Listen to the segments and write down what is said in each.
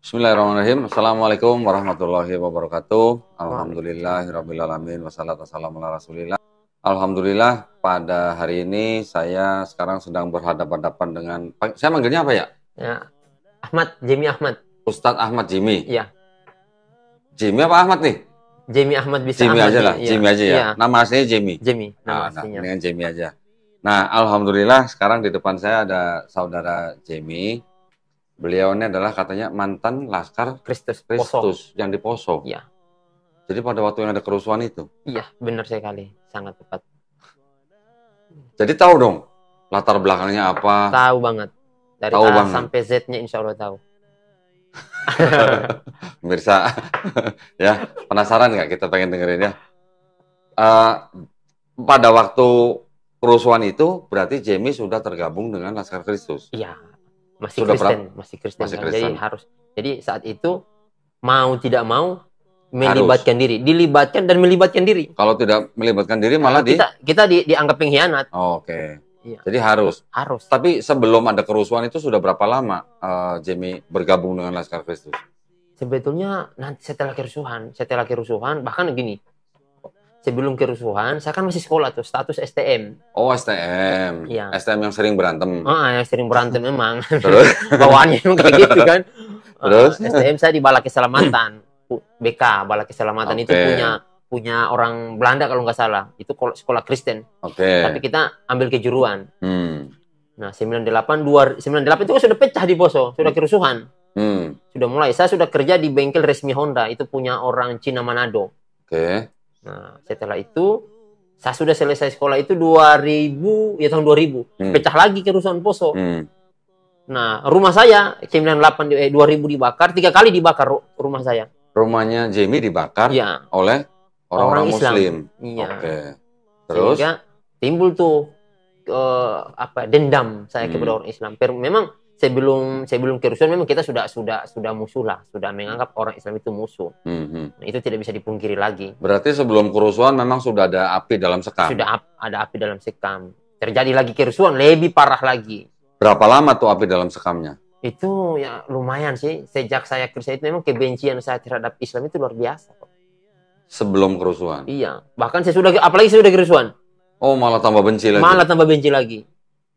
Bismillahirrahmanirrahim. Assalamualaikum warahmatullahi wabarakatuh. Alhamdulillah, Alhamdulillahirrabbilalamin. Wassalamualaikum Alhamdulillah pada hari ini saya sekarang sedang berhadapan-hadapan dengan... Saya manggilnya apa ya? Ya. Ahmad, Jimmy Ahmad. Ustadz Ahmad Jimmy? Iya. Jimmy apa Ahmad nih? Jimmy Ahmad bisa Jimmy Ahmad aja lah, Jimmy ya. aja ya. ya. Nama aslinya Jimmy. Jimmy, ah, nama nah, aslinya. dengan Jimmy aja. Nah, alhamdulillah sekarang di depan saya ada saudara Jimmy Beliau ini adalah katanya mantan laskar Kristus Kristus yang di Poso. Iya. Jadi pada waktu yang ada kerusuhan itu. Iya, benar sekali, sangat tepat. Jadi tahu dong latar belakangnya apa? Tahu banget. Dari tahu A banget. sampai Z-nya insya Allah tahu. Mirsa, ya penasaran nggak kita pengen dengerin ya? Uh, pada waktu kerusuhan itu berarti Jamie sudah tergabung dengan Laskar Kristus. Iya masih Sudah Kristen, pernah. masih Kristen, masih Kristen. Jadi harus. Jadi saat itu mau tidak mau melibatkan harus. diri, dilibatkan dan melibatkan diri. Kalau tidak melibatkan diri malah kita, di kita di, dianggap pengkhianat. Oh, Oke. Okay. Iya. Jadi harus. Harus. Tapi sebelum ada kerusuhan itu sudah berapa lama uh, Jamie bergabung dengan Laskar Kristus? Sebetulnya nanti setelah kerusuhan, setelah kerusuhan bahkan gini, sebelum kerusuhan saya kan masih sekolah tuh status STM oh STM ya. STM yang sering berantem ah yang sering berantem memang. terus bawaannya memang kayak gitu kan ah, terus uh, STM saya di Balai keselamatan BK Balai keselamatan okay. itu punya punya orang Belanda kalau nggak salah itu sekolah Kristen okay. tapi kita ambil kejuruan hmm. nah 98 dua 98 itu kan sudah pecah di Poso sudah kerusuhan hmm. sudah mulai saya sudah kerja di bengkel resmi Honda itu punya orang Cina Manado okay Nah, setelah itu saya sudah selesai sekolah itu 2000, ya tahun 2000. Hmm. Pecah lagi kerusuhan Poso. Hmm. Nah, rumah saya 98 eh, 2000 dibakar, tiga kali dibakar rumah saya. Rumahnya Jamie dibakar ya. oleh orang-orang Muslim. Iya. Okay. Terus Sehingga timbul tuh uh, apa dendam saya hmm. kepada orang Islam. Memang sebelum sebelum kerusuhan memang kita sudah sudah sudah musuh lah, sudah menganggap orang Islam itu musuh. Hmm. itu tidak bisa dipungkiri lagi. Berarti sebelum kerusuhan memang sudah ada api dalam sekam. Sudah ap, ada api dalam sekam. Terjadi lagi kerusuhan lebih parah lagi. Berapa lama tuh api dalam sekamnya? Itu ya lumayan sih. Sejak saya kerusuhan itu memang kebencian saya terhadap Islam itu luar biasa. Kok. Sebelum kerusuhan. Iya. Bahkan saya sudah apalagi saya sudah kerusuhan. Oh, malah tambah benci lagi. Malah tambah benci lagi.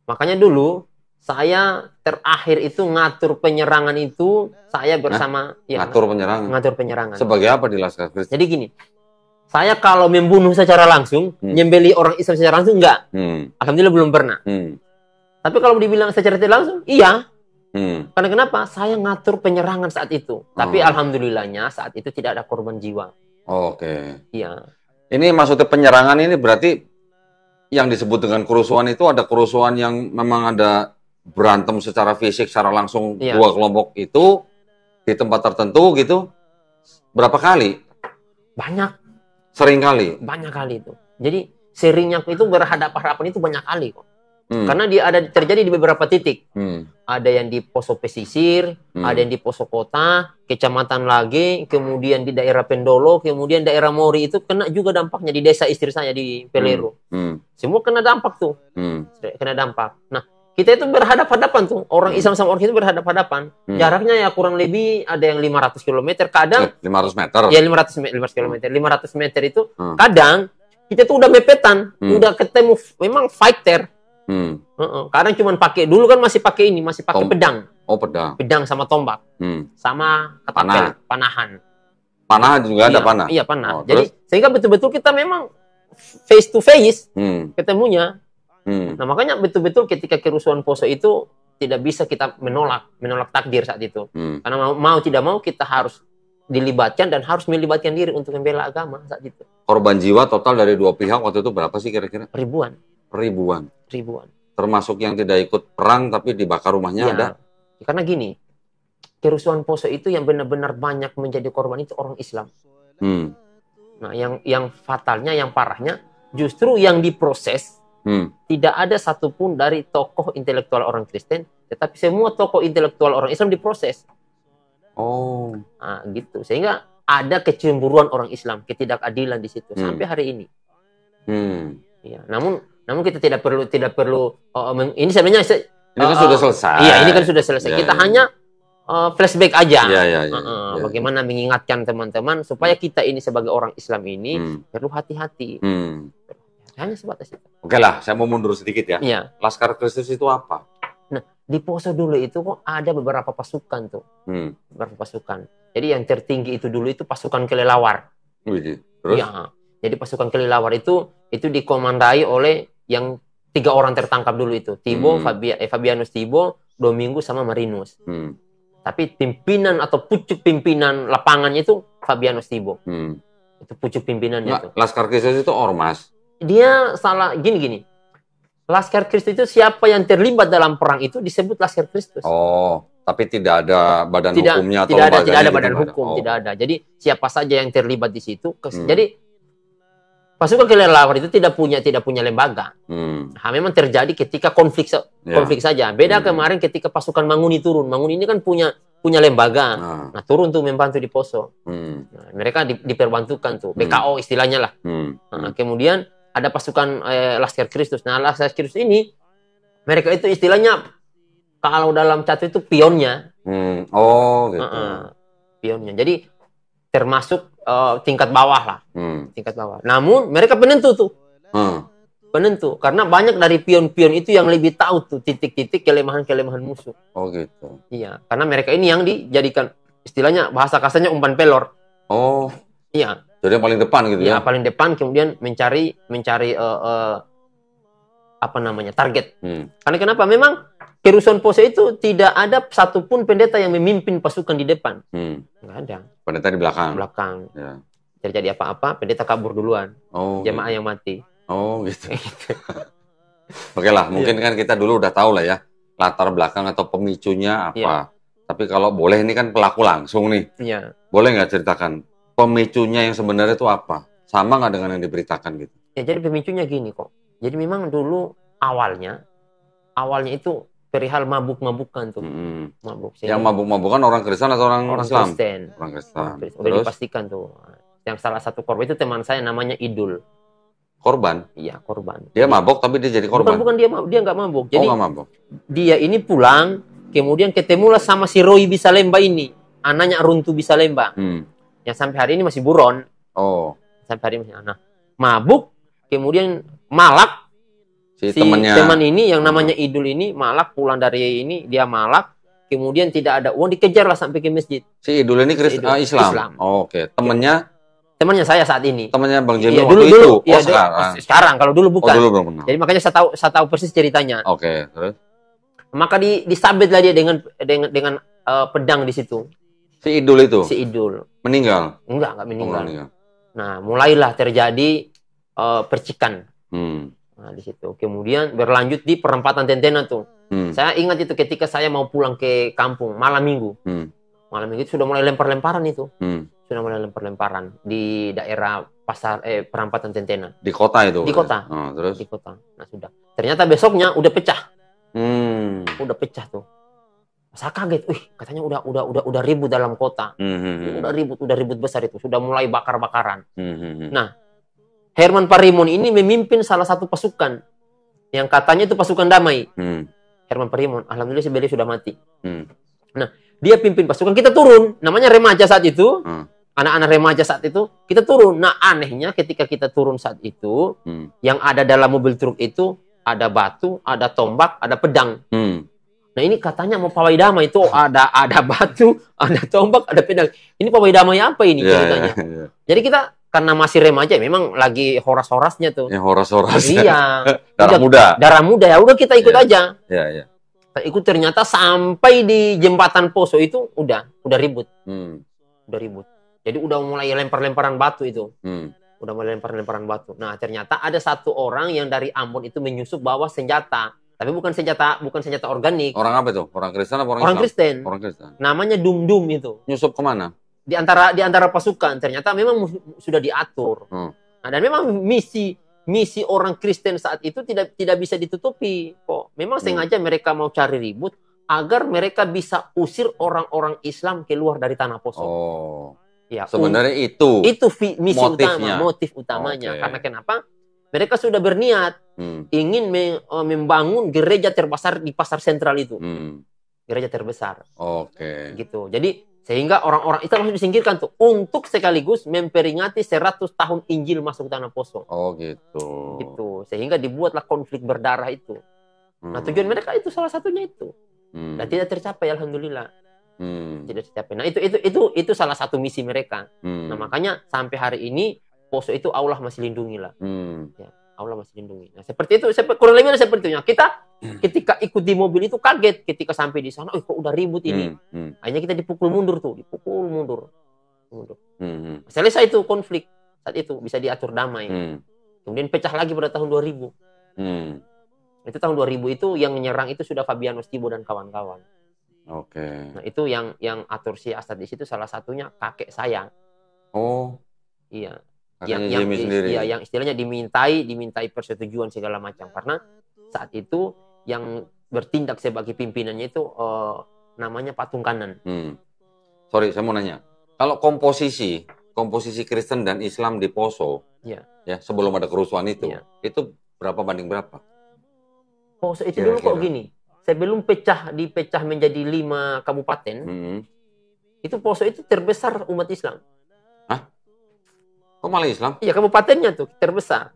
Makanya dulu saya terakhir itu ngatur penyerangan itu saya bersama nah, ya, ngatur penyerangan ngatur penyerangan sebagai apa di Laskar Kristus jadi gini saya kalau membunuh secara langsung hmm. nyembeli orang Islam secara langsung enggak hmm. alhamdulillah belum pernah hmm. tapi kalau dibilang secara tidak langsung iya hmm. karena kenapa saya ngatur penyerangan saat itu hmm. tapi hmm. alhamdulillahnya saat itu tidak ada korban jiwa oke okay. iya ini maksudnya penyerangan ini berarti yang disebut dengan kerusuhan itu ada kerusuhan yang memang ada berantem secara fisik secara langsung ya. dua kelompok itu di tempat tertentu gitu berapa kali? Banyak. Sering kali? Banyak kali itu. Jadi seringnya itu berhadapan-hadapan itu banyak kali kok. Hmm. Karena dia ada terjadi di beberapa titik. Hmm. Ada yang di poso pesisir, hmm. ada yang di poso kota, kecamatan lagi, kemudian di daerah Pendolo, kemudian daerah Mori itu kena juga dampaknya di desa istri saya di Pelero. Hmm. Hmm. Semua kena dampak tuh. Hmm. Kena dampak. Nah, kita itu berhadapan hadapan tuh orang hmm. Islam sama orang itu berhadapan hadapan hmm. jaraknya ya kurang lebih ada yang 500 km kadang 500 eh, meter ya 500 500 km hmm. 500 meter itu hmm. kadang kita tuh udah mepetan hmm. udah ketemu memang fighter hmm. uh -uh. kadang cuman pakai dulu kan masih pakai ini masih pakai pedang oh pedang pedang sama tombak hmm. sama ketapel panah. panahan panah juga iya, ada panah iya panah oh, jadi terus? sehingga betul-betul kita memang face to face hmm. ketemunya Hmm. Nah makanya betul-betul ketika kerusuhan Poso itu tidak bisa kita menolak menolak takdir saat itu hmm. karena mau, mau tidak mau kita harus dilibatkan dan harus melibatkan diri untuk membela agama saat itu. Korban jiwa total dari dua pihak waktu itu berapa sih kira-kira? Ribuan. Ribuan. Ribuan. Termasuk yang tidak ikut perang tapi dibakar rumahnya ya, ada. Karena gini, kerusuhan Poso itu yang benar-benar banyak menjadi korban itu orang Islam. Hmm. Nah, yang yang fatalnya, yang parahnya justru yang diproses Hmm. Tidak ada satupun dari tokoh intelektual orang Kristen, tetapi semua tokoh intelektual orang Islam diproses. Oh, nah, gitu. Sehingga ada kecemburuan orang Islam, ketidakadilan di situ hmm. sampai hari ini. Hmm. Ya, namun namun kita tidak perlu tidak perlu uh, ini sebenarnya se, ini kan oh, sudah selesai. Iya, ini kan sudah selesai. Ya, kita ya. hanya uh, flashback aja. Ya, ya, ya, uh, uh, ya, bagaimana mengingatkan teman-teman supaya kita ini sebagai orang Islam ini hmm. perlu hati-hati. Hmm. Hanya sebatas itu. Oke lah, saya mau mundur sedikit ya. Iya. Laskar Kristus itu apa? Nah, di Poso dulu itu kok ada beberapa pasukan tuh. Hmm. Beberapa pasukan. Jadi yang tertinggi itu dulu itu pasukan kelelawar. Wih, terus? Ya. Jadi pasukan kelelawar itu itu dikomandai oleh yang tiga orang tertangkap dulu itu. Tibo, hmm. Fabia, eh, Fabianus Tibo, Domingo sama Marinus. Hmm. Tapi pimpinan atau pucuk pimpinan lapangannya itu Fabianus Tibo. Hmm. Itu pucuk pimpinannya. Nah, Laskar Kristus itu ormas dia salah gini gini. Laskar Kristus itu siapa yang terlibat dalam perang itu disebut Laskar Kristus. Oh, tapi tidak ada badan tidak, hukumnya atau tidak ada, tidak ada badan hukum, Oh. tidak ada. Jadi siapa saja yang terlibat di situ. Hmm. Jadi pasukan kelelawar itu tidak punya tidak punya lembaga. Hmm. memang terjadi ketika konflik ya. konflik saja. Beda hmm. kemarin ketika pasukan Manguni turun. Manguni ini kan punya punya lembaga. Nah, nah turun tuh membantu di Poso. Hmm. Nah, mereka di, diperbantukan tuh hmm. BKO istilahnya lah. Hmm. Nah, kemudian ada pasukan eh, Laskar Kristus. Nah, Laskar Kristus ini mereka itu istilahnya kalau dalam catur itu pionnya. Hmm. Oh, gitu. Uh -uh, pionnya. Jadi termasuk uh, tingkat bawah lah. Hmm. Tingkat bawah. Namun mereka penentu tuh. Hmm. Penentu karena banyak dari pion-pion itu yang lebih tahu tuh titik-titik kelemahan-kelemahan musuh. Oh, gitu. Iya, karena mereka ini yang dijadikan istilahnya bahasa kasarnya umpan pelor. Oh. Iya. Jadi yang paling depan gitu ya. Ya paling depan kemudian mencari mencari uh, uh, apa namanya target. Hmm. Karena kenapa? Memang Kerusuhan Pose itu tidak ada satupun pendeta yang memimpin pasukan di depan. Hmm. Gak ada. Pendeta di belakang. Belakang. Ya. Terjadi apa-apa, pendeta kabur duluan. Oh. Jemaah gitu. yang mati. Oh gitu. gitu. Oke lah, mungkin ya. kan kita dulu udah tahu lah ya latar belakang atau pemicunya apa. Ya. Tapi kalau boleh ini kan pelaku langsung nih. Iya. Boleh nggak ceritakan pemicunya yang sebenarnya itu apa? Sama nggak dengan yang diberitakan gitu? Ya jadi pemicunya gini kok. Jadi memang dulu awalnya, awalnya itu perihal mabuk-mabukan tuh. Hmm. Mabuk. yang mabuk-mabukan orang Kristen atau orang, orang Islam? Kristen. Orang Kristen. Kristen. dipastikan tuh. Yang salah satu korban itu teman saya namanya Idul. Korban? Iya, korban. Dia mabuk tapi dia jadi korban. Bukan bukan dia mabuk. dia nggak mabuk. Oh, jadi oh, gak mabuk. Dia ini pulang, kemudian ketemulah sama si Roy bisa lemba ini anaknya runtu bisa lemba. Hmm yang sampai hari ini masih buron. Oh. Sampai hari ini masih anak, mabuk, kemudian malak. Si, si temannya. teman ini yang namanya Idul ini malak pulang dari ini dia malak, kemudian tidak ada uang dikejar lah sampai ke masjid. Si Idul ini Kristen si ah, Islam. Islam. Oh, Oke, okay. temannya ya. temannya saya saat ini. Temannya Bang Jimmy ya, dulu, itu. Iya, oh, dulu, ya, oh, sekarang. Ah. sekarang kalau dulu bukan. Oh, dulu belum Jadi makanya saya tahu saya tahu persis ceritanya. Oke, okay. terus maka di disabitlah dia dengan dengan dengan uh, pedang di situ. Si Idul itu? Si Idul. Meninggal? Enggak, enggak meninggal. Oh, meninggal. Nah, mulailah terjadi uh, percikan. Hmm. Nah, di situ. Kemudian berlanjut di perempatan Tentena tuh. Hmm. Saya ingat itu ketika saya mau pulang ke kampung malam minggu. Hmm. Malam minggu itu sudah mulai lempar-lemparan itu. Hmm. Sudah mulai lempar-lemparan di daerah pasar eh perempatan Tentena. Di kota itu. Di kota. Oh, terus? Di kota. Nah, sudah. Ternyata besoknya udah pecah. Hmm. Udah pecah tuh saya kaget, wih katanya udah udah udah udah ribut dalam kota, mm-hmm. udah ribut udah ribut besar itu, sudah mulai bakar bakaran. Mm-hmm. Hmm, nah, Herman Parimon ini memimpin salah satu pasukan yang katanya itu pasukan damai. Mm. Herman Parimon, alhamdulillah sebenarnya sudah mati. Mm. Nah, dia pimpin pasukan kita turun, namanya remaja saat itu, mm. anak-anak remaja saat itu kita turun. Nah anehnya ketika kita turun saat itu, yang ada dalam mobil truk itu ada batu, ada tombak, ada pedang. Nah ini katanya mau pawai damai itu ada ada batu, ada tombak, ada pedang. Ini pawai damai apa ini yeah, Yeah, yeah. Jadi kita karena masih remaja memang lagi horas-horasnya tuh. Ya, horas-horas. Iya. darah udah, muda. Darah muda ya udah kita ikut yeah. aja. Iya yeah, iya. Yeah. Ikut ternyata sampai di jembatan Poso itu udah udah ribut. Hmm. Udah ribut. Jadi udah mulai lempar-lemparan batu itu. Hmm. Udah mulai lempar-lemparan batu. Nah ternyata ada satu orang yang dari Ambon itu menyusup bawa senjata tapi bukan senjata bukan senjata organik. Orang apa itu? Orang Kristen apa orang, orang Kristen. Orang Kristen. Namanya dum dum itu. Nyusup kemana? Di antara di antara pasukan ternyata memang sudah diatur. Hmm. Nah, dan memang misi misi orang Kristen saat itu tidak tidak bisa ditutupi kok. Memang hmm. sengaja mereka mau cari ribut agar mereka bisa usir orang-orang Islam keluar dari tanah poso. Oh. Ya, sebenarnya itu. Itu misi motifnya. utama, motif utamanya. Okay. Karena kenapa? mereka sudah berniat hmm. ingin eh, membangun gereja terbesar di pasar sentral itu. Hmm. Gereja terbesar. Oke. Okay. Gitu. Jadi sehingga orang-orang itu harus disingkirkan tuh untuk sekaligus memperingati 100 tahun Injil masuk tanah Poso. Oh gitu. Gitu. Sehingga dibuatlah konflik berdarah itu. Nah, hmm. Nah, tujuan mereka itu salah satunya itu. Hmm. Dan tidak tercapai alhamdulillah. Hmm. Tidak tercapai. Nah, itu itu itu itu salah satu misi mereka. Hmm. Nah, makanya sampai hari ini poso itu Allah masih lindungi lah. Hmm. Ya, Allah masih lindungi. Nah, seperti itu, kurang lebih seperti itu. Nah, kita hmm. ketika ikut di mobil itu kaget ketika sampai di sana, oh kok udah ribut ini. Hmm. Hmm. Hanya kita dipukul mundur tuh, dipukul mundur. mundur. Hmm. hmm. Selesai itu konflik saat itu bisa diatur damai. Hmm. Kemudian pecah lagi pada tahun 2000. Hmm. Itu tahun 2000 itu yang menyerang itu sudah fabiano stibo dan kawan-kawan. Oke. Okay. Nah, itu yang yang atur si asad di situ salah satunya kakek saya. Oh. Iya yang yang sendiri. ya yang istilahnya dimintai dimintai persetujuan segala macam karena saat itu yang bertindak sebagai pimpinannya itu uh, namanya patung kanan. Hmm. Sorry, saya mau nanya. Kalau komposisi komposisi Kristen dan Islam di Poso, ya, ya sebelum ada kerusuhan itu, ya. itu berapa banding berapa? Poso itu Kira -kira. dulu kok gini, sebelum pecah dipecah menjadi lima kabupaten, hmm. itu Poso itu terbesar umat Islam. Oh malah Islam? Iya kabupatennya tuh terbesar.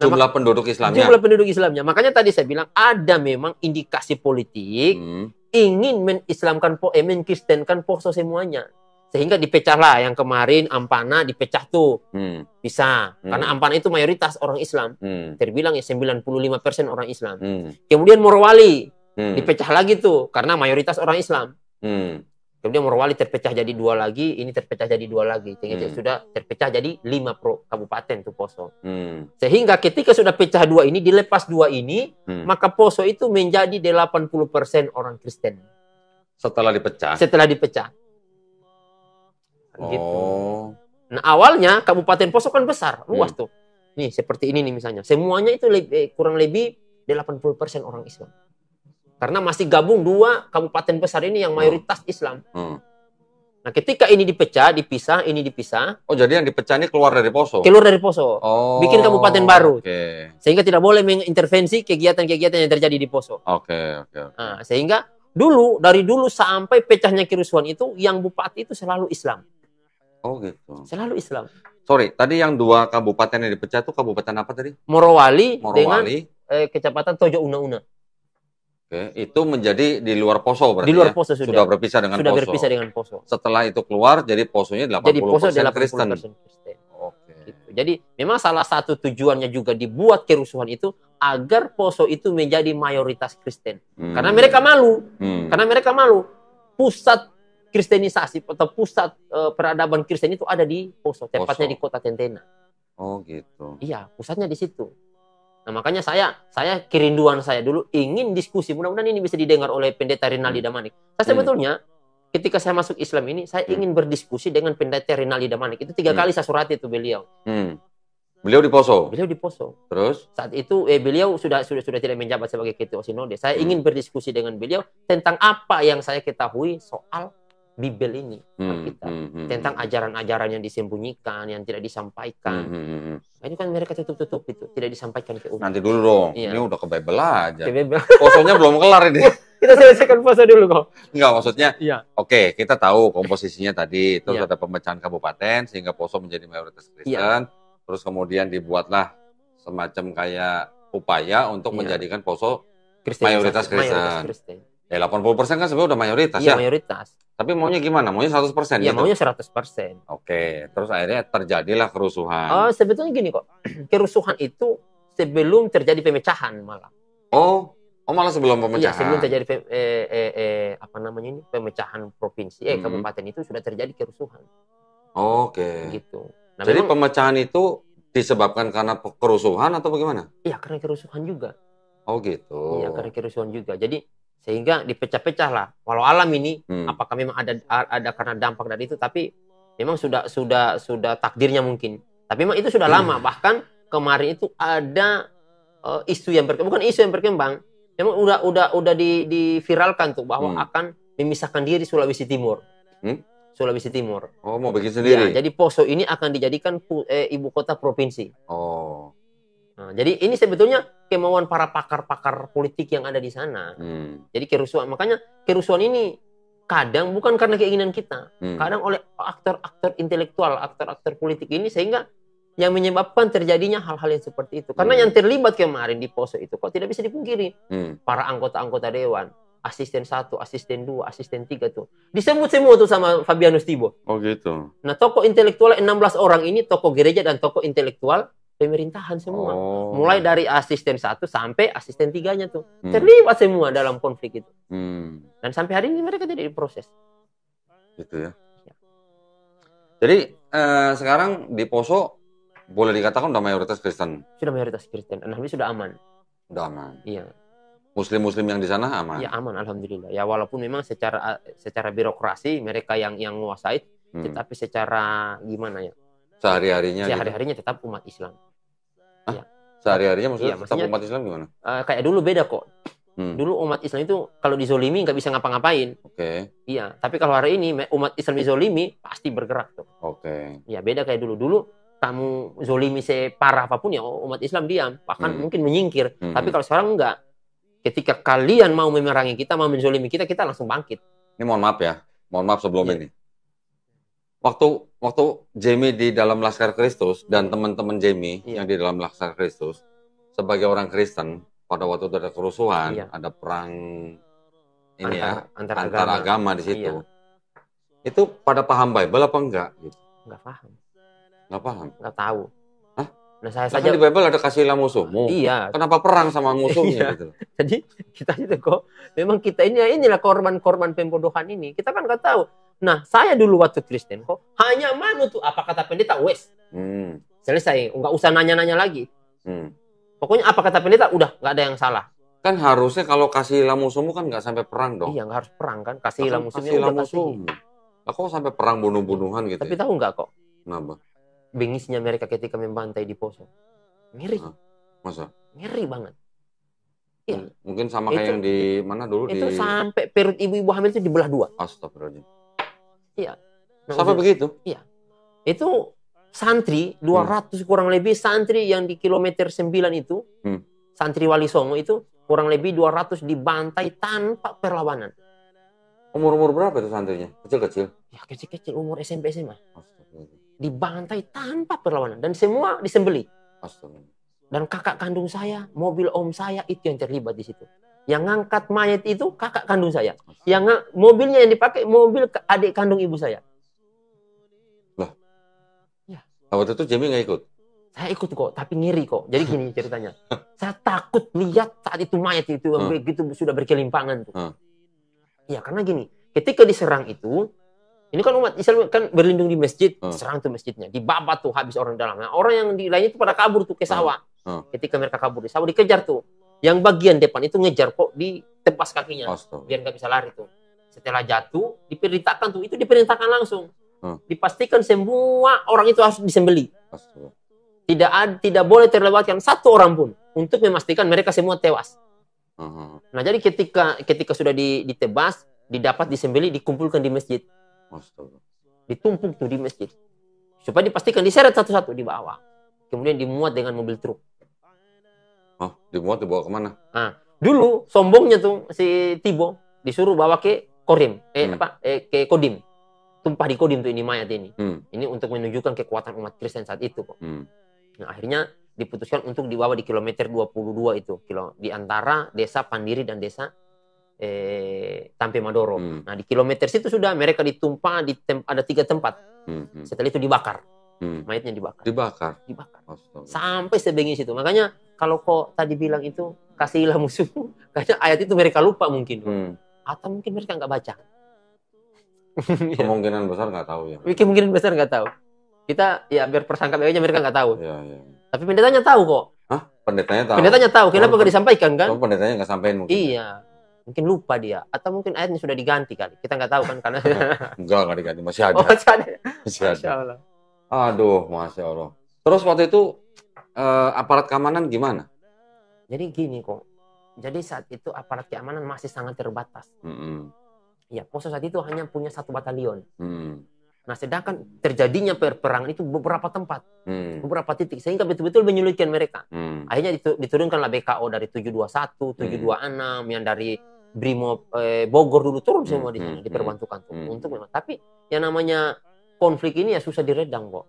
Nah, jumlah penduduk Islamnya. Jumlah penduduk Islamnya. Makanya tadi saya bilang ada memang indikasi politik hmm. ingin menislamkan eh, mengkristenkan poso semuanya. Sehingga dipecahlah yang kemarin Ampana dipecah tuh. Hmm. Bisa. Hmm. Karena Ampana itu mayoritas orang Islam. Hmm. Terbilang ya 95% orang Islam. Hmm. Kemudian Morowali hmm. dipecah lagi tuh karena mayoritas orang Islam. Hmm. Kemudian Morowali terpecah jadi dua lagi, ini terpecah jadi dua lagi. Sehingga hmm. sudah terpecah jadi lima pro kabupaten tuh Poso. Hmm. Sehingga ketika sudah pecah dua ini, dilepas dua ini, hmm. maka Poso itu menjadi 80% orang Kristen. Setelah dipecah? Setelah dipecah. Gitu. Oh. Nah awalnya Kabupaten Poso kan besar, luas hmm. tuh. Nih seperti ini nih misalnya. Semuanya itu lebih, eh, kurang lebih 80% orang Islam. Karena masih gabung dua kabupaten besar ini yang hmm. mayoritas hmm. Islam. Hmm. Nah, ketika ini dipecah, dipisah, ini dipisah. Oh, jadi yang dipecah ini keluar dari Poso. Keluar dari Poso. Oh. Bikin kabupaten baru. Okay. Sehingga tidak boleh mengintervensi kegiatan-kegiatan yang terjadi di Poso. Oke, okay, oke. Okay, okay. Nah, sehingga dulu dari dulu sampai pecahnya kerusuhan itu yang bupati itu selalu Islam. Oh, gitu. Selalu Islam. Sorry, tadi yang dua kabupaten yang dipecah itu kabupaten apa tadi? Morowali, Morowali. dengan eh, kecamatan Tojo Una-Una. Oke, itu menjadi di luar poso berarti. Di luar ya? poso sudah. Sudah berpisah dengan sudah poso. berpisah dengan poso. Setelah itu keluar jadi posonya 80% jadi poso Kristen. Kristen. Oke. Gitu. Jadi memang salah satu tujuannya juga dibuat kerusuhan itu agar poso itu menjadi mayoritas Kristen. Hmm. Karena mereka malu. Hmm. Karena mereka malu. Pusat kristenisasi atau pusat uh, peradaban Kristen itu ada di Poso, tepatnya poso. di kota Tentena. Oh gitu. Iya, pusatnya di situ. Nah, makanya saya saya kerinduan saya dulu ingin diskusi. Mudah-mudahan ini bisa didengar oleh pendeta Rinaldi hmm. Damanik. Saya iya. sebetulnya hmm. ketika saya masuk Islam ini saya hmm. ingin berdiskusi dengan pendeta Rinaldi Damanik. Itu tiga hmm. kali saya surati itu beliau. Hmm. Beliau di Poso. Beliau di Poso. Terus saat itu eh beliau sudah sudah sudah tidak menjabat sebagai ketua sinode. Saya hmm. ingin berdiskusi dengan beliau tentang apa yang saya ketahui soal Bibel ini hmm, kita hmm, hmm, tentang hmm. ajaran-ajaran yang disembunyikan yang tidak disampaikan hmm, hmm, hmm. Nah, ini kan mereka tutup-tutup itu tidak disampaikan ke umat nanti dulu dong iya. ini udah ke Bible aja ke Bible. posonya belum kelar ini iya, kita selesaikan puasa dulu kok Enggak maksudnya iya. oke okay, kita tahu komposisinya tadi itu iya. ada pemecahan kabupaten sehingga poso menjadi mayoritas iya. Kristen iya. terus kemudian dibuatlah semacam kayak upaya untuk iya. menjadikan poso Kristen. Mayoritas Kristen Ya 80 persen kan sebenarnya udah mayoritas ya? ya? mayoritas. Tapi maunya gimana? Maunya 100 persen? Ya gitu? maunya 100 persen. Oke, terus akhirnya terjadilah kerusuhan. Oh, sebetulnya gini kok, kerusuhan itu sebelum terjadi pemecahan malah. Oh, oh malah sebelum iya, pemecahan? Iya, sebelum terjadi pem, eh, eh, eh, apa namanya ini pemecahan provinsi, eh hmm. kabupaten itu sudah terjadi kerusuhan. Oke. Gitu. Nah, Jadi memang, pemecahan itu disebabkan karena kerusuhan atau bagaimana? Iya, karena kerusuhan juga. Oh gitu. Iya, karena kerusuhan juga. Jadi sehingga dipecah-pecah lah. Walau alam ini hmm. apakah memang ada ada karena dampak dari itu tapi memang sudah sudah sudah takdirnya mungkin. Tapi memang itu sudah hmm. lama bahkan kemarin itu ada uh, isu yang berkembang bukan isu yang berkembang memang udah udah udah di, diviralkan tuh bahwa hmm. akan memisahkan diri Sulawesi Timur. Hmm? Sulawesi Timur. Oh, mau bikin iya, sendiri. Ya, jadi Poso ini akan dijadikan eh, ibu kota provinsi. Oh. Nah, jadi ini sebetulnya kemauan para pakar-pakar politik yang ada di sana. Hmm. Jadi kerusuhan, makanya kerusuhan ini kadang bukan karena keinginan kita, hmm. kadang oleh aktor-aktor intelektual, aktor-aktor politik ini sehingga yang menyebabkan terjadinya hal-hal yang seperti itu. Karena hmm. yang terlibat kemarin di Poso itu kok tidak bisa dipungkiri. Hmm. Para anggota-anggota dewan, asisten satu, asisten dua, asisten tiga tuh disebut semua tuh sama Fabianus Tibo. Oh gitu. Nah, toko intelektual 16 orang ini toko gereja dan toko intelektual pemerintahan semua. Oh. Mulai dari asisten satu sampai asisten tiganya tuh hmm. terlibat semua dalam konflik itu. Hmm. Dan sampai hari ini mereka tidak diproses. Gitu ya. ya. Jadi eh, sekarang di Poso boleh dikatakan sudah mayoritas Kristen. Sudah mayoritas Kristen. Alhamdulillah sudah aman. Sudah aman. Iya. Muslim-muslim yang di sana aman. Ya aman, alhamdulillah. Ya walaupun memang secara secara birokrasi mereka yang yang menguasai, hmm. tetapi secara gimana ya? Sehari-harinya. Iya, gitu? Sehari-harinya gitu. tetap umat Islam ya. sehari-harinya maksudnya, ya, maksudnya umat Islam gimana? Uh, kayak dulu beda kok. Hmm. Dulu umat Islam itu kalau dizolimi nggak bisa ngapa-ngapain. Oke. Okay. Iya, tapi kalau hari ini umat Islam dizolimi pasti bergerak tuh. Oke. Okay. Iya, beda kayak dulu. Dulu kamu zolimi separah apapun ya umat Islam diam, bahkan hmm. mungkin menyingkir. Hmm. Tapi kalau sekarang nggak Ketika kalian mau memerangi kita, mau menzolimi kita, kita langsung bangkit. Ini mohon maaf ya, mohon maaf sebelum ya. ini waktu waktu Jamie di dalam Laskar Kristus dan teman-teman Jamie iya. yang di dalam Laskar Kristus sebagai orang Kristen pada waktu itu ada kerusuhan, iya. ada perang ini antar, ya antar, antar agama. agama di situ. Iya. Itu pada paham Bible apa enggak gitu? Enggak paham. Enggak paham. Enggak tahu. Hah? Nah, saya nah, saja kan di Bible ada kasihlah musuhmu. Iya. Kenapa perang sama musuhnya iya. gitu? Jadi kita itu kok memang kita ini inilah korban-korban pembodohan ini. Kita kan nggak tahu Nah, saya dulu waktu Kristen kok hanya menutup apa kata pendeta wes. Hmm. Selesai, nggak usah nanya-nanya lagi. Hmm. Pokoknya apa kata pendeta udah nggak ada yang salah. Kan harusnya kalau kasih musuhmu kan nggak sampai perang dong. Iya, nggak harus perang kan. Kasih ilmu semua Kasih musuhmu. kok sampai perang bunuh-bunuhan gitu. Tapi ya? tahu nggak kok? Kenapa? Bengisnya mereka ketika membantai di Poso. Ngeri. Hah? Masa? Ngeri banget. Iya. Mungkin sama kayak itu, yang di mana dulu itu di sampai perut ibu-ibu hamil itu dibelah dua. Astagfirullahaladzim Iya. Sampai begitu? Iya. Itu santri 200 hmm. kurang lebih santri yang di kilometer 9 itu hmm. santri Wali Songo itu kurang lebih 200 dibantai tanpa perlawanan. Umur-umur berapa itu santrinya? Kecil-kecil? Ya kecil-kecil umur SMP SMA. Dibantai tanpa perlawanan dan semua disembeli. Astaga. Dan kakak kandung saya, mobil om saya itu yang terlibat di situ. Yang ngangkat mayat itu kakak kandung saya. Yang mobilnya yang dipakai mobil adik kandung ibu saya. Nah, Ya. Ah, waktu itu Jamie nggak ikut? Saya ikut kok, tapi ngiri kok. Jadi gini ceritanya. saya takut lihat saat itu mayat itu hmm. begitu sudah berkelimpangan tuh. Hmm. Ya karena gini, ketika diserang itu ini kan umat Islam kan berlindung di masjid, hmm. serang tuh masjidnya, dibabat tuh habis orang dalam. Nah, orang yang di lainnya itu pada kabur tuh ke sawah. Hmm. Hmm. Ketika mereka kabur di sawah dikejar tuh yang bagian depan itu ngejar kok di tempat kakinya Astaga. biar nggak bisa lari tuh setelah jatuh diperintahkan tuh itu diperintahkan langsung hmm. dipastikan semua orang itu harus disembeli Astaga. tidak ada, tidak boleh terlewatkan satu orang pun untuk memastikan mereka semua tewas hmm. nah jadi ketika ketika sudah ditebas didapat disembeli dikumpulkan di masjid Astaga. ditumpuk tuh di masjid supaya dipastikan diseret satu-satu di bawah kemudian dimuat dengan mobil truk Oh, Dibuat dibawa kemana? Nah, dulu sombongnya tuh si Tibo disuruh bawa ke Korim, eh hmm. apa? Eh, ke Kodim. Tumpah di Kodim tuh ini mayat ini. Hmm. Ini untuk menunjukkan kekuatan umat Kristen saat itu kok. Hmm. Nah, akhirnya diputuskan untuk dibawa di kilometer 22 itu, kilo di antara desa Pandiri dan desa eh, Tampe Madoro. Hmm. Nah, di kilometer situ sudah mereka ditumpah di tem ada tiga tempat. Hmm, hmm. Setelah itu dibakar. Hmm. Mayatnya dibakar. Dibakar. Dibakar. Astaga. Sampai sebegini situ. Makanya kalau kok tadi bilang itu kasihilah musuh, karena ayat itu mereka lupa mungkin. Hmm. Atau mungkin mereka nggak baca. kemungkinan besar nggak tahu ya. Mungkin Kemungkinan besar nggak tahu. Kita ya biar persangka aja mereka nggak tahu. Ya, ya. Tapi pendetanya tahu kok. Hah? Pendetanya tahu. Pendetanya tahu. Kenapa oh, nggak disampaikan kan? Oh, pendetanya nggak sampaikan mungkin. Iya mungkin lupa dia atau mungkin ayatnya sudah diganti kali kita nggak tahu kan karena enggak nggak diganti masih ada oh, masih ada masih ada masya Allah. aduh masya Allah terus waktu itu uh, aparat keamanan gimana? Jadi gini kok. Jadi saat itu aparat keamanan masih sangat terbatas. Mm -hmm. Ya, poso saat itu hanya punya satu batalion. Mm -hmm. Nah, sedangkan terjadinya perperangan itu beberapa tempat, hmm. beberapa titik, sehingga betul-betul menyulitkan mereka. Hmm. Akhirnya diturunkanlah BKO dari 721, 726, hmm. yang dari Brimob eh, Bogor dulu turun semua di sana, diperbantukan hmm. untuk memang. Tapi yang namanya konflik ini ya susah diredam kok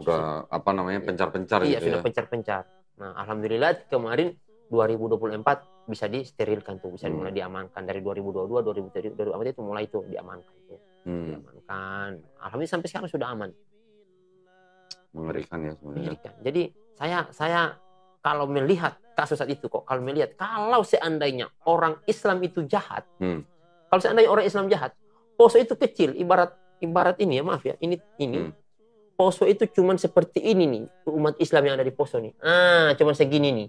udah iya. apa namanya pencar-pencar iya, gitu sudah ya. pencar-pencar. Nah, alhamdulillah kemarin 2024 bisa disterilkan tuh, bisa hmm. mulai diamankan dari 2022 2023 awal itu mulai itu diamankan tuh. Hmm. Diamankan. Alhamdulillah sampai sekarang sudah aman. Mengerikan ya sebenarnya. Mengerikan. Jadi saya saya kalau melihat kasus saat itu kok, kalau melihat kalau seandainya orang Islam itu jahat, hmm. kalau seandainya orang Islam jahat, poso itu kecil ibarat ibarat ini ya maaf ya, ini ini hmm Poso itu cuman seperti ini nih umat Islam yang ada di Poso nih. Ah, cuma segini nih.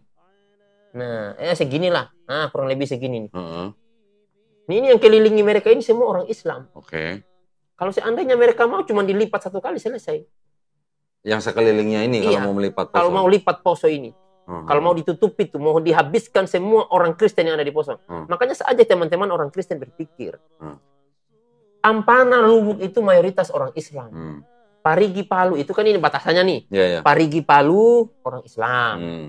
Nah, eh seginilah. Ah, kurang lebih segini nih. Uh-huh. Ini, yang kelilingi mereka ini semua orang Islam. Oke. Okay. Kalau seandainya mereka mau cuma dilipat satu kali selesai. Yang sekelilingnya ini iya, kalau mau melipat poso. Kalau mau lipat poso ini. uh Kalau mau ditutupi itu, mau dihabiskan semua orang Kristen yang ada di poso. Makanya saja teman-teman orang Kristen berpikir. uh Ampana Lubuk itu mayoritas orang Islam. uh Parigi Palu itu kan ini batasannya nih. Ya, ya. Parigi Palu orang Islam. Hmm.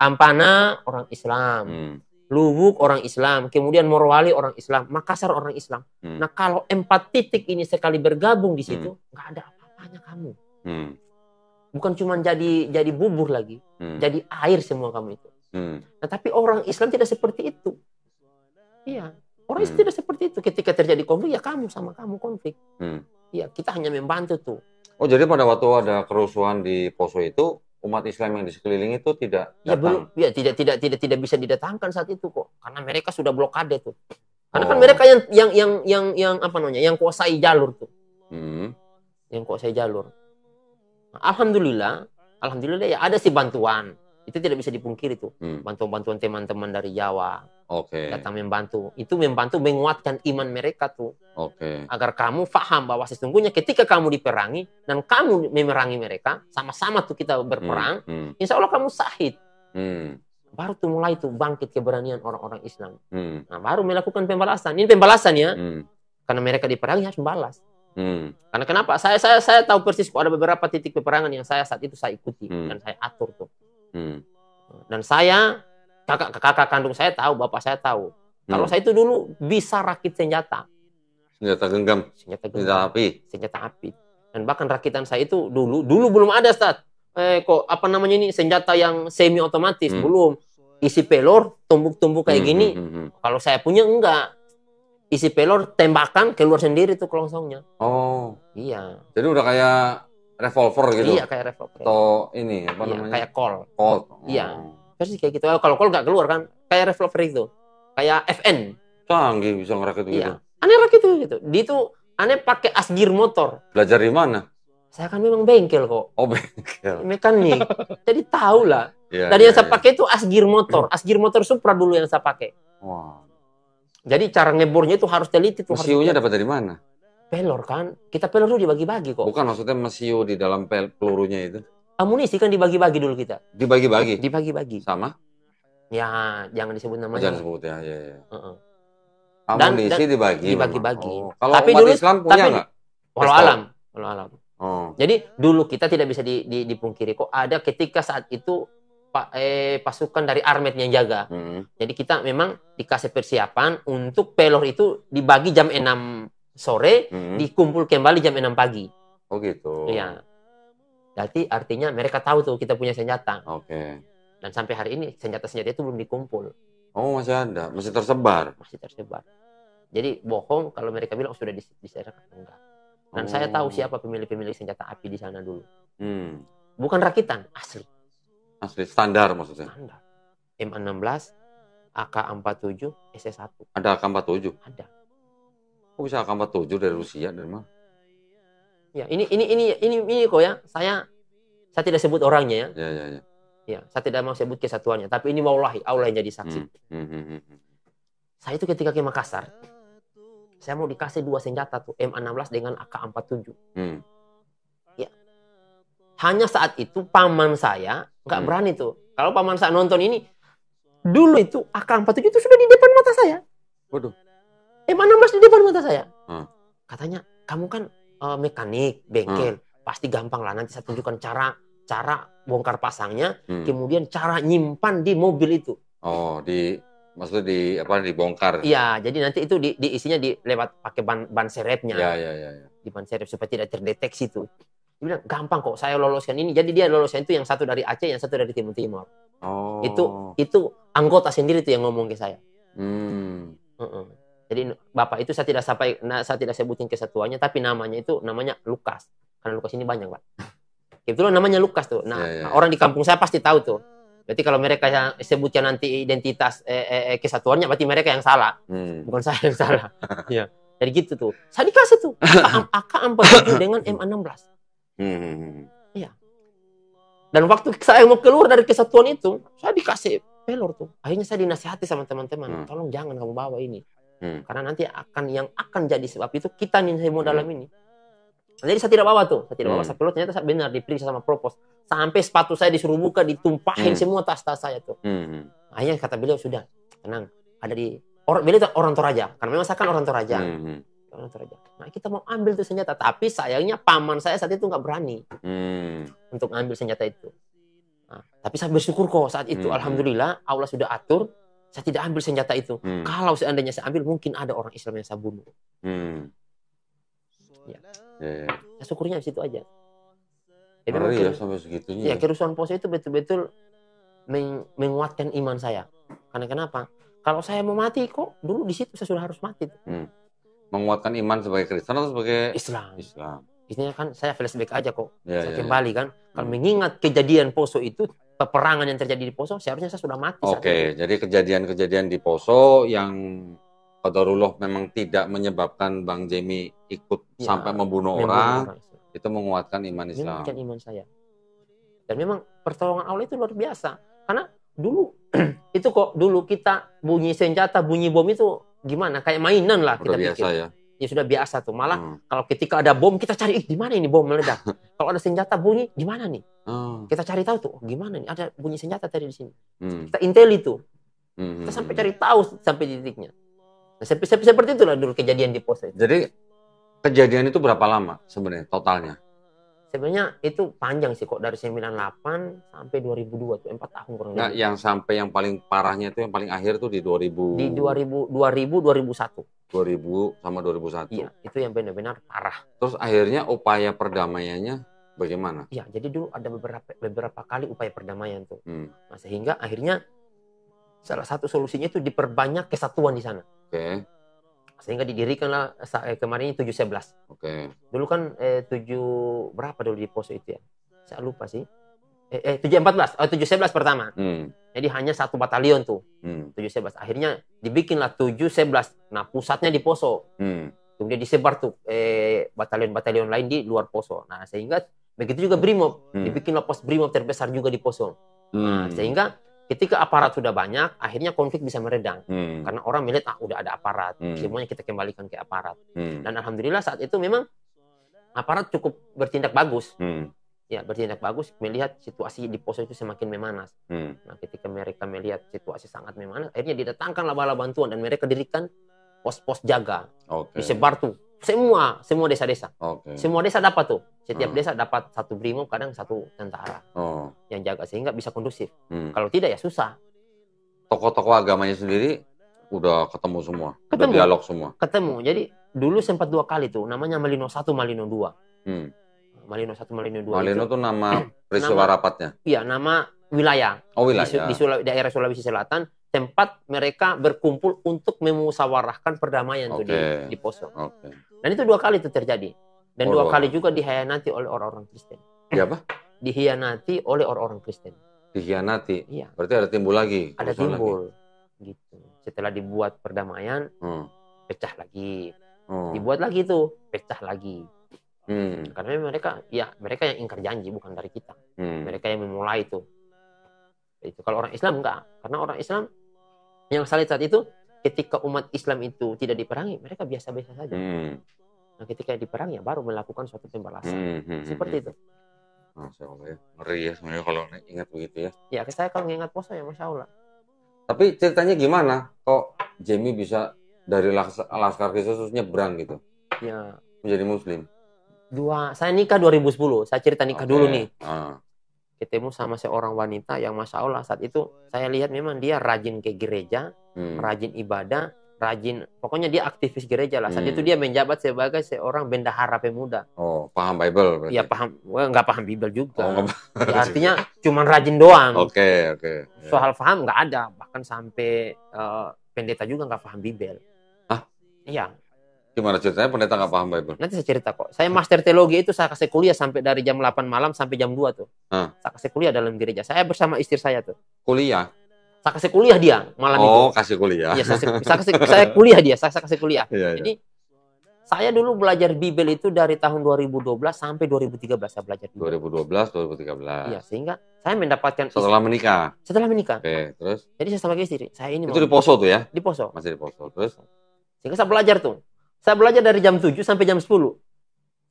Ampana orang Islam. Hmm. Lubuk orang Islam, kemudian Morowali orang Islam, Makassar orang Islam. Hmm. Nah, kalau empat titik ini sekali bergabung di situ, hmm. nggak hmm. ada apa-apanya kamu. Hmm. Bukan cuma jadi jadi bubur lagi, hmm. jadi air semua kamu itu. Hmm. Nah, tapi orang Islam tidak seperti itu. Iya, orang hmm. Islam tidak seperti itu. Ketika terjadi konflik ya kamu sama kamu konflik. Hmm. Iya, kita hanya membantu tuh. Oh jadi pada waktu ada kerusuhan di Poso itu umat Islam yang di sekeliling itu tidak iya, datang. Ya belum, ya tidak tidak tidak tidak bisa didatangkan saat itu kok, karena mereka sudah blokade tuh. Karena kan oh. kan mereka yang yang yang yang yang apa namanya, yang kuasai jalur tuh. Hmm. Yang kuasai jalur. Alhamdulillah, alhamdulillah ya ada sih bantuan. Itu tidak bisa dipungkiri tuh. Hmm. Bantuan-bantuan teman-teman dari Jawa. Okay. Datang membantu. Itu membantu menguatkan iman mereka tuh. Okay. Agar kamu paham bahwa sesungguhnya ketika kamu diperangi dan kamu memerangi mereka, sama-sama tuh kita berperang, hmm. Hmm. insya Allah kamu sahid. Hmm baru tuh mulai tuh bangkit keberanian orang-orang Islam. Hmm. Nah, baru melakukan pembalasan. Ini pembalasan ya. Hmm. Karena mereka diperangi harus membalas. Hmm. Karena kenapa? Saya saya saya tahu persis kok ada beberapa titik peperangan yang saya saat itu saya ikuti hmm. dan saya atur tuh. Hmm. Dan saya kakak kakak kandung saya tahu, bapak saya tahu. Hmm. Kalau saya itu dulu bisa rakit senjata. Senjata genggam. Senjata genggam. Senjata api. Senjata api. Dan bahkan rakitan saya itu dulu dulu belum ada stat. Eh kok apa namanya ini senjata yang semi otomatis hmm. belum. Isi pelor tumbuk-tumbuk kayak hmm, gini. Hmm, hmm, hmm. Kalau saya punya enggak. Isi pelor tembakan keluar sendiri tuh kelongsongnya. Oh. Iya. Jadi udah kayak revolver gitu. Iya, kayak revolver. Atau ini apa iya, namanya? kayak call. Call. Iya, oh. Iya. Pasti kayak gitu. Kalau call nggak keluar kan kayak revolver itu. Kayak FN. Canggih bisa ngerakit iya. gitu. Iya. Aneh rakit itu gitu. di itu aneh pakai asgir motor. Belajar di mana? Saya kan memang bengkel kok. Oh, bengkel. Mekanik. Jadi tahu lah. Yeah, Dan yeah, yang saya yeah. pakai itu asgir motor. Asgir motor Supra dulu yang saya pakai. Wow. Jadi cara ngebornya itu harus teliti. Tuh, Mesiunya dapat dari mana? pelor kan kita pelor dulu dibagi-bagi kok bukan maksudnya mesiu di dalam pel pelurunya itu amunisi kan dibagi-bagi dulu kita dibagi-bagi dibagi-bagi sama ya jangan disebut namanya jangan sebut ya ya, ya. Uh -uh. amunisi dan, dibagi bagi oh. kalau tapi umat dulu, Islam punya nggak kalau alam kalau alam oh. jadi dulu kita tidak bisa di, di, dipungkiri kok ada ketika saat itu pak eh, pasukan dari armet yang jaga -hmm. jadi kita memang dikasih persiapan untuk pelor itu dibagi jam enam sore hmm. dikumpul kembali jam 6 pagi. Oh gitu. Iya. Berarti artinya mereka tahu tuh kita punya senjata. Oke. Okay. Dan sampai hari ini senjata-senjata itu belum dikumpul. Oh masih ada, masih tersebar. Masih tersebar. Jadi bohong kalau mereka bilang sudah diserahkan enggak. Dan oh. saya tahu oh. siapa pemilik-pemilik senjata api di sana dulu. Hmm. Bukan rakitan, asli. Asli standar maksudnya. Standar. M16, AK47, SS1. Ada AK47? Ada. Kok bisa AK47 dari Rusia dari mana? Ya, ini ini ini ini ini kok ya. Saya saya tidak sebut orangnya ya. Ya, ya, ya. Ya, saya tidak mau sebut kesatuannya, tapi ini wallahi Allah yang jadi saksi. Hmm, hmm, hmm, hmm. hmm. Saya itu ketika ke Makassar, saya mau dikasih dua senjata tuh, M16 dengan AK47. Hmm. Ya. Hanya saat itu paman saya nggak hmm. berani tuh. Kalau paman saya nonton ini, dulu itu AK47 itu sudah di depan mata saya. Waduh eh mana mas di depan mata saya hmm. katanya kamu kan uh, mekanik bengkel hmm. pasti gampang lah nanti saya tunjukkan cara cara bongkar pasangnya hmm. kemudian cara nyimpan di mobil itu oh di maksudnya di apa dibongkar iya jadi nanti itu di, di isinya di lewat pakai ban ban serepnya Iya iya iya. ya. di ban serep supaya tidak terdeteksi itu dia bilang gampang kok saya loloskan ini jadi dia loloskan itu yang satu dari Aceh yang satu dari Timur Timur oh. itu itu anggota sendiri itu yang ngomong ke saya hmm. uh -uh. Jadi bapak itu saya tidak sampai nah, saya tidak sebutin kesatuannya tapi namanya itu namanya Lukas. Karena Lukas ini banyak, Pak. Itu namanya Lukas tuh. Nah, ya, ya. orang di kampung saya pasti tahu tuh. Berarti kalau mereka yang sebutkan nanti identitas eh, eh, eh kesatuannya berarti mereka yang salah. Hmm. Bukan saya yang salah. Iya. Jadi gitu tuh. Saya dikasih tuh AK-47 dengan hmm. m 16 hmm, hmm, hmm. Iya. Dan waktu saya mau keluar dari kesatuan itu, saya dikasih pelor tuh. Akhirnya saya dinasihati sama teman-teman, hmm. tolong jangan kamu bawa ini. Hmm. Karena nanti akan yang akan jadi sebab itu kita nih saya mau hmm. dalam ini. Jadi saya tidak bawa tuh, saya tidak bawa sepuluh sepatu ternyata saya benar diperiksa sama propos. Sampai sepatu saya disuruh buka, ditumpahin hmm. semua tas-tas saya tuh. Hmm. Akhirnya kata beliau sudah tenang, ada di orang beliau itu orang Toraja, karena memang saya kan orang Toraja. Hmm, hmm. Orang Toraja. Nah kita mau ambil tuh senjata, tapi sayangnya paman saya saat itu nggak berani hmm. untuk ambil senjata itu. Nah, tapi saya bersyukur kok saat itu, hmm. hmm. alhamdulillah Allah sudah atur saya tidak ambil senjata itu. Hmm. Kalau seandainya saya ambil, mungkin ada orang Islam yang saya bunuh. Hmm. Ya. Ya, ya. ya syukurnya di situ aja. Jadi ya, Mari oh, mungkin, ya sampai segitunya. Ya, kerusuhan Poso itu betul-betul menguatkan iman saya. Karena kenapa? Kalau saya mau mati kok dulu di situ saya sudah harus mati. Hmm. Menguatkan iman sebagai Kristen atau sebagai Islam? Islam. isinya kan saya flashback aja kok. Ya, saya ya, kembali ya. kan. Kalau hmm. mengingat kejadian poso itu peperangan yang terjadi di Poso, seharusnya saya sudah mati. Oke, okay, jadi kejadian-kejadian di Poso yang Qadarullah memang tidak menyebabkan Bang Jemi ikut ya, sampai membunuh orang, orang, itu menguatkan iman Islam. Menguatkan iman saya. Dan memang pertolongan Allah itu luar biasa. Karena dulu itu kok dulu kita bunyi senjata, bunyi bom itu gimana? Kayak mainan lah Udah kita biasa pikir. ya ya sudah biasa tuh. Malah hmm. kalau ketika ada bom kita cari, ih di mana ini bom meledak? kalau ada senjata bunyi, gimana nih? Hmm. Kita cari tahu tuh, oh, gimana nih? Ada bunyi senjata tadi di sini. Hmm. Kita intel itu. Hmm. Kita hmm, sampai hmm. cari tahu sampai titiknya. Nah, seperti, seperti itulah dulu kejadian di pos Jadi kejadian itu berapa lama sebenarnya totalnya? Sebenarnya itu panjang sih kok dari 98 sampai 2002 tuh empat tahun kurang nah, lebih. Nah, yang sampai yang paling parahnya itu yang paling akhir tuh di 2000 di 2000 2000 2001. 2000 sama 2001. Iya, itu yang benar-benar parah. Terus akhirnya upaya perdamaiannya bagaimana? Iya, jadi dulu ada beberapa beberapa kali upaya perdamaian tuh. Hmm. Nah, sehingga akhirnya salah satu solusinya itu diperbanyak kesatuan di sana. Oke. Okay. Sehingga didirikanlah eh, eh, kemarin 711. Oke. Okay. Dulu kan eh, 7 berapa dulu di poso itu ya? Saya lupa sih eh, eh 714 oh 711 pertama. Hmm. Jadi hanya satu batalion tuh. Hmm. 711. Akhirnya dibikinlah 711. Nah, pusatnya di Poso. Hmm. Kemudian disebar tuh eh batalion-batalion lain di luar Poso. Nah, sehingga begitu juga Brimob, hmm. dibikinlah pos Brimob terbesar juga di Poso. Nah, hmm. Nah, sehingga ketika aparat sudah banyak, akhirnya konflik bisa meredang Hmm. Karena orang melihat ah udah ada aparat, hmm. semuanya kita kembalikan ke aparat. Hmm. Dan alhamdulillah saat itu memang aparat cukup bertindak bagus. Hmm ya bertindak bagus melihat situasi di pos itu semakin memanas. Hmm. Nah, ketika mereka melihat situasi sangat memanas, akhirnya didatangkanlah bala bantuan dan mereka dirikan pos-pos jaga. Okay. Disebar tuh semua semua desa-desa. Okay. Semua desa dapat tuh. Setiap hmm. desa dapat satu brimob, kadang satu tentara oh. yang jaga sehingga bisa kondusif. Hmm. Kalau tidak ya susah. Tokoh-tokoh agamanya sendiri udah ketemu semua, ketemu. udah dialog semua. Ketemu. Jadi dulu sempat dua kali tuh, namanya Malino satu, Malino dua. Hmm Malino satu Malino dua Malino itu. tuh nama peristiwa rapatnya iya nama wilayah oh wilayah di, di daerah Sulawesi Selatan tempat mereka berkumpul untuk memusawarahkan perdamaian okay. tuh di, di Poso okay. dan itu dua kali itu terjadi dan oh, dua kali juga dihianati oleh orang-orang Kristen Iya, apa dihianati oleh orang-orang Kristen dihianati iya berarti ada timbul lagi ada timbul lagi. gitu setelah dibuat perdamaian hmm. pecah lagi hmm. dibuat lagi tuh pecah lagi Hmm. Karena mereka ya mereka yang ingkar janji bukan dari kita. Hmm. Mereka yang memulai itu. Itu kalau orang Islam enggak. Karena orang Islam yang saya saat itu ketika umat Islam itu tidak diperangi, mereka biasa-biasa saja. Hmm. Nah, ketika diperangi ya baru melakukan suatu pembalasan. Hmm, hmm, hmm Seperti hmm. itu. Masya Allah ya. Ngeri ya sebenarnya kalau ingat begitu ya. Ya, saya kalau ingat puasa ya Masya Allah. Tapi ceritanya gimana kok Jamie bisa dari Laskar Kristus nyebrang gitu? Ya. Menjadi Muslim? dua saya nikah 2010 saya cerita nikah okay. dulu nih uh. ketemu sama seorang wanita yang masya Allah saat itu saya lihat memang dia rajin ke gereja hmm. rajin ibadah rajin pokoknya dia aktivis gereja lah saat hmm. itu dia menjabat sebagai seorang bendahara pemuda oh paham Bible berarti ya paham well, nggak paham Bible juga oh, ya, artinya cuman rajin doang oke okay, oke okay. yeah. soal paham nggak ada bahkan sampai uh, pendeta juga nggak paham Bible ah iya Gimana ceritanya pendeta nggak paham Bible? Nanti saya cerita kok. Saya master teologi itu saya kasih kuliah sampai dari jam 8 malam sampai jam 2 tuh. Hmm. Saya kasih kuliah dalam gereja. Saya bersama istri saya tuh. Kuliah? Saya kasih kuliah dia malam oh, itu. Oh, kasih kuliah. Iya, saya, saya, kasih, saya kuliah dia. Saya, saya kasih kuliah. Iya, iya. Jadi iya. Saya dulu belajar Bible itu dari tahun 2012 sampai 2013 saya belajar Bible. 2012, 2013. Iya, sehingga saya mendapatkan setelah menikah. Setelah menikah. Oke, terus. Jadi saya sama istri, saya ini Itu mau... di Poso tuh ya? Di Poso. Masih di Poso. Terus sehingga saya belajar tuh. Saya belajar dari jam 7 sampai jam 10.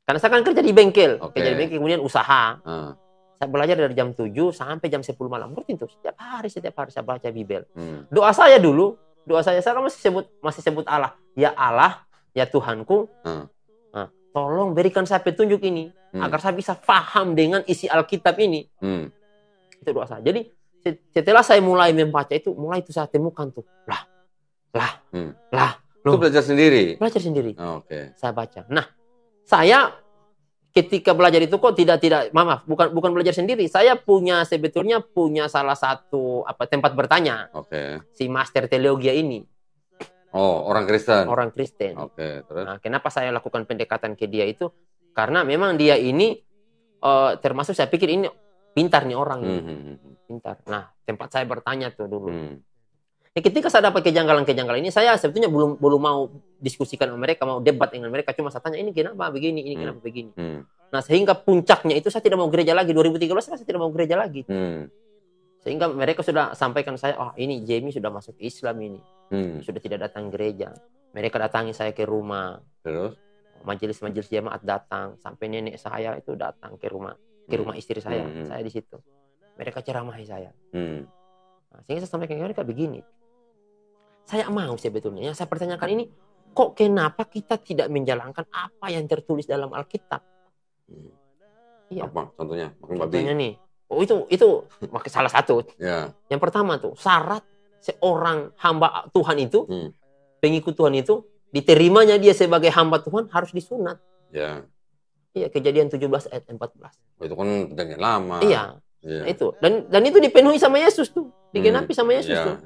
Karena saya kan kerja di bengkel, okay. kerja di bengkel kemudian usaha. Uh. Saya belajar dari jam 7 sampai jam 10 malam. Rutin tuh setiap hari setiap hari saya baca Bibel. Hmm. Doa saya dulu, doa saya saya kan masih sebut masih sebut Allah. Ya Allah, ya Tuhanku. Hmm. Nah, tolong berikan saya petunjuk ini hmm. agar saya bisa paham dengan isi Alkitab ini. Hmm. Itu doa saya. Jadi setelah saya mulai membaca itu, mulai itu saya temukan tuh. Lah, lah, hmm. lah Loh, itu belajar sendiri? Belajar sendiri. Oh, Oke. Okay. Saya baca. Nah, saya ketika belajar itu kok tidak tidak maaf bukan bukan belajar sendiri. Saya punya sebetulnya punya salah satu apa tempat bertanya. Okay. Si master teologia ini. Oh, orang Kristen. Orang Kristen. Oke, okay, Nah, kenapa saya lakukan pendekatan ke dia itu? Karena memang dia ini uh, termasuk saya pikir ini pintar nih orang. Mm -hmm. Pintar. Nah, tempat saya bertanya tuh dulu. Mm Ya, ketika saya dapat kejanggalan-kejanggalan ini, saya sebetulnya belum belum mau diskusikan sama mereka, mau debat dengan mereka, cuma saya tanya ini kenapa begini, ini hmm. kenapa begini. Hmm. Nah, sehingga puncaknya itu saya tidak mau gereja lagi. 2013 saya tidak mau gereja lagi. Hmm. Sehingga mereka sudah sampaikan saya, oh ini Jamie sudah masuk Islam ini. Hmm. Sudah tidak datang gereja. Mereka datangi saya ke rumah. Majelis-majelis jemaat datang. Sampai nenek saya itu datang ke rumah. Ke hmm. rumah hmm. istri saya. Hmm, hmm. Saya di situ. Mereka ceramahi saya. Hmm. Nah, sehingga saya sampaikan mereka begini saya mau sebetulnya. Yang saya pertanyakan ini, kok kenapa kita tidak menjalankan apa yang tertulis dalam Alkitab? Hmm. Iya. Apa contohnya? Makan babi. nih. Oh itu itu salah satu. yeah. Yang pertama tuh syarat seorang hamba Tuhan itu, hmm. pengikut Tuhan itu diterimanya dia sebagai hamba Tuhan harus disunat. Ya. Iya, kejadian 17 ayat 14. Oh, itu kan yang lama. Iya. Yeah. Nah, itu. Dan dan itu dipenuhi sama Yesus tuh, digenapi hmm. sama Yesus yeah, tuh.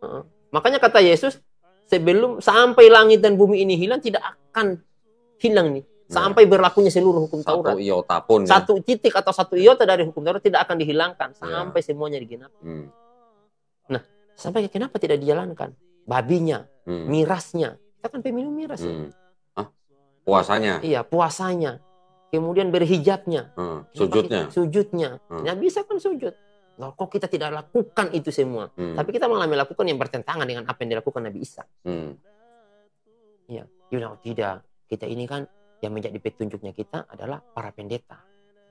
Uh -uh. Makanya kata Yesus, sebelum sampai langit dan bumi ini hilang tidak akan hilang nih. Ya. Sampai berlakunya seluruh hukum Taurat. Satu iota pun. Ya. Satu titik atau satu iota dari hukum Taurat tidak akan dihilangkan ya. sampai ya. semuanya digenapi. Hmm. Nah, sampai kenapa tidak dijalankan? Babinya, hmm. mirasnya. Kita kan pemilu miras ya. hmm. ya. Puasanya. Iya, puasanya. Kemudian berhijabnya. Hmm. Sujudnya. sujudnya. Hmm. Ya bisa kan sujud. Loh, kok kita tidak lakukan itu semua? Hmm. Tapi kita malah melakukan yang bertentangan dengan apa yang dilakukan Nabi Isa. Hmm. Ya, you know, tidak. Kita ini kan yang menjadi petunjuknya kita adalah para pendeta.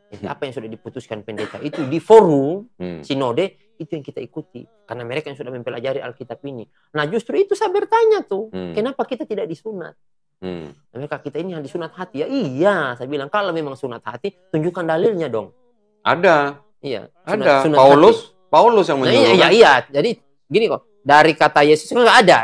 Jadi hmm. apa yang sudah diputuskan pendeta itu di forum hmm. sinode itu yang kita ikuti karena mereka yang sudah mempelajari Alkitab ini. Nah justru itu saya bertanya tuh, hmm. kenapa kita tidak disunat? Hmm. Nah, mereka kita ini yang disunat hati ya iya, saya bilang kalau memang sunat hati tunjukkan dalilnya dong. Ada Iya. Ada. Sunat Paulus, hati. Paulus yang menyuruh. Nah, iya, kan? iya, Jadi gini kok. Dari kata Yesus kan nggak ada.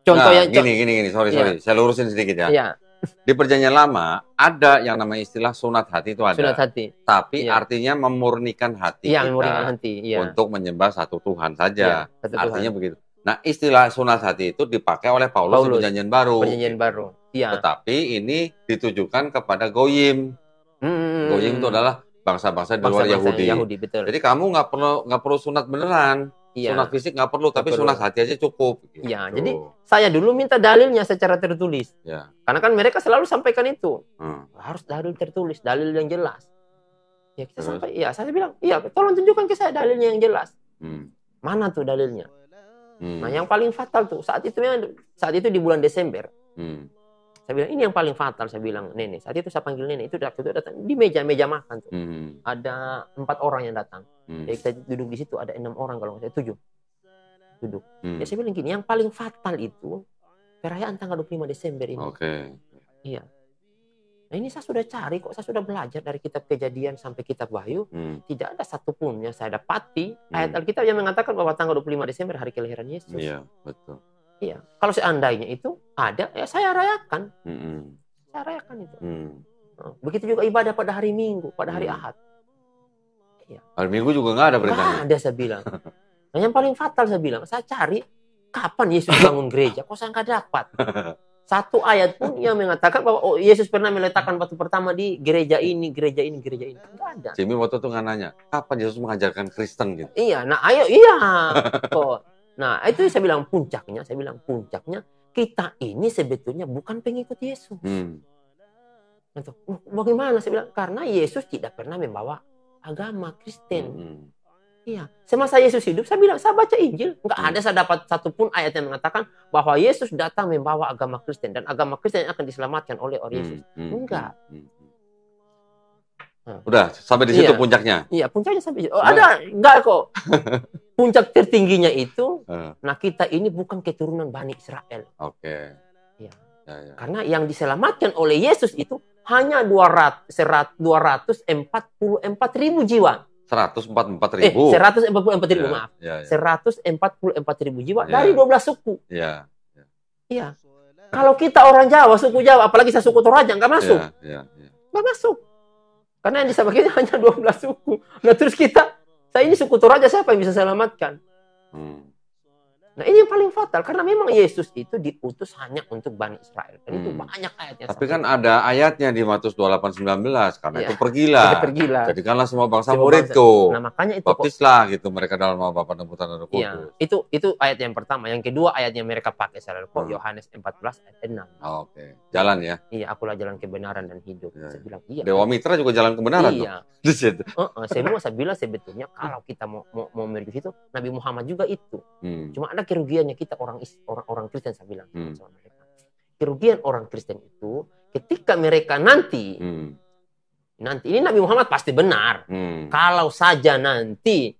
Contoh nah, yang gini, gini, gini. Sorry, iya. sorry. Saya lurusin sedikit ya. Iya. Di perjanjian lama ada yang namanya istilah sunat hati itu ada. Sunat hati. Tapi iya. artinya memurnikan hati. Iya, memurnikan hati. Iya. Untuk menyembah satu Tuhan saja. Iya, satu Tuhan. Artinya begitu. Nah, istilah sunat hati itu dipakai oleh Paulus, Paulus. di perjanjian baru. Perjanjian baru. Iya. Tetapi ini ditujukan kepada goyim. Hmm. Goyim itu adalah bangsa-bangsa di luar Yahudi. Yahudi betul. Jadi kamu nggak perlu nggak perlu sunat beneran. Iya. Sunat fisik nggak perlu, tapi perlu. sunat hati aja cukup. Gitu. Ya, jadi saya dulu minta dalilnya secara tertulis. Ya. Karena kan mereka selalu sampaikan itu. Hmm. Harus dalil tertulis, dalil yang jelas. Ya kita sampai, Iya. saya bilang, iya tolong tunjukkan ke saya dalilnya yang jelas. Hmm. Mana tuh dalilnya? Hmm. Nah yang paling fatal tuh saat itu saat itu di bulan Desember. Hmm saya bilang ini yang paling fatal. Saya bilang nenek. Saat itu saya panggil nenek itu waktu itu datang di meja meja makan tuh. Hmm. Ada empat orang yang datang. Hmm. Jadi kita duduk di situ ada enam orang kalau saya tujuh duduk. Hmm. Ya saya bilang gini, yang paling fatal itu perayaan tanggal 25 Desember ini. Oke. Okay. Iya. Nah ini saya sudah cari kok, saya sudah belajar dari kitab kejadian sampai kitab Wahyu. Hmm. Tidak ada satupun yang saya dapati. Hmm. Ayat Alkitab yang mengatakan bahwa tanggal 25 Desember hari kelahiran Yesus. Iya, betul. Iya. Kalau seandainya itu ada, ya saya rayakan. Mm -hmm. Saya rayakan itu. Mm. Oh, begitu juga ibadah pada hari Minggu, pada hari mm. Ahad. Iya. Hari Minggu juga nggak ada perintah. Nggak ada saya bilang. nah, yang paling fatal saya bilang, saya cari kapan Yesus bangun gereja, kok saya nggak dapat. Satu ayat pun yang mengatakan bahwa oh, Yesus pernah meletakkan batu pertama di gereja ini, gereja ini, gereja ini. Enggak ada. Jimmy waktu itu nggak nanya, kapan Yesus mengajarkan Kristen gitu? Iya, nah ayo, iya. Kok. Nah, hmm. itu saya bilang puncaknya, saya bilang puncaknya kita ini sebetulnya bukan pengikut Yesus. Hmm. Oh, bagaimana saya bilang? Karena Yesus tidak pernah membawa agama Kristen. Hmm. Iya, semasa Yesus hidup saya bilang saya baca Injil, nggak hmm. ada saya dapat satupun ayat yang mengatakan bahwa Yesus datang membawa agama Kristen dan agama Kristen akan diselamatkan oleh orang hmm. Yesus. Enggak. Udah sampai di situ iya. puncaknya. Iya, puncaknya sampai situ. Oh, ada enggak kok. Puncak tertingginya itu uh. nah kita ini bukan keturunan Bani Israel. Oke. Okay. Iya. Ya, ya. Karena yang diselamatkan oleh Yesus itu hanya dua empat puluh empat ribu jiwa. seratus empat puluh empat ribu. Eh, seratus empat puluh empat ribu, ya, maaf ya, ya. seratus empat puluh empat ribu jiwa ya. dari belas suku. Iya. Iya. Ya. Kalau kita orang Jawa, suku Jawa, apalagi saya suku Toraja, nggak masuk. Nggak Nggak masuk karena yang diselamatkan hanya 12 suku. Nah terus kita, saya ini suku Toraja siapa yang bisa saya selamatkan? Hmm. Nah ini yang paling fatal karena memang Yesus itu diutus hanya untuk Bani Israel. Dan hmm. itu banyak ayatnya. Tapi kan ada ayatnya di Matius 28:19 karena ya. itu pergilah. Jadi pergilah. Jadikanlah semua bangsa semua muridku. Nah makanya itu baptislah kok. gitu mereka dalam nama Bapa dan Putra dan Roh ya. Itu itu ayat yang pertama. Yang kedua ayatnya mereka pakai selalu kok hmm. 14 ayat 6. Oh, Oke. Okay. Jalan ya. Iya, akulah jalan kebenaran dan hidup. Ya. Saya bilang iya. Dewa Mitra juga jalan kebenaran iya. tuh. Di situ. Uh -uh. Saya bilang saya bilang sebetulnya kalau kita mau mau, mau itu Nabi Muhammad juga itu. Hmm. Cuma ada kerugiannya kita orang orang, orang Kristen saya bilang hmm. sama mereka. Kerugian orang Kristen itu ketika mereka nanti hmm. nanti ini Nabi Muhammad pasti benar. Hmm. Kalau saja nanti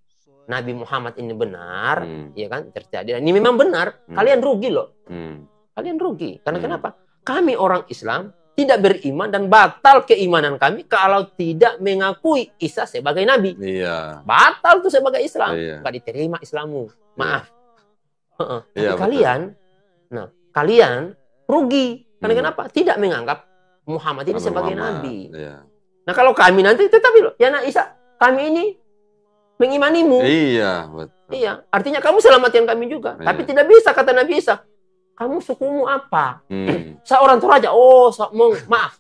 Nabi Muhammad ini benar, hmm. ya kan terjadi. Ini memang benar. Hmm. Kalian rugi loh. Hmm. Kalian rugi. Karena hmm. kenapa? Kami orang Islam tidak beriman dan batal keimanan kami kalau tidak mengakui Isa sebagai nabi. Iya. Batal tuh sebagai Islam, iya. Gak diterima Islammu. Iya. Maaf. Iya. Tapi ya, kalian, betul. kalian, nah kalian rugi karena hmm. kenapa? Tidak menganggap Muhammad ini sebagai nabi. Ya. Nah kalau kami nanti tetapi ya nak Isa, kami ini mengimanimu. Iya betul. Iya, artinya kamu selamatkan kami juga. Iya. Tapi tidak bisa kata Nabi Isa, kamu sukumu apa? Hmm. Saya orang Toraja. Oh, so, mau, maaf.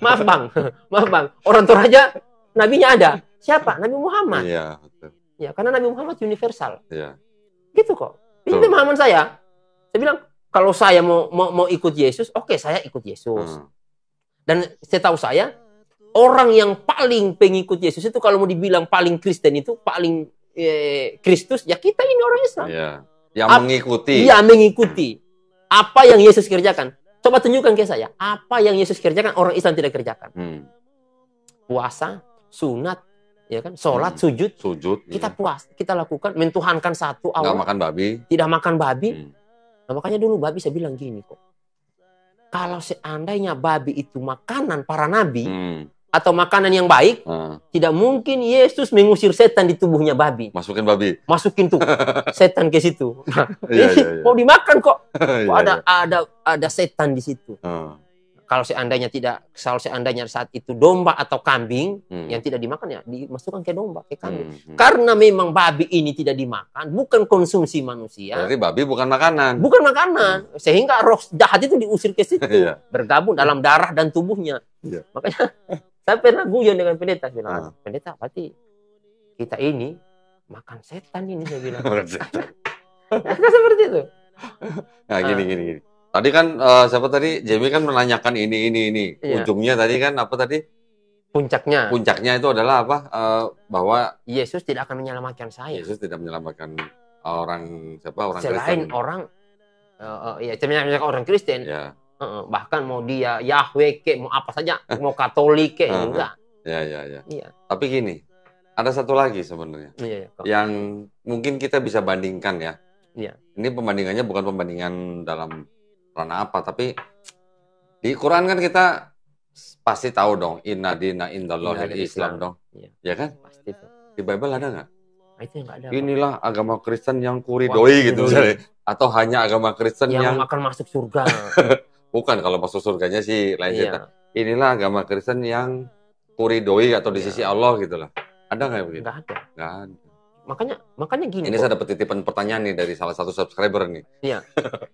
Maaf, Bang. maaf, Bang. Orang Toraja nabinya ada. Siapa? Nabi Muhammad. Iya, betul. Ya, karena Nabi Muhammad universal. Iya. Gitu kok. Ini Tuh. pemahaman saya. Saya bilang kalau saya mau mau, mau ikut Yesus, oke okay, saya ikut Yesus. Hmm. Dan setahu saya orang yang paling pengikut Yesus itu kalau mau dibilang paling Kristen itu paling eh, Kristus ya kita ini orang Islam. Ya. Yang Ap mengikuti. Iya mengikuti apa yang Yesus kerjakan. Coba tunjukkan ke saya apa yang Yesus kerjakan orang Islam tidak kerjakan. Hmm. Puasa, sunat, ya kan sholat hmm. sujud sujud kita iya. puas kita lakukan mentuhankan satu awal. Tidak makan babi tidak makan babi hmm. nah, makanya dulu babi saya bilang gini kok kalau seandainya babi itu makanan para nabi hmm. atau makanan yang baik hmm. tidak mungkin Yesus mengusir setan di tubuhnya babi masukin babi masukin tuh setan ke situ nah, iya, iya, iya. mau dimakan kok, iya, kok iya, ada iya. ada ada setan di situ hmm kalau seandainya tidak kalau seandainya saat itu domba atau kambing hmm. yang tidak dimakan ya dimasukkan ke domba ke kambing hmm, hmm. karena memang babi ini tidak dimakan bukan konsumsi manusia berarti babi bukan makanan bukan makanan hmm. sehingga roh jahat itu diusir ke situ yeah. bergabung dalam darah dan tubuhnya yeah. makanya saya pernah guyon dengan pendeta bilang ah. pendeta berarti kita ini makan setan ini saya bilang setan. seperti itu nah gini ah. gini gini Tadi kan uh, siapa tadi? Jamie kan menanyakan ini ini ini. Iya. Ujungnya tadi kan apa tadi? Puncaknya. Puncaknya itu adalah apa? Uh, bahwa Yesus tidak akan menyelamatkan saya. Yesus tidak menyelamatkan orang siapa orang Selain Kristen. orang uh, uh, ya selain orang Kristen. Yeah. Iya. Uh, bahkan mau dia Yahweh ke, mau apa saja, mau Katolik ke, uh, enggak. Ya, ya, ya. Tapi gini, ada satu lagi sebenarnya. Iya, iya, yang mungkin kita bisa bandingkan ya. Iya. Ini pembandingannya bukan pembandingan dalam peran apa tapi di Quran kan kita pasti tahu dong inna dina Allah Islam, Islam dong. Iya. Ya kan? Pasti tuh. Di Bible ada nggak? Nah, itu yang ada. Inilah apa? agama Kristen yang kuridoi gitu iya. misalnya. Atau hanya agama Kristen yang, yang... akan masuk surga. Bukan kalau masuk surganya sih lain iya. cerita. Inilah agama Kristen yang kuridoi atau di iya. sisi Allah gitulah. Ada nggak begitu? Nggak ada. Nggak ada makanya makanya gini. Ini kok. saya dapat titipan pertanyaan nih dari salah satu subscriber nih. Iya.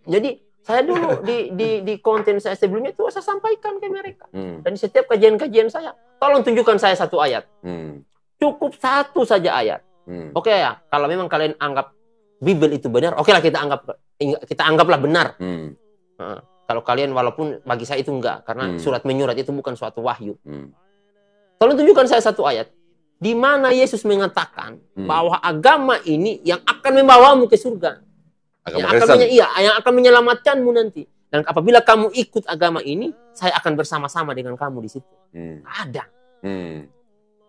Jadi saya dulu di di di konten saya sebelumnya itu saya sampaikan ke mereka. Hmm. Dan setiap kajian-kajian saya, tolong tunjukkan saya satu ayat. Hmm. Cukup satu saja ayat. Hmm. Oke okay, ya, kalau memang kalian anggap Bible itu benar, oke okay lah kita anggap kita anggaplah benar. Hmm. Nah, kalau kalian walaupun bagi saya itu enggak, karena hmm. surat menyurat itu bukan suatu wahyu. Hmm. Tolong tunjukkan saya satu ayat di mana Yesus mengatakan hmm. bahwa agama ini yang akan membawamu ke surga. yang akan iya, yang akan menyelamatkanmu nanti. Dan apabila kamu ikut agama ini, saya akan bersama-sama dengan kamu di situ. Hmm. Ada. Hmm.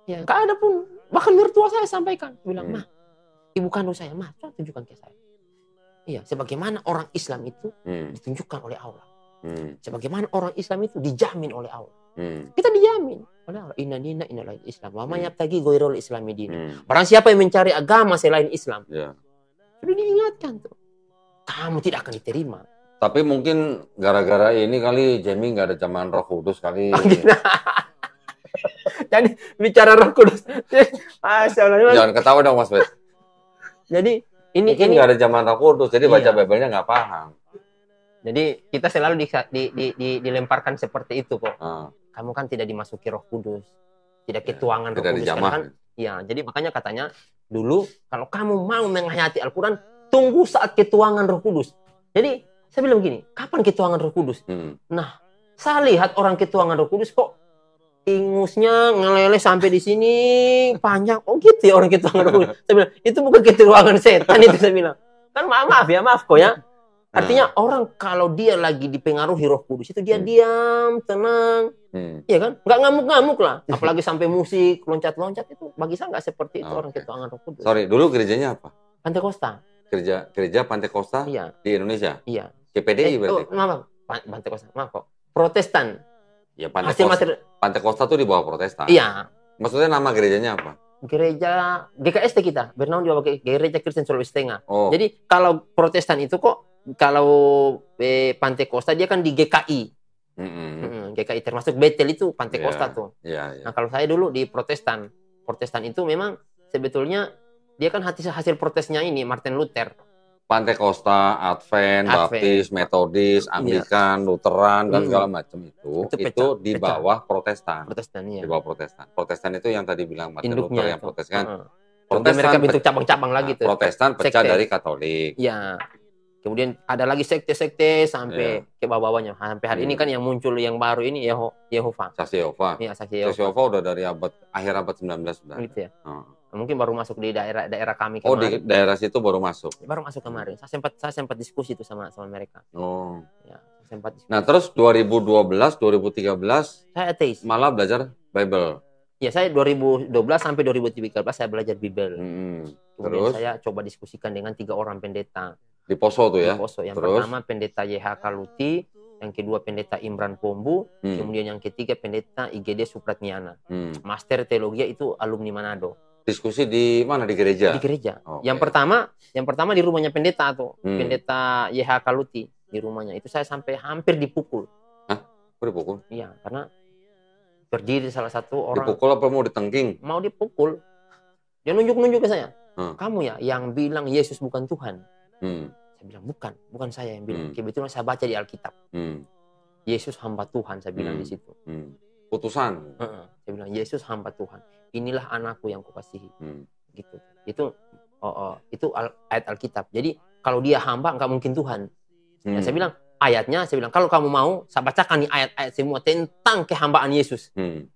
Ya, gak ada pun. Bahkan mertua saya sampaikan, bilang, hmm. "Mah, ibu kandung saya, mah, coba tunjukkan ke saya." Iya, sebagaimana orang Islam itu hmm. ditunjukkan oleh Allah. Hmm. Sebagaimana orang Islam itu dijamin oleh Allah. Hmm. Kita dijamin. Padahal Inna dina inna lain Islam. Wa man hmm. tagi ghairul Islami dina. Hmm. Barang siapa yang mencari agama selain Islam. Ya. Sudah diingatkan tuh. Kamu tidak akan diterima. Tapi mungkin gara-gara ini kali Jamie nggak ada zaman Roh Kudus kali. Jadi bicara Roh Kudus. Jangan ketawa dong Mas Bet. Jadi ini mungkin nggak ada zaman Roh Kudus, jadi iya. baca nya nggak paham. Jadi kita selalu dilemparkan seperti itu kok. Hmm kamu kan tidak dimasuki Roh Kudus, tidak ketuangan ya, Roh Kudus karena kan ya. Jadi makanya katanya dulu kalau kamu mau menghayati Al-Qur'an, tunggu saat ketuangan Roh Kudus. Jadi saya bilang gini, kapan ketuangan Roh Kudus? Hmm. Nah, saya lihat orang ketuangan Roh Kudus kok ingusnya ngeleleh sampai di sini panjang. Oh gitu ya orang ketuangan Roh Kudus. Saya bilang, itu bukan ketuangan setan itu saya bilang. Kan maaf, maaf ya, maaf kok ya. Nah. Artinya nah. orang kalau dia lagi dipengaruhi Roh Kudus itu dia hmm. diam, tenang, Hmm. Iya kan? Nggak ngamuk-ngamuk lah. Apalagi sampai musik, loncat-loncat itu bagi saya nggak seperti itu ah, orang okay. orang kita angan Sorry, dulu gerejanya apa? Pantai Kosta. Gereja Gereja Pantai Kosta iya. di Indonesia? Iya. CPDI eh, berarti? Oh, maaf, Pantai Kosta. Maaf kok. Protestan. Ya Pantai Kosta. Materi... Pantai Kosta tuh di bawah Protestan. Iya. Maksudnya nama gerejanya apa? Gereja GKST kita, bernama juga bawah Gereja Kristen Sulawesi Tengah. Oh. Jadi kalau Protestan itu kok kalau eh, Pantai Kosta dia kan di GKI. Mm -hmm. Mm -hmm GKI termasuk Betel itu Pantai yeah. Costa tuh. Yeah, yeah. Nah kalau saya dulu di Protestan, Protestan itu memang sebetulnya dia kan hasil hasil protesnya ini Martin Luther. Pantai Costa, Advent, Advent. Baptis, Metodis, iya. Anglikan, yeah. Lutheran dan mm. segala macam itu itu, pecah, di bawah pecah. Protestan. Protestan iya. Di bawah Protestan. Protestan itu yang tadi bilang Martin Induknya Luther yang Protestan. Uh -huh. Protestan mereka bentuk cabang-cabang lagi tuh. Protestan pecah Sekte. dari Katolik. Yeah. Kemudian ada lagi sekte-sekte sampai yeah. ke bawah-bawahnya. Nah, sampai hari yeah. ini kan yang muncul yang baru ini Yeho Yehova. Saksi Yehova. ya, Saksi Yehova. Saksi Yehova udah dari abad akhir abad 19 sudah. Gitu ya. Oh. Mungkin baru masuk di daerah-daerah kami kemarin. Oh, di daerah situ baru masuk. Ya, baru masuk kemarin. Saya sempat saya sempat diskusi itu sama sama mereka. Oh. Ya, sempat diskusi. Nah, terus 2012, 2013 saya ateis. Malah belajar Bible. Ya, saya 2012 sampai 2013 saya belajar Bible. Hmm. Kemudian terus? saya coba diskusikan dengan tiga orang pendeta di Poso tuh ya. Di Poso. Yang Terus? pertama pendeta YH Kaluti, yang kedua pendeta Imran Pombu, hmm. kemudian yang ketiga pendeta IGD Supratniana. Hmm. Master teologi itu alumni Manado. Diskusi di mana di gereja? Di gereja. Oh, okay. Yang pertama, yang pertama di rumahnya pendeta tuh, hmm. pendeta YH Kaluti di rumahnya. Itu saya sampai hampir dipukul. Hah? Kok dipukul? Iya, karena berdiri salah satu orang. Dipukul apa mau ditengking? Mau dipukul. Dia nunjuk-nunjuk ke saya. Hmm. Kamu ya yang bilang Yesus bukan Tuhan. Hmm. Saya bilang bukan, bukan saya yang bilang. Hmm. Kebetulan saya baca di Alkitab. Hmm. Yesus hamba Tuhan, saya bilang hmm. di situ. Hmm. Putusan. uh Saya bilang Yesus hamba Tuhan. Inilah anakku yang kukasihi. Hmm. Gitu. Itu oh, oh. itu al- ayat Alkitab. Jadi kalau dia hamba nggak mungkin Tuhan. Ya, hmm. saya bilang ayatnya, saya bilang kalau kamu mau, saya bacakan nih ayat-ayat semua tentang kehambaan Yesus. Hmm.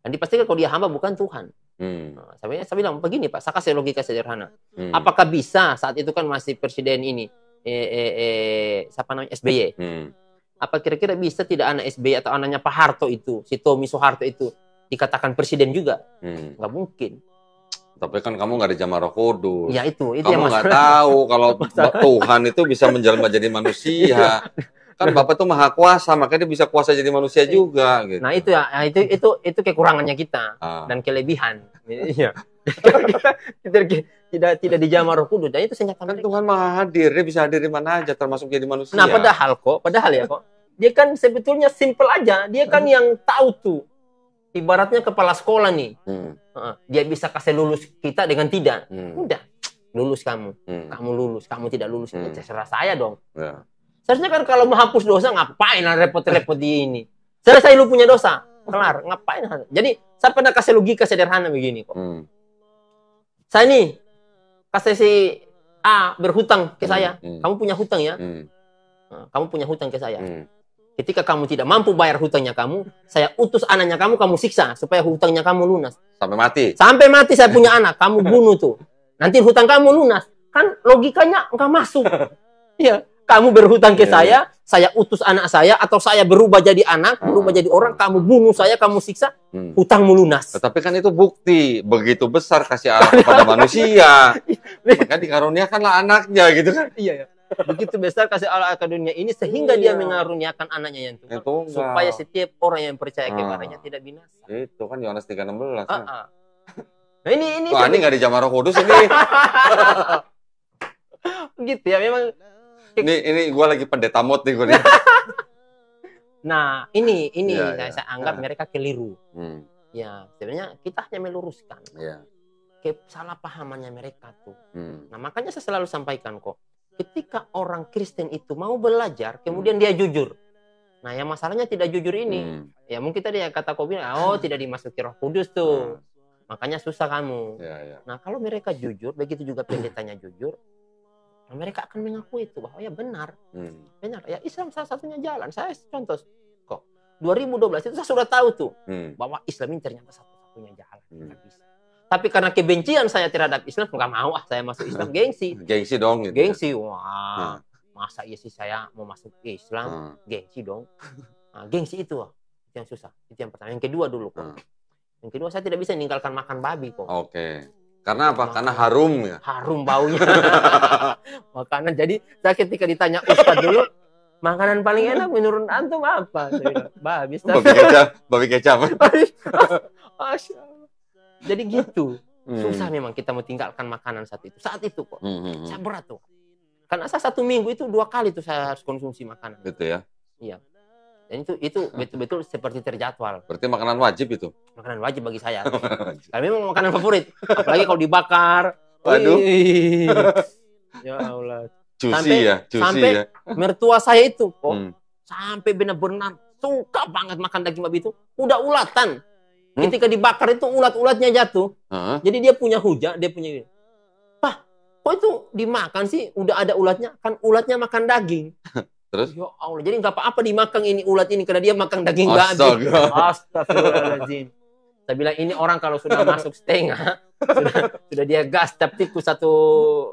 Dan dipastikan kalau dia hamba bukan Tuhan. Hmm. Nah, saya, bilang, saya bilang begini Pak, saya kasih logika sederhana. Hmm. Apakah bisa saat itu kan masih presiden ini, eh, eh, eh, siapa namanya SBY? Hmm. Apa kira-kira bisa tidak anak SBY atau anaknya Pak Harto itu, si Tommy Soeharto itu dikatakan presiden juga? Hmm. Nggak mungkin. Tapi kan kamu nggak ada jamaah kudus. Ya itu, itu kamu nggak tahu kalau Tuhan itu bisa menjelma jadi manusia. Iya. Kan Bapak tuh maha kuasa, makanya dia bisa kuasa jadi manusia iya. juga gitu. Nah, itu ya nah, itu itu itu kekurangannya kita ah. dan kelebihan. Iya. kita tidak tidak dijamah Roh Kudus dan itu senjata kan mereka. Tuhan maha hadir, dia bisa hadir di mana aja termasuk jadi manusia. Nah, padahal kok, padahal ya kok. Dia kan sebetulnya simple aja, dia kan hmm. yang tahu tuh. Ibaratnya kepala sekolah nih. Hmm. Dia bisa kasih lulus kita dengan tidak. Hmm. Udah lulus kamu, hmm. kamu lulus, kamu tidak lulus, hmm. Ya, terserah saya dong. Ya. Seharusnya kan kalau menghapus dosa ngapain repot-repot di ini? Selesai lu punya dosa, kelar. Ngapain? Jadi saya pernah kasih logika sederhana begini kok. Hmm. Saya ini kasih si A berhutang ke hmm, saya. Hmm. Kamu punya hutang ya? Hmm. Nah, kamu punya hutang ke saya. Hmm. Ketika kamu tidak mampu bayar hutangnya kamu, saya utus anaknya kamu, kamu siksa supaya hutangnya kamu lunas. Sampai mati. Sampai mati saya punya anak, kamu bunuh tuh. Nanti hutang kamu lunas. Kan logikanya nggak masuk. Iya kamu berhutang ke yeah. saya, saya utus anak saya, atau saya berubah jadi anak, hmm. berubah jadi orang, kamu bunuh saya, kamu siksa, hmm. hutangmu lunas. Nah, tapi kan itu bukti begitu besar kasih Allah kepada manusia, iya. maka dikaruniakanlah anaknya gitu kan? Iya ya. Begitu besar kasih Allah ke dunia ini sehingga iya. dia mengaruniakan anaknya yang Tuhan. Itu supaya setiap orang yang percaya ah. kepadanya tidak binasa. Itu kan Yohanes 3:16. Uh -uh. Nah ini ini. Wah kan ini nggak di Roh Kudus ini. gitu ya memang ini ini gue lagi pendeta mot nih gue nih. nah ini ini ya, ya. saya anggap ya. mereka keliru. Hmm. Ya sebenarnya kita hanya meluruskan. Ya. Salah pahamannya mereka tuh. Hmm. Nah makanya saya selalu sampaikan kok. Ketika orang Kristen itu mau belajar, kemudian hmm. dia jujur. Nah, yang masalahnya tidak jujur ini. Hmm. Ya mungkin tadi yang kata kau oh hmm. tidak dimasuki Roh Kudus tuh. Hmm. Makanya susah kamu. Ya, ya. Nah, kalau mereka jujur, begitu juga pendetanya jujur, mereka akan mengakui itu bahwa ya benar. Hmm. Benar. Ya Islam salah satunya jalan. Saya contoh kok 2012 itu saya sudah tahu tuh hmm. bahwa Islam ini ternyata satu-satunya jalan. Hmm. bisa. Tapi karena kebencian saya terhadap Islam, nggak mau ah saya masuk Islam gengsi. gengsi dong. Gitu. Ya. Gengsi, wah. Hmm. Masa iya sih saya mau masuk Islam, hmm. gengsi dong. Nah, gengsi ah. itu yang susah. Itu yang pertama. Yang kedua dulu kok. Hmm. Yang kedua saya tidak bisa meninggalkan makan babi kok. Oke. Okay karena apa? Iya. Karena harum ya. Harum baunya. Makanan. Jadi saya ketika ditanya Ustadz dulu, makanan paling enak menurun antum apa? Babi kecap. Babi kecap. Jadi gitu. Hmm. Susah memang kita mau tinggalkan makanan saat itu. Saat itu kok. Hmm, hmm, hmm. Saya berat tuh. Karena saya satu minggu itu dua kali tuh saya harus konsumsi makanan. Gitu ya. Iya. Dan itu itu betul-betul seperti terjadwal. Berarti makanan wajib itu? Makanan wajib bagi saya. Karena memang makanan favorit. Apalagi kalau dibakar. Waduh. ya Allah. Juicy sampai, ya, juicy sampai ya. mertua saya itu kok hmm. sampai benar-benar suka banget makan daging babi itu. Udah ulatan. Hmm? Ketika dibakar itu ulat-ulatnya jatuh. Uh -huh. Jadi dia punya hujah, dia punya ini kok itu dimakan sih udah ada ulatnya kan ulatnya makan daging Terus? Ya Allah, jadi nggak apa-apa dimakan ini ulat ini karena dia makan daging babi. Astagfirullahaladzim. Saya bilang ini orang kalau sudah masuk setengah, sudah, sudah dia gas tapi tikus satu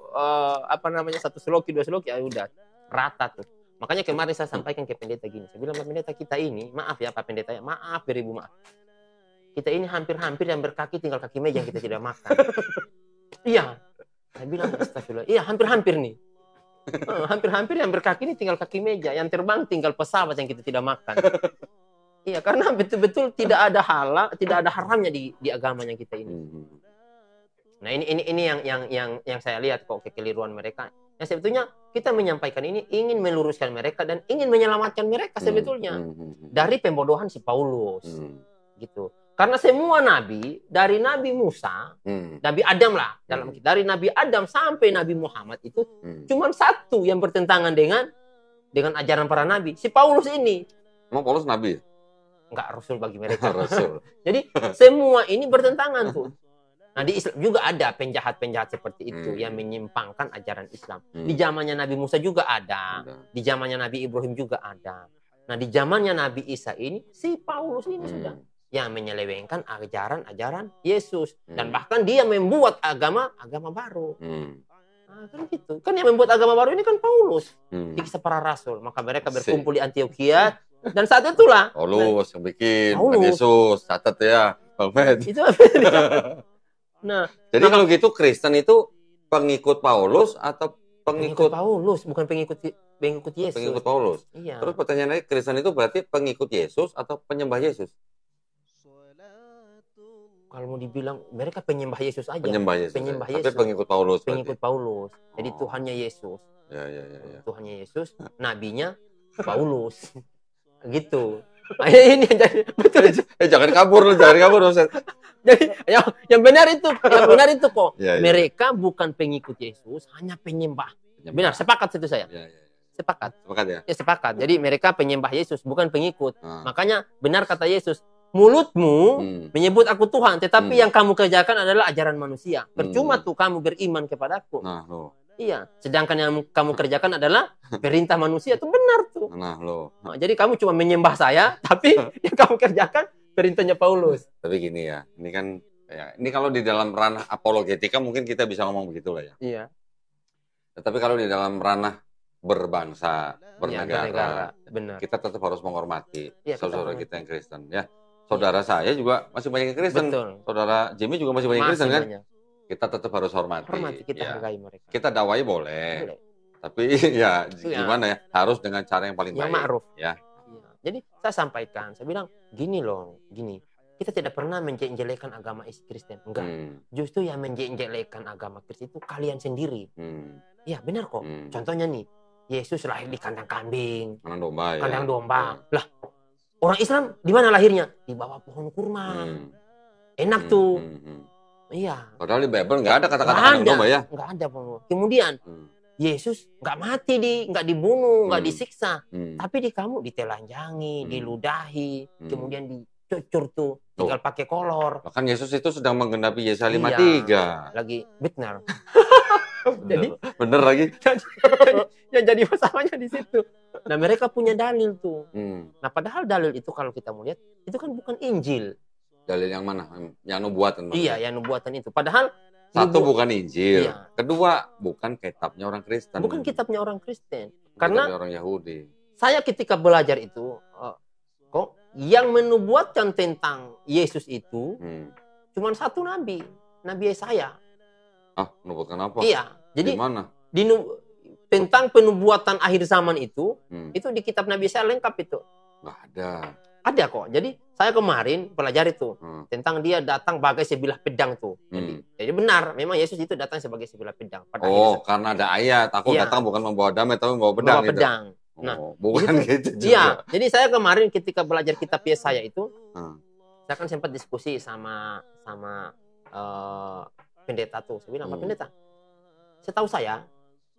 uh, apa namanya satu seloki dua seloki ya udah rata tuh. Makanya kemarin saya sampaikan ke pendeta gini. Saya bilang Pak pendeta kita ini, maaf ya Pak pendeta ya, maaf beribu maaf. Kita ini hampir-hampir yang berkaki tinggal kaki meja kita tidak makan. iya. Saya bilang astagfirullah. Iya, hampir-hampir nih Eh, hampir-hampir yang berkaki ini tinggal kaki meja, yang terbang tinggal pesawat yang kita tidak makan. Iya, karena betul-betul tidak ada halal, tidak ada haramnya di di agama yang kita ini. Hmm. Nah, ini ini ini yang yang yang yang saya lihat kok kekeliruan mereka. Nah, sebetulnya kita menyampaikan ini ingin meluruskan mereka dan ingin menyelamatkan mereka hmm. sebetulnya hmm, dari pembodohan si Paulus. Gitu. Karena semua nabi dari Nabi Musa, hmm. Nabi Adam lah dalam hmm. dari Nabi Adam sampai Nabi Muhammad itu hmm. cuma satu yang bertentangan dengan dengan ajaran para nabi. Si Paulus ini. Emang Paulus nabi? Ya? Enggak rasul bagi mereka. rasul. Jadi semua ini bertentangan tuh. Nah di Islam juga ada penjahat-penjahat seperti itu hmm. yang menyimpangkan ajaran Islam. Hmm. Di zamannya Nabi Musa juga ada, di zamannya Nabi Ibrahim juga ada. Nah di zamannya Nabi Isa ini si Paulus ini hmm. sudah yang menyelewengkan ajaran-ajaran Yesus hmm. dan bahkan dia membuat agama agama baru. Hmm. Nah, kan gitu. Kan yang membuat agama baru ini kan Paulus. Hmm. Di kisah para rasul, maka mereka berkumpul di Antioquia dan saat itulah Paulus yang bikin Paulus. Yesus catat ya, Bang Fed. Itu ya. Nah, jadi nah, kalau gitu Kristen itu pengikut Paulus atau pengikut, pengikut Paulus, bukan pengikut pengikut Yesus. Pengikut Paulus. Iya. Terus pertanyaannya Kristen itu berarti pengikut Yesus atau penyembah Yesus? kalau mau dibilang mereka penyembah Yesus aja. Penyembah Yesus. Penyembah Yesus. Tapi pengikut Paulus. Pengikut berarti. Paulus. Jadi oh. Tuhannya Yesus. Ya, ya, ya, ya. Tuhannya Yesus, nabinya Paulus. gitu. ini jadi betul. Eh jangan kabur loh, jangan kabur loh. jadi yang, yang benar itu, yang benar itu kok. Ya, ya. Mereka bukan pengikut Yesus, hanya penyembah. penyembah. Benar, sepakat situ saya. Ya, ya, ya. Sepakat. Sepakat ya. Ya sepakat. Jadi mereka penyembah Yesus, bukan pengikut. Ah. Makanya benar kata Yesus, mulutmu hmm. menyebut aku Tuhan, tetapi hmm. yang kamu kerjakan adalah ajaran manusia. Hmm. Percuma hmm. tuh kamu beriman kepadaku. Nah, lo. Iya, sedangkan yang kamu kerjakan adalah perintah manusia itu benar tuh. Nah, lo. Nah, jadi kamu cuma menyembah saya, tapi yang kamu kerjakan perintahnya Paulus. Tapi gini ya, ini kan ya, ini kalau di dalam ranah apologetika mungkin kita bisa ngomong begitu lah ya. Iya. Tetapi kalau di dalam ranah berbangsa, iya, bernegara, ya, bernegara benar. kita tetap harus menghormati saudara ya, kita, kita yang Kristen ya. Saudara saya juga masih banyak yang Kristen. Betul. Saudara Jimmy juga masih banyak masih Kristen banyak. kan? Kita tetap harus hormati. Hormati kita ya. hargai mereka. Kita dakwai boleh. boleh. Tapi ya, iya. gimana ya? Harus dengan cara yang paling yang baik. Ma'ruf. Ya. Iya. Jadi saya sampaikan, saya bilang gini loh, gini. Kita tidak pernah menjelekkan agama agama Kristen. Enggak. Hmm. Justru yang menjelekkan agama Kristen itu kalian sendiri. Hmm. Ya benar kok. Hmm. Contohnya nih, Yesus lahir di kandang kambing. Kandang domba. Ya. Kandang ya. domba. Hmm. Lah, Orang Islam di mana lahirnya? Di bawah pohon kurma. Hmm. Enak hmm, tuh. Hmm, hmm, hmm. Iya. Padahal di Bible nggak ada kata-kata anak domba ya. Nggak ada Kemudian hmm. Yesus nggak mati di, nggak dibunuh, nggak hmm. disiksa, hmm. tapi di kamu ditelanjangi, hmm. diludahi, hmm. kemudian dicucur tuh, tinggal pakai kolor. Bahkan Yesus itu sedang menggenapi Yesaya 53. Iya, lagi benar. bener, jadi bener lagi yang jadi masalahnya di situ nah mereka punya dalil tuh hmm. nah padahal dalil itu kalau kita mau lihat itu kan bukan Injil dalil yang mana yang nubuatan iya yang nubuatan itu padahal satu nubu... bukan Injil iya. kedua bukan kitabnya orang Kristen bukan kitabnya orang Kristen karena orang Yahudi saya ketika belajar itu eh, kok yang menubuatkan tentang Yesus itu hmm. cuman satu nabi nabi Yesaya Ah, nubuatkan apa? Iya. Jadi Dimana? di tentang penubuatan akhir zaman itu, hmm. itu di kitab Nabi saya lengkap itu. Nah, ada. Ada kok. Jadi saya kemarin pelajari tuh hmm. tentang dia datang sebagai sebilah pedang tuh. Hmm. Jadi, hmm. jadi benar, memang Yesus itu datang sebagai sebilah pedang. Pada oh, karena ada ayat, aku iya. datang bukan membawa damai tapi membawa pedang. Membawa gitu. Nah, oh, bukan gitu, juga. Iya, jadi saya kemarin ketika belajar kitab Yesaya itu, hmm. saya kan sempat diskusi sama sama uh, pendeta tuh. Saya bilang, hmm. pendeta, setahu saya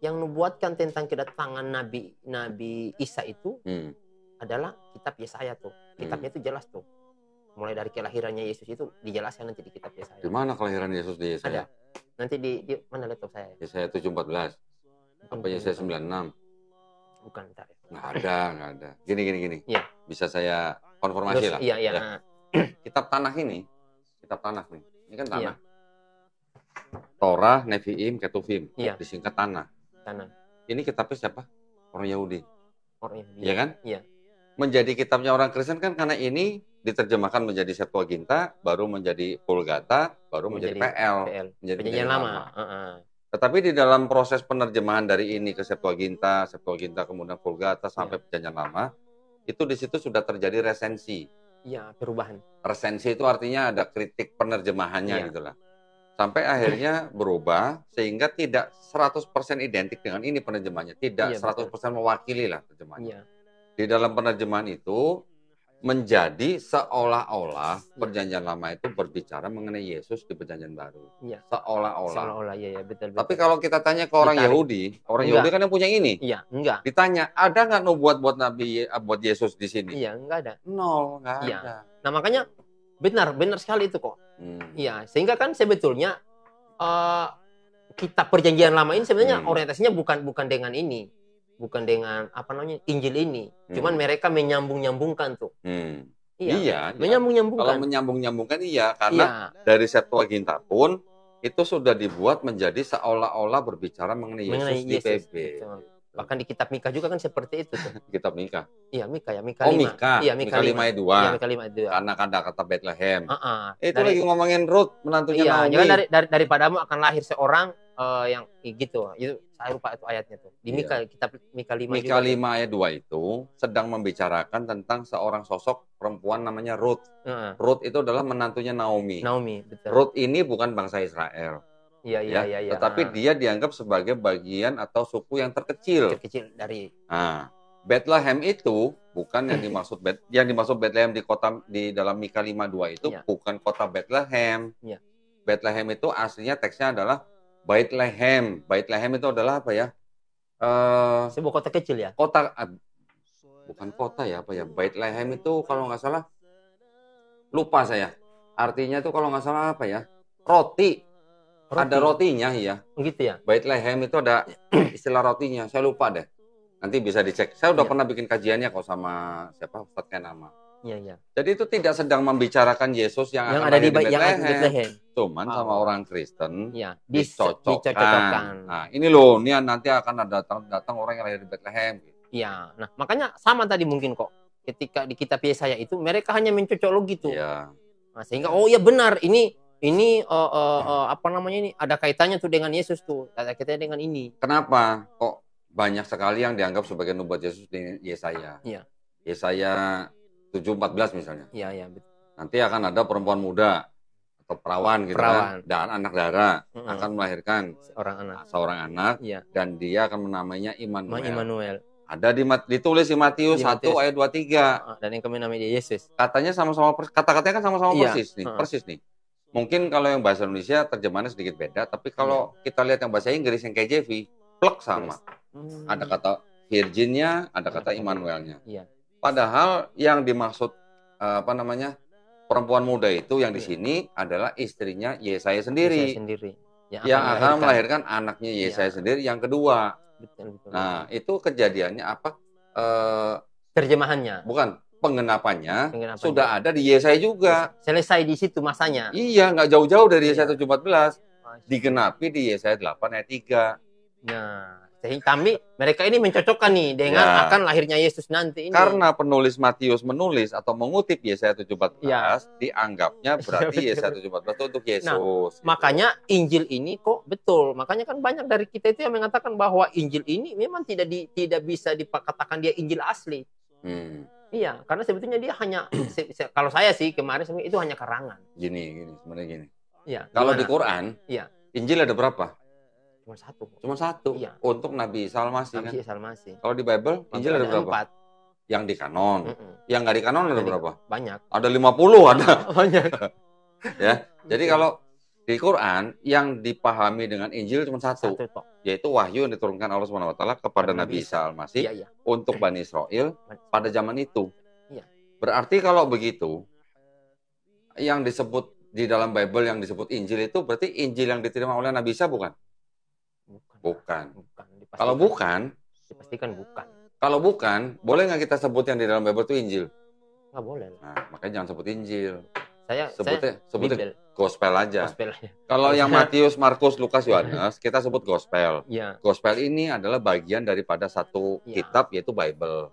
yang membuatkan tentang kedatangan Nabi Nabi Isa itu hmm. adalah kitab Yesaya tuh. Kitabnya itu hmm. jelas tuh. Mulai dari kelahirannya Yesus itu dijelaskan nanti di kitab Yesaya. Di mana kelahiran Yesus di Yesaya? Ada. Nanti di, di mana laptop saya? Yesaya 714. Apa Yesaya 96? Bukan, entar ya. Nggak ada, nggak ada. Gini, gini, gini. Ya. Bisa saya konfirmasi Terus, lah. Iya, iya. Ya. Kitab tanah ini, kitab tanah nih. Ini kan iya. tanah. Ya Torah, Nevi'im, Ketuvim. Iya. Disingkat Tanah. Tanah. Ini kitabnya siapa? Orang Yahudi. Orang Yahudi. Iya kan? Iya. Menjadi kitabnya orang Kristen kan karena ini diterjemahkan menjadi Septuaginta, baru menjadi Vulgata, baru menjadi, menjadi PL, PL. Menjadi Penyanyian lama. lama. Uh -huh. Tetapi di dalam proses penerjemahan dari ini ke Septuaginta, Septuaginta kemudian Vulgata sampai iya. Perjanjian Lama, itu di situ sudah terjadi resensi. Iya, perubahan. Resensi itu artinya ada kritik penerjemahannya iya. gitu lah sampai iya. akhirnya berubah sehingga tidak 100% identik dengan ini penerjemahnya tidak iya, 100% betul. mewakili lah penerjemahnya. Iya. Di dalam penerjemahan itu menjadi seolah-olah perjanjian lama itu berbicara mengenai Yesus di perjanjian baru. Iya. Seolah-olah. seolah ya, ya Tapi kalau kita tanya ke orang Ditarik. Yahudi, orang enggak. Yahudi kan yang punya ini. Iya, enggak. Ditanya, ada nggak nubuat buat Nabi buat Yesus di sini? Iya, enggak ada. Nol, enggak iya. ada. Nah, makanya benar, benar sekali itu kok Hmm. Iya, hmm. sehingga kan sebetulnya uh, eh, kita perjanjian lama ini sebenarnya hmm. orientasinya bukan bukan dengan ini, bukan dengan apa namanya Injil ini. Hmm. Cuman mereka menyambung-nyambungkan tuh. Hmm. Iya, iya, iya menyambung-nyambungkan. Kalau menyambung-nyambungkan iya, karena iya. dari Septuaginta pun itu sudah dibuat menjadi seolah-olah berbicara mengenai Yesus di PB. Betul. Bahkan di kitab Mika juga kan seperti itu tuh. kitab Mika. Iya, Mika ya, Mika. Oh, 5. Mika. Iya, Mika, Mika 5 ayat 2. Iya, Mika 5 ayat 2. Karena kan ada kata Bethlehem. Uh -uh. Itu dari, lagi ngomongin Ruth menantunya iya, Naomi. Iya, dari, dari daripadamu akan lahir seorang uh, yang gitu. Itu saya lupa itu ayatnya tuh. Di iya. Mika iya. kitab Mika 5 Mika juga, 5 ayat 2 itu sedang membicarakan tentang seorang sosok perempuan namanya Ruth. Uh -uh. Ruth itu adalah menantunya Naomi. Naomi, betul. Ruth ini bukan bangsa Israel. Iya, iya, iya. Ya, iya, iya. tetapi ah. dia dianggap sebagai bagian atau suku yang terkecil. Terkecil dari. Nah, Bethlehem itu bukan yang dimaksud Bet, yang dimaksud Bethlehem di kota di dalam Mika 52 itu ya. bukan kota Bethlehem. Ya. Bethlehem itu aslinya teksnya adalah Bethlehem. Bethlehem itu adalah apa ya? Uh, sebuah kota kecil ya. Kota uh, bukan kota ya apa ya? Bethlehem itu kalau nggak salah lupa saya. Artinya itu kalau nggak salah apa ya? Roti Roti. Ada rotinya iya. Gitu ya. Bait lehem itu ada istilah rotinya. Saya lupa deh. Nanti bisa dicek. Saya udah ya. pernah bikin kajiannya kok sama siapa Ustaz nama? Iya, iya. Jadi itu tidak sedang membicarakan Yesus yang, yang akan ada di Bethlehem. Bethlehem. Cuman oh. sama orang Kristen ya. dicocokkan. Nah, ini loh, ini nanti akan ada datang, datang orang yang lahir di lehem. Iya. Nah, makanya sama tadi mungkin kok. Ketika di kitab Yesaya itu mereka hanya mencocok lo gitu. Iya. Nah, sehingga oh iya benar ini ini uh, uh, uh, apa namanya ini ada kaitannya tuh dengan Yesus tuh ada kaitannya dengan ini kenapa kok banyak sekali yang dianggap sebagai nubuat Yesus di Yesaya ya. Yesaya 714 misalnya ya, ya, betul. nanti akan ada perempuan muda atau perawan gitu kan, perawan. kan dan anak darah -hmm. akan melahirkan seorang anak seorang anak ya. dan dia akan menamainya Immanuel. Immanuel ada di ditulis di Matius 1 ayat 23 ah, dan yang kami namanya Yesus katanya sama-sama kata-katanya kan sama-sama iya. persis nih persis nih Mungkin kalau yang bahasa Indonesia terjemahannya sedikit beda, tapi kalau iya. kita lihat yang bahasa Inggris yang kayak KJV, plek sama. Hmm. Ada kata Virginnya, ada kata Immanuelnya. Iya. Padahal yang dimaksud eh, apa namanya perempuan muda itu yang di iya. sini adalah istrinya Yesaya sendiri. Yesaya sendiri. Yang, yang akan melahirkan, melahirkan anaknya Yesaya iya. sendiri yang kedua. Betul, betul. Nah itu kejadiannya apa? Eh, terjemahannya. Bukan pengenapannya, Penggenapan sudah ada di Yesaya juga. Selesai di situ masanya. Iya, nggak jauh-jauh dari Yesaya 7:14. Digenapi di Yesaya 8 ayat 3. Nah, sehingga kami mereka ini mencocokkan nih dengan ya. akan lahirnya Yesus nanti ini. Karena penulis Matius menulis atau mengutip Yesaya 17 ya. dianggapnya berarti Yesaya 17 itu untuk nah, Yesus. Nah, gitu. makanya Injil ini kok betul. Makanya kan banyak dari kita itu yang mengatakan bahwa Injil ini memang tidak di, tidak bisa dikatakan dia Injil asli. Hmm. Iya, karena sebetulnya dia hanya se se kalau saya sih kemarin itu hanya karangan. Gini, gini, sebenarnya gini. Iya. Kalau di Quran, iya. Injil ada berapa? Cuma satu. Cuma satu. Iya. Untuk Nabi Salmasi Nabi kan? Salmasi. Kalau di Bible, Injil ada, ada berapa? Empat. Yang di kanon. Mm -mm. Yang nggak di kanon ada ada berapa? Banyak. Ada lima puluh ada. banyak. ya. Jadi iya. kalau di Quran yang dipahami dengan Injil cuma satu, satu yaitu wahyu yang diturunkan Allah Subhanahu wa taala kepada Nabi Isa Al-Masih iya, iya. untuk eh. Bani Israel pada zaman itu. Iya. Berarti kalau begitu yang disebut di dalam Bible yang disebut Injil itu berarti Injil yang diterima oleh Nabi Isa bukan? Bukan. Bukan. bukan. Kalau bukan, dipastikan bukan. Kalau bukan, boleh nggak kita sebut yang di dalam Bible itu Injil? Nggak boleh. Nah, makanya jangan sebut Injil. Saya sebutnya saya sebutnya gospel aja. Gospel Kalau yang Matius, Markus, Lukas, Yohanes kita sebut gospel. Ya. Gospel ini adalah bagian daripada satu ya. kitab yaitu Bible.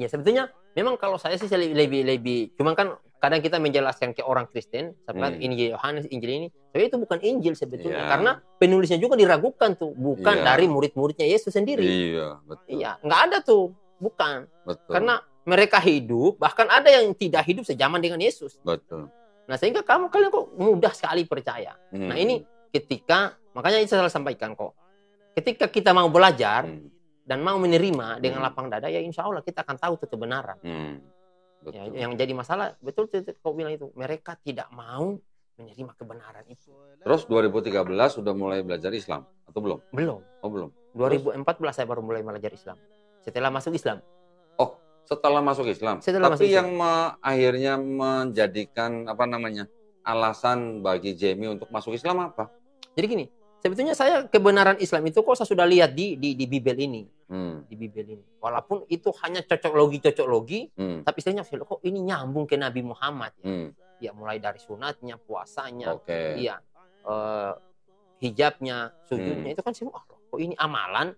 Ya sebetulnya memang kalau saya sih lebih lebih, lebih cuman kan kadang kita menjelaskan ke orang Kristen seperti hmm. Injil Yohanes Injil ini tapi itu bukan Injil sebetulnya ya. karena penulisnya juga diragukan tuh bukan ya. dari murid-muridnya Yesus sendiri iya betul iya nggak ada tuh bukan betul. karena mereka hidup, bahkan ada yang tidak hidup sejaman dengan Yesus. Betul. Nah, sehingga kamu kalian kok mudah sekali percaya. Hmm. Nah, ini ketika makanya ini saya selalu sampaikan kok. Ketika kita mau belajar hmm. dan mau menerima dengan hmm. lapang dada, ya insya Allah kita akan tahu itu kebenaran. Hmm. Ya, yang jadi masalah betul kau bilang itu mereka tidak mau menerima kebenaran itu. Terus 2013 sudah mulai belajar Islam atau belum? Belum. Oh belum. 2014 Terus? saya baru mulai belajar Islam. Setelah masuk Islam setelah masuk Islam. Setelah Tapi masuk yang Me, akhirnya menjadikan apa namanya alasan bagi Jamie untuk masuk Islam apa? Jadi gini, sebetulnya saya kebenaran Islam itu kok saya sudah lihat di di, di Bible ini, hmm. di Bibel ini. Walaupun itu hanya cocok logi cocok logi, hmm. tapi istilahnya kok ini nyambung ke Nabi Muhammad ya. Hmm. Ya mulai dari sunatnya, puasanya, okay. ya uh, eh, hijabnya, sujudnya hmm. itu kan semua oh, kok ini amalan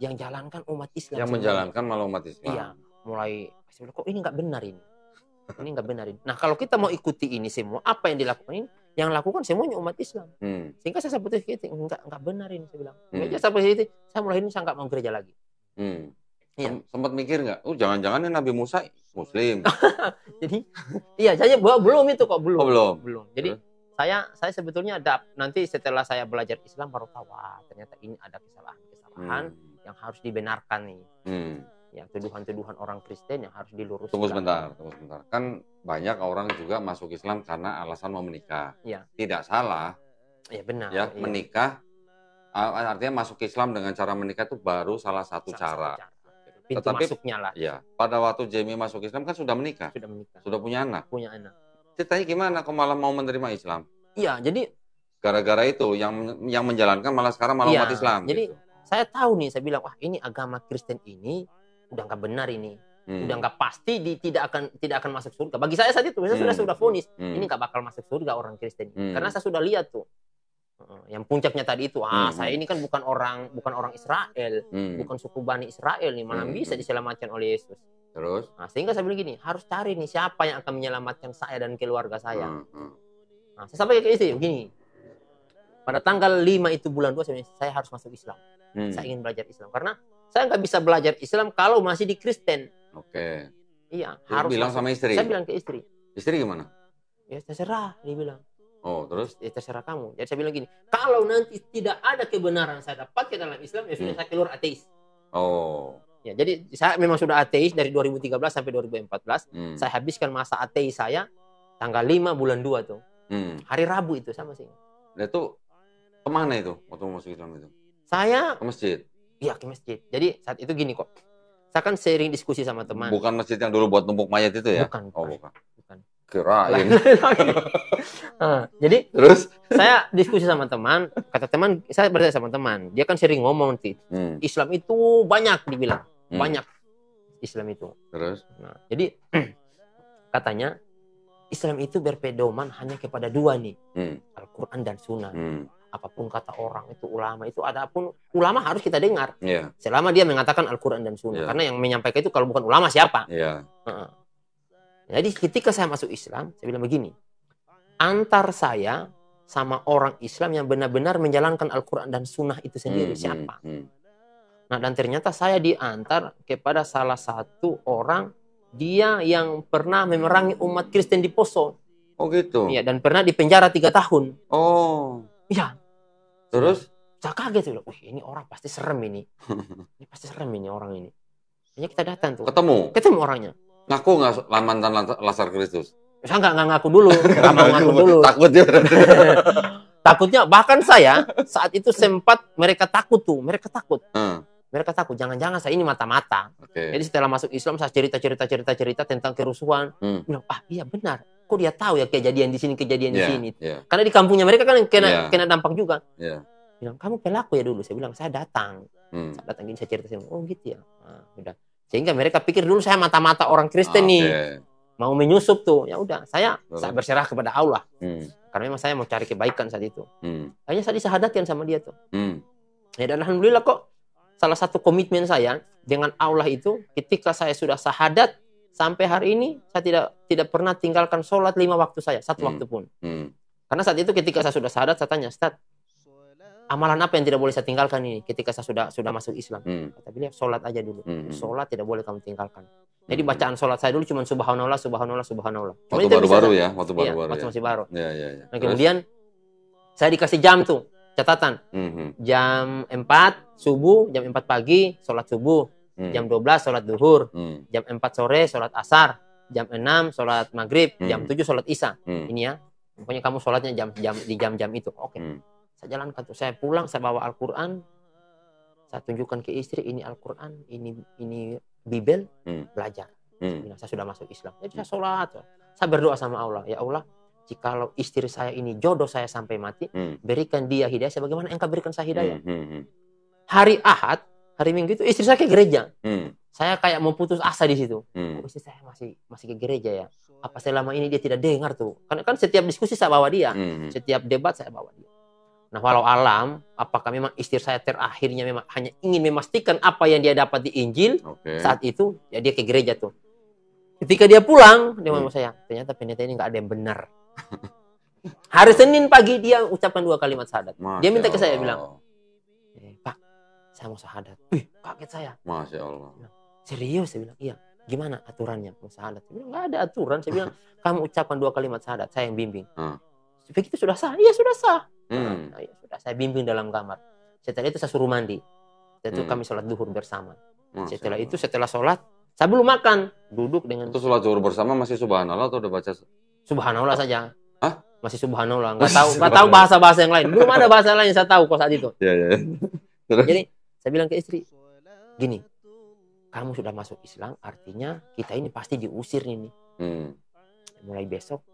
yang jalankan umat Islam. Yang semuanya. menjalankan malah umat Islam. Iya mulai kok ini nggak benar ini ini nggak benar ini. Nah kalau kita mau ikuti ini semua apa yang dilakukan ini yang lakukan semuanya umat Islam. Hmm. Sehingga saya seperti itu nggak nggak benar ini saya bilang. Hmm. saya seperti itu saya mulai ini saya nggak mau gereja lagi. Hmm. Iya. Sempat mikir nggak? Oh jangan-jangan ini Nabi Musa Muslim. Jadi iya saya belum itu kok belum. Oh, belum. Belum. Jadi saya saya sebetulnya ada nanti setelah saya belajar Islam baru tahu wah ternyata ini ada kesalahan-kesalahan hmm. yang harus dibenarkan nih. Hmm ya tuduhan-tuduhan orang Kristen yang harus diluruskan. Tunggu sebentar, tunggu sebentar. Kan banyak orang juga masuk Islam karena alasan mau menikah. Ya. Tidak salah. Ya benar. Ya, ya. menikah artinya masuk Islam dengan cara menikah itu baru salah satu salah cara. Satu cara. Pintu Tetapi, masuknya lah. Ya, pada waktu Jamie masuk Islam kan sudah menikah. Sudah menikah. Sudah punya anak. Punya anak. Ceritanya gimana kok malah mau menerima Islam? Iya, jadi gara-gara itu yang yang menjalankan malah sekarang malah ya, umat Islam. Jadi gitu. saya tahu nih, saya bilang wah ini agama Kristen ini udah nggak benar ini hmm. udah nggak pasti di, tidak akan tidak akan masuk surga. Bagi saya saat itu saya hmm. sudah sudah fonis hmm. ini nggak bakal masuk surga orang Kristen hmm. karena saya sudah lihat tuh yang puncaknya tadi itu ah hmm. saya ini kan bukan orang bukan orang Israel hmm. bukan suku bani Israel nih mana hmm. bisa diselamatkan oleh Yesus terus nah, sehingga saya bilang gini harus cari nih siapa yang akan menyelamatkan saya dan keluarga saya hmm. hmm. nah, saya sampai ke istri begini pada tanggal 5 itu bulan 2 saya harus masuk Islam hmm. saya ingin belajar Islam karena saya nggak bisa belajar Islam kalau masih di Kristen. Oke. Iya, harus. bilang sama istri. Saya bilang ke istri. Istri gimana? Ya terserah, dia bilang. Oh, terus? Ya terserah kamu. Jadi saya bilang gini, kalau nanti tidak ada kebenaran saya dapat ke dalam Islam, ya sudah hmm. saya keluar ateis. Oh. Ya, jadi saya memang sudah ateis dari 2013 sampai 2014. Hmm. Saya habiskan masa ateis saya tanggal 5 bulan 2 tuh. Hmm. Hari Rabu itu sama sih. Nah, itu kemana itu waktu masuk Islam itu? Saya ke masjid iya ke masjid jadi saat itu gini kok saya kan sering diskusi sama teman bukan masjid yang dulu buat numpuk mayat itu ya bukan, bukan. oh bukan bukan kirain nah, jadi terus saya diskusi sama teman kata teman saya bertanya sama teman dia kan sering ngomong nanti. hmm. Islam itu banyak dibilang hmm. banyak Islam itu terus nah, jadi katanya Islam itu berpedoman hanya kepada dua nih, hmm. Al-Quran dan Sunnah. Hmm apapun kata orang itu ulama itu ada pun ulama harus kita dengar yeah. selama dia mengatakan Al-Quran dan Sunnah yeah. karena yang menyampaikan itu kalau bukan ulama siapa yeah. Iya. uh-uh. jadi ketika saya masuk Islam saya bilang begini antar saya sama orang Islam yang benar-benar menjalankan Al-Quran dan Sunnah itu sendiri hmm, hmm, siapa hmm, nah dan ternyata saya diantar kepada salah satu orang dia yang pernah memerangi umat Kristen di Poso oh gitu iya dan pernah dipenjara tiga tahun oh Iya, Terus? Saya kaget loh. Wih, ini orang pasti serem ini. ini pasti serem ini orang ini. Hanya kita datang tuh. Ketemu? Ketemu orangnya. Ngaku nggak mantan Lazar Kristus? Saya nggak ngaku dulu. Nggak ngaku dulu. Takut dia. Takutnya bahkan saya saat itu sempat mereka takut tuh. Mereka takut. Hmm mereka takut jangan-jangan saya ini mata-mata. Okay. Jadi setelah masuk Islam saya cerita-cerita cerita-cerita tentang kerusuhan. Hmm. Bilang, ah iya benar kok dia tahu ya kejadian di sini kejadian yeah, di ya, sini. Yeah. Karena di kampungnya mereka kan kena yeah. kena dampak juga. Yeah. Bilang kamu pelaku ya dulu. Saya bilang saya datang. Hmm. Saya datang gini saya cerita saya oh gitu ya. Nah, udah. Sehingga mereka pikir dulu saya mata-mata orang Kristen okay. nih. Mau menyusup tuh. Ya udah, saya Betul. saya berserah kepada Allah. Hmm. Karena memang saya mau cari kebaikan saat itu. Hmm. hanya saya disahadatkan sama dia tuh. Hmm. Ya, dan alhamdulillah kok salah satu komitmen saya dengan Allah itu ketika saya sudah sahadat sampai hari ini saya tidak tidak pernah tinggalkan sholat lima waktu saya satu hmm. waktu pun hmm. karena saat itu ketika saya sudah sadar saya tanya Ustaz amalan apa yang tidak boleh saya tinggalkan ini ketika saya sudah sudah masuk Islam hmm. kata beliau sholat aja dulu hmm. sholat tidak boleh kamu tinggalkan hmm. jadi bacaan sholat saya dulu cuma subhanallah subhanallah subhanallah cuma waktu baru-baru ya waktu iya, baru-baru iya, waktu ya. masih baru ya, ya, ya. Nah, kemudian Terus? saya dikasih jam tuh catatan hmm, -hmm. jam empat subuh jam empat pagi sholat subuh hmm. jam 12 sholat duhur, hmm. jam 4 sore sholat asar, jam 6 sholat maghrib, hmm. jam 7 sholat isya. Hmm. Ini ya, pokoknya kamu sholatnya jam, jam di jam-jam itu. Oke, okay. hmm. saya jalankan tuh, saya pulang, saya bawa Al-Quran, saya tunjukkan ke istri ini Al-Quran, ini ini Bibel, hmm. belajar. Hmm. Saya, sudah masuk Islam. Jadi saya sholat, saya berdoa sama Allah, ya Allah. Jikalau istri saya ini jodoh saya sampai mati, hmm. berikan dia hidayah sebagaimana engkau berikan saya hidayah. Hmm. Hmm. hmm. Hari Ahad, hari Minggu itu istri saya ke gereja. Hmm. Saya kayak mau putus asa di situ. Hmm. Oh, istri saya masih masih ke gereja ya. Apa selama ini dia tidak dengar tuh? Karena kan setiap diskusi saya bawa dia, hmm. setiap debat saya bawa dia. Nah, walau alam, apakah memang istri saya terakhirnya memang hanya ingin memastikan apa yang dia dapat di Injil okay. saat itu, ya dia ke gereja tuh. Ketika dia pulang, dia ngomong hmm. saya, ternyata pendeta ini nggak ada yang benar. Hari Senin pagi dia ucapkan dua kalimat syahadat. Dia minta ke saya bilang, saya mau syahadat. Wih, kaget saya. Masya Allah. Iya. serius, saya bilang, iya. Gimana aturannya mau syahadat? Saya bilang, gak ada aturan. Saya bilang, kamu ucapkan dua kalimat syahadat, saya yang bimbing. Hmm. Ah. Begitu sudah sah? Iya, sudah sah. Hmm. Nah, ya, sudah, saya bimbing dalam kamar. Setelah itu saya suruh mandi. Setelah itu hmm. kami sholat duhur bersama. Masya setelah Allah. itu, setelah sholat, saya belum makan. Duduk dengan... Itu sholat duhur bersama masih subhanallah atau udah baca? Subhanallah saja. Hah? Masih subhanallah. Nggak tahu, nggak tahu bahasa-bahasa yang lain. Belum ada bahasa lain yang saya tahu kok saat itu. Iya, iya. Jadi saya bilang ke istri, gini, kamu sudah masuk Islam, artinya kita ini pasti diusir ini. Hmm. Mulai besok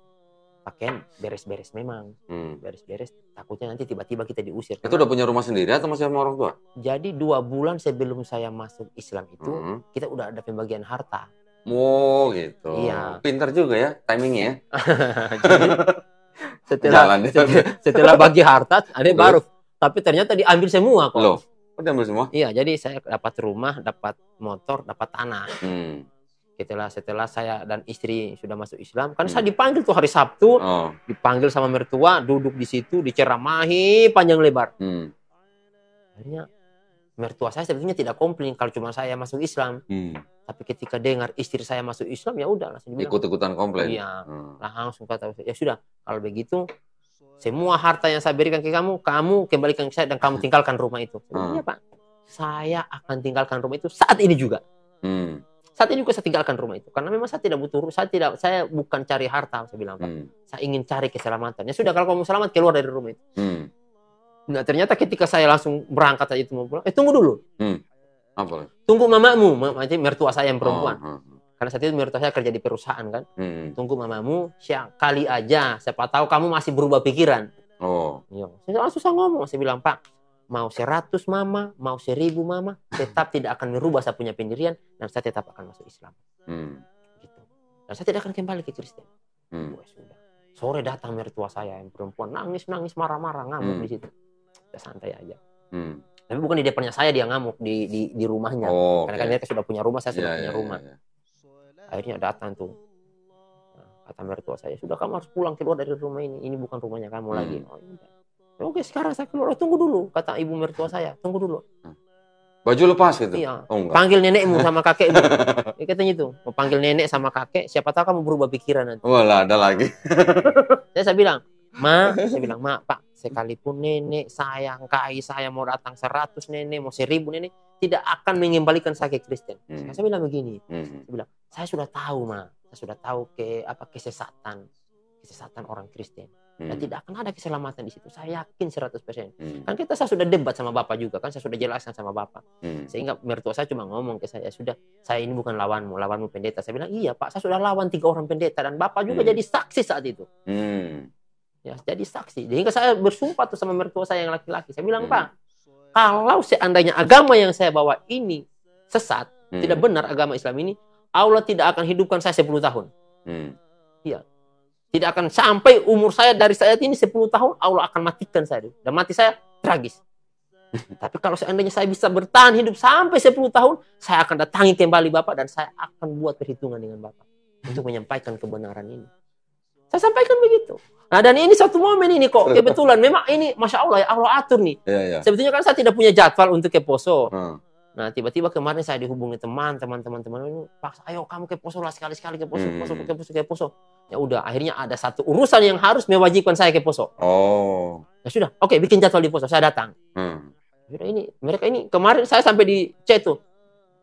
pakaian beres-beres memang, beres hmm. beres-beres. Takutnya nanti tiba-tiba kita diusir. Itu udah punya rumah sendiri atau masih sama orang tua? Jadi dua bulan sebelum saya masuk Islam itu, hmm. kita udah ada pembagian harta. Oh gitu. Iya. Pinter juga ya timingnya. Ya. Jadi, setelah, Jalan, setelah, ya. setelah bagi harta, ada baru. Tapi ternyata diambil semua kok. Loh Oh, diambil semua? Iya, jadi saya dapat rumah, dapat motor, dapat tanah. Hmm. Setelah setelah saya dan istri sudah masuk Islam, kan hmm. saya dipanggil tuh hari Sabtu, oh. dipanggil sama mertua, duduk di situ, diceramahi panjang lebar. Hmm. Akhirnya mertua saya sebetulnya tidak komplain kalau cuma saya masuk Islam. Hmm. Tapi ketika dengar istri saya masuk Islam, ya udah ikut-ikutan komplain. Iya, hmm. langsung kata ya sudah kalau begitu semua harta yang saya berikan ke kamu, kamu kembalikan ke saya dan kamu hmm. tinggalkan rumah itu. Hmm. Iya pak, saya akan tinggalkan rumah itu saat ini juga. Hmm. Saat ini juga saya tinggalkan rumah itu karena memang saya tidak butuh, saya tidak, saya bukan cari harta, saya bilang pak, hmm. saya ingin cari keselamatan. Ya sudah kalau kamu selamat keluar dari rumah itu. Hmm. Nah ternyata ketika saya langsung berangkat saja itu mau pulang, eh tunggu dulu. Hmm. Apa? Tunggu mamamu, mertua saya yang perempuan. Oh, oh, oh. Karena saat itu menurut saya kerja di perusahaan kan. Hmm. Tunggu mamamu, siang kali aja. Siapa tahu kamu masih berubah pikiran. Oh. Iya. susah ngomong. Saya bilang, Pak, mau seratus mama, mau seribu mama, tetap tidak akan merubah saya punya pendirian dan saya tetap akan masuk Islam. Hmm. Gitu. Dan saya tidak akan kembali ke Kristen. Hmm. Wah, sudah. Sore datang mertua saya yang perempuan nangis-nangis marah-marah ngamuk hmm. di situ. Saya santai aja. Hmm. Tapi bukan di depannya saya dia ngamuk di di, di rumahnya. Oh, Karena okay. kan dia sudah punya rumah, saya sudah yeah, punya yeah, rumah. Yeah, yeah akhirnya datang tuh nah, kata mertua saya sudah kamu harus pulang keluar dari rumah ini ini bukan rumahnya kamu lagi hmm. oh, iya. Ya, oke sekarang saya keluar tunggu dulu kata ibu mertua saya tunggu dulu hmm. baju lepas gitu iya. oh, panggil nenekmu sama kakekmu ya, katanya itu mau panggil nenek sama kakek siapa tahu kamu berubah pikiran nanti wala ada lagi saya, saya bilang ma saya bilang ma pak Sekalipun nenek sayang, kai saya mau datang seratus nenek, mau seribu nenek, tidak akan mengembalikan saya ke Kristen. Hmm. Saya bilang begini, hmm. saya bilang, saya sudah tahu ma, saya sudah tahu ke apa kesesatan, kesesatan orang Kristen. Dan hmm. tidak akan ada keselamatan di situ. Saya yakin 100%. Hmm. Kan kita saya sudah debat sama Bapak juga kan, saya sudah jelaskan sama Bapak. Hmm. Sehingga mertua saya cuma ngomong ke saya, sudah saya ini bukan lawanmu, lawanmu pendeta. Saya bilang, "Iya, Pak, saya sudah lawan tiga orang pendeta dan Bapak juga hmm. jadi saksi saat itu." Hmm ya jadi saksi jadi saya bersumpah tuh sama mertua saya yang laki-laki saya bilang hmm. pak kalau seandainya agama yang saya bawa ini sesat hmm. tidak benar agama Islam ini Allah tidak akan hidupkan saya 10 tahun hmm. Iya. tidak akan sampai umur saya dari saya ini 10 tahun Allah akan matikan saya dan mati saya tragis tapi kalau seandainya saya bisa bertahan hidup sampai 10 tahun, saya akan datangi kembali Bapak dan saya akan buat perhitungan dengan Bapak untuk menyampaikan kebenaran ini. Saya sampaikan begitu. Nah dan ini satu momen ini kok kebetulan memang ini masya Allah ya Allah atur nih. Ya, ya. Sebetulnya kan saya tidak punya jadwal untuk ke Poso. Hmm. Nah tiba-tiba kemarin saya dihubungi teman teman teman teman paksa ayo kamu ke Poso lah sekali sekali ke Poso hmm. Poso ke Poso ke Poso. Ya udah akhirnya ada satu urusan yang harus mewajibkan saya ke Poso. Oh. Ya sudah oke bikin jadwal di Poso saya datang. Hmm. Sudah ini mereka ini kemarin saya sampai di C tuh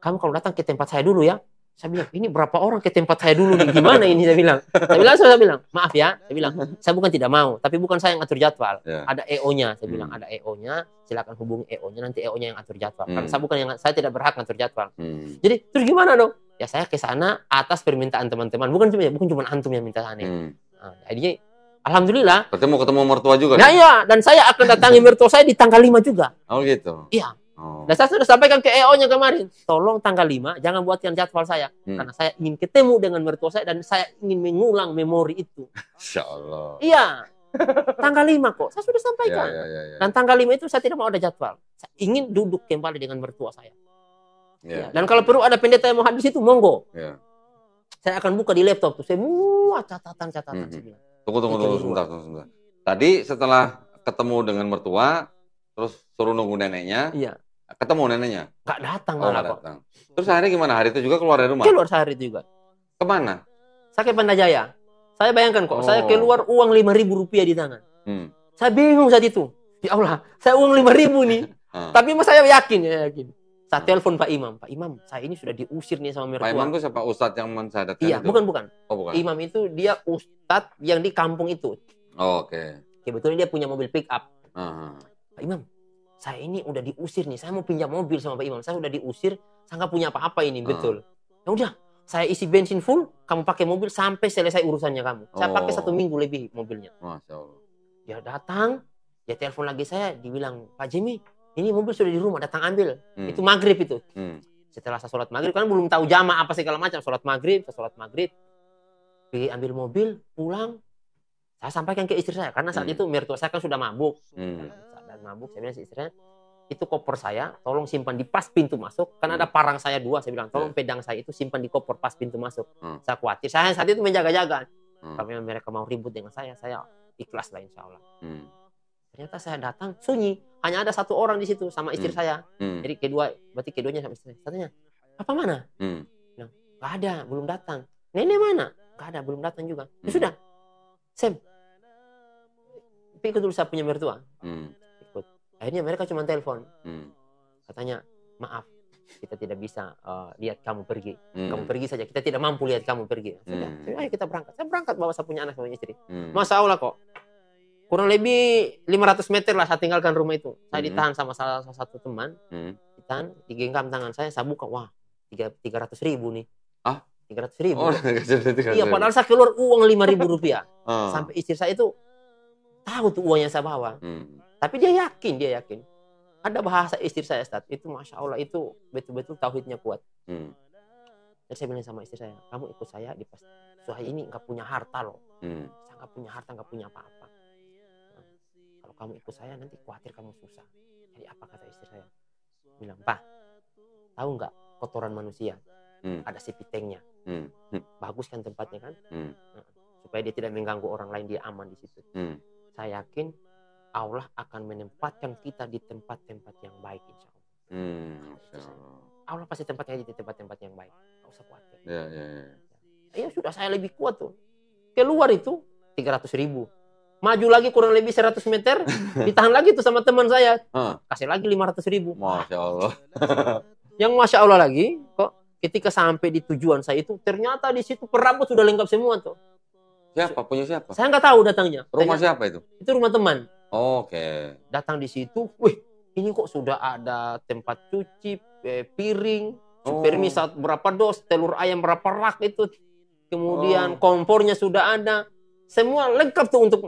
kamu kalau datang ke tempat saya dulu ya saya bilang, ini berapa orang ke tempat saya dulu nih? Gimana ini? Saya bilang. Saya bilang, saya bilang, maaf ya. Saya bilang, saya bukan tidak mau, tapi bukan saya yang atur jadwal. yeah. Ada EO-nya. Saya hmm. bilang, ada EO-nya. Silakan hubungi EO-nya. Nanti EO-nya yang atur jadwal. Hmm. Karena saya bukan yang, saya tidak berhak ngatur jadwal. Hmm. Jadi terus gimana dong? Ya saya ke sana atas permintaan teman-teman. Bukan cuma, ya, bukan cuma antum yang minta aneh. Ya. Hmm. Nah, jadi alhamdulillah. Berarti ketemu mertua juga? Nah, ya? iya. Dan saya akan datangi mertua saya di tanggal 5 juga. Oh gitu. Iya. Oh. Dan saya sudah sampaikan ke EO-nya kemarin, tolong tanggal 5 jangan buatkan jadwal saya hmm. karena saya ingin ketemu dengan mertua saya dan saya ingin mengulang memori itu. Insya Allah. Iya. Tanggal 5 kok, saya sudah sampaikan. Ya, ya, ya, ya. Dan tanggal 5 itu saya tidak mau ada jadwal. Saya ingin duduk kembali dengan mertua saya. Ya. Iya. Dan kalau perlu ada pendeta yang mau hadir situ, monggo. Ya. Saya akan buka di laptop tuh semua catatan-catatan. Hmm. hmm. Tunggu, tunggu, tunggu, sebentar, tunggu, sebentar. Tadi setelah ketemu dengan mertua, terus suruh nunggu neneknya. Iya Ketemu neneknya? Gak datang oh, lah kok. Datang. Terus akhirnya gimana? Hari itu juga keluar dari rumah? Keluar sehari itu juga. Kemana? Sakit Pandajaya. Saya bayangkan kok, oh. saya keluar uang lima ribu rupiah di tangan. Hmm. Saya bingung saat itu. Ya Allah, saya uang lima ribu nih. Ah. Tapi mas saya yakin, ya yakin. Saya hmm. telepon Pak Imam. Pak Imam, saya ini sudah diusir nih sama mertua. Pak Imam itu siapa? Ustadz yang mensadatkan Iya, itu? bukan, bukan. Oh, bukan. Imam itu dia ustadz yang di kampung itu. Oh, Oke. Okay. Kebetulan dia punya mobil pick up. Uh Pak Imam, saya ini udah diusir nih, saya mau pinjam mobil sama Pak Imam, saya udah diusir, saya nggak punya apa-apa ini, ah. betul. Ya udah, saya isi bensin full, kamu pakai mobil sampai selesai urusannya kamu. Oh. Saya pakai satu oh. minggu lebih mobilnya. Masya Allah. Dia ya datang, dia telepon lagi saya, dibilang Pak Jimmy, ini mobil sudah di rumah, datang ambil. Hmm. Itu maghrib itu. Hmm. Setelah saya sholat maghrib, kan belum tahu jama apa segala macam, sholat maghrib, saya sholat maghrib, pergi ambil mobil, pulang, saya sampaikan ke istri saya karena saat hmm. itu mertua saya kan sudah mabuk. Hmm mabuk saya bilang si istrinya itu koper saya tolong simpan di pas pintu masuk karena ada hmm. parang saya dua saya bilang tolong iya. pedang saya itu simpan di koper pas pintu masuk hmm. saya khawatir saya saat itu menjaga-jaga hmm. mereka mau ribut dengan saya saya ikhlas lah insya Allah hmm. ternyata saya datang sunyi hanya ada satu orang di situ sama istri hmm. saya hmm. jadi kedua berarti keduanya sama istri saya katanya apa mana hmm. bilang nggak ada belum datang nenek mana gak ada belum datang juga hmm. Ya sudah sem. tapi dulu saya punya mertua hmm akhirnya mereka cuma telepon hmm. katanya maaf kita tidak bisa uh, lihat kamu pergi hmm. kamu pergi saja kita tidak mampu lihat kamu pergi sudah hmm. ayo kita berangkat saya berangkat bawa saya punya anak sama istri hmm. masa allah kok kurang lebih 500 meter lah saya tinggalkan rumah itu saya hmm. ditahan sama salah satu teman hmm. ditahan digenggam tangan saya saya buka wah tiga tiga ratus ribu nih ah tiga ratus ribu oh, iya padahal saya keluar uang lima ribu rupiah oh. sampai istri saya itu tahu tuh uangnya saya bawa hmm tapi dia yakin, dia yakin. Ada bahasa istri saya, Ustaz. Itu Masya Allah, itu betul-betul tauhidnya kuat. Hmm. Dan saya bilang sama istri saya, kamu ikut saya di pas Suhai ini nggak punya harta loh. Hmm. Saya nggak punya harta, nggak punya apa-apa. Nah, kalau kamu ikut saya nanti khawatir kamu susah. Jadi apa kata istri saya? Bilang, Pak, tahu nggak kotoran manusia? Hmm. Ada si pitengnya. Hmm. hmm. Bagus kan tempatnya kan? Hmm. Nah, supaya dia tidak mengganggu orang lain, dia aman di situ. Hmm. Saya yakin Allah akan menempatkan kita di tempat-tempat yang baik insya Allah. Hmm, Allah. pasti tempatnya di tempat-tempat yang baik. Tidak usah khawatir. Ya, ya, ya, ya. ya sudah saya lebih kuat tuh. Keluar itu 300 ribu. Maju lagi kurang lebih 100 meter, ditahan lagi tuh sama teman saya. Kasih lagi 500 ribu. Masya Allah. yang Masya Allah lagi, kok ketika sampai di tujuan saya itu, ternyata di situ perabot sudah lengkap semua tuh. Siapa? Punya siapa? Saya nggak tahu datangnya. Rumah Tanya, siapa itu? Itu rumah teman. Oke. Okay. Datang di situ, wih, ini kok sudah ada tempat cuci eh, piring, oh. supermi saat berapa dos, telur ayam berapa rak itu. Kemudian oh. kompornya sudah ada. Semua lengkap tuh untuk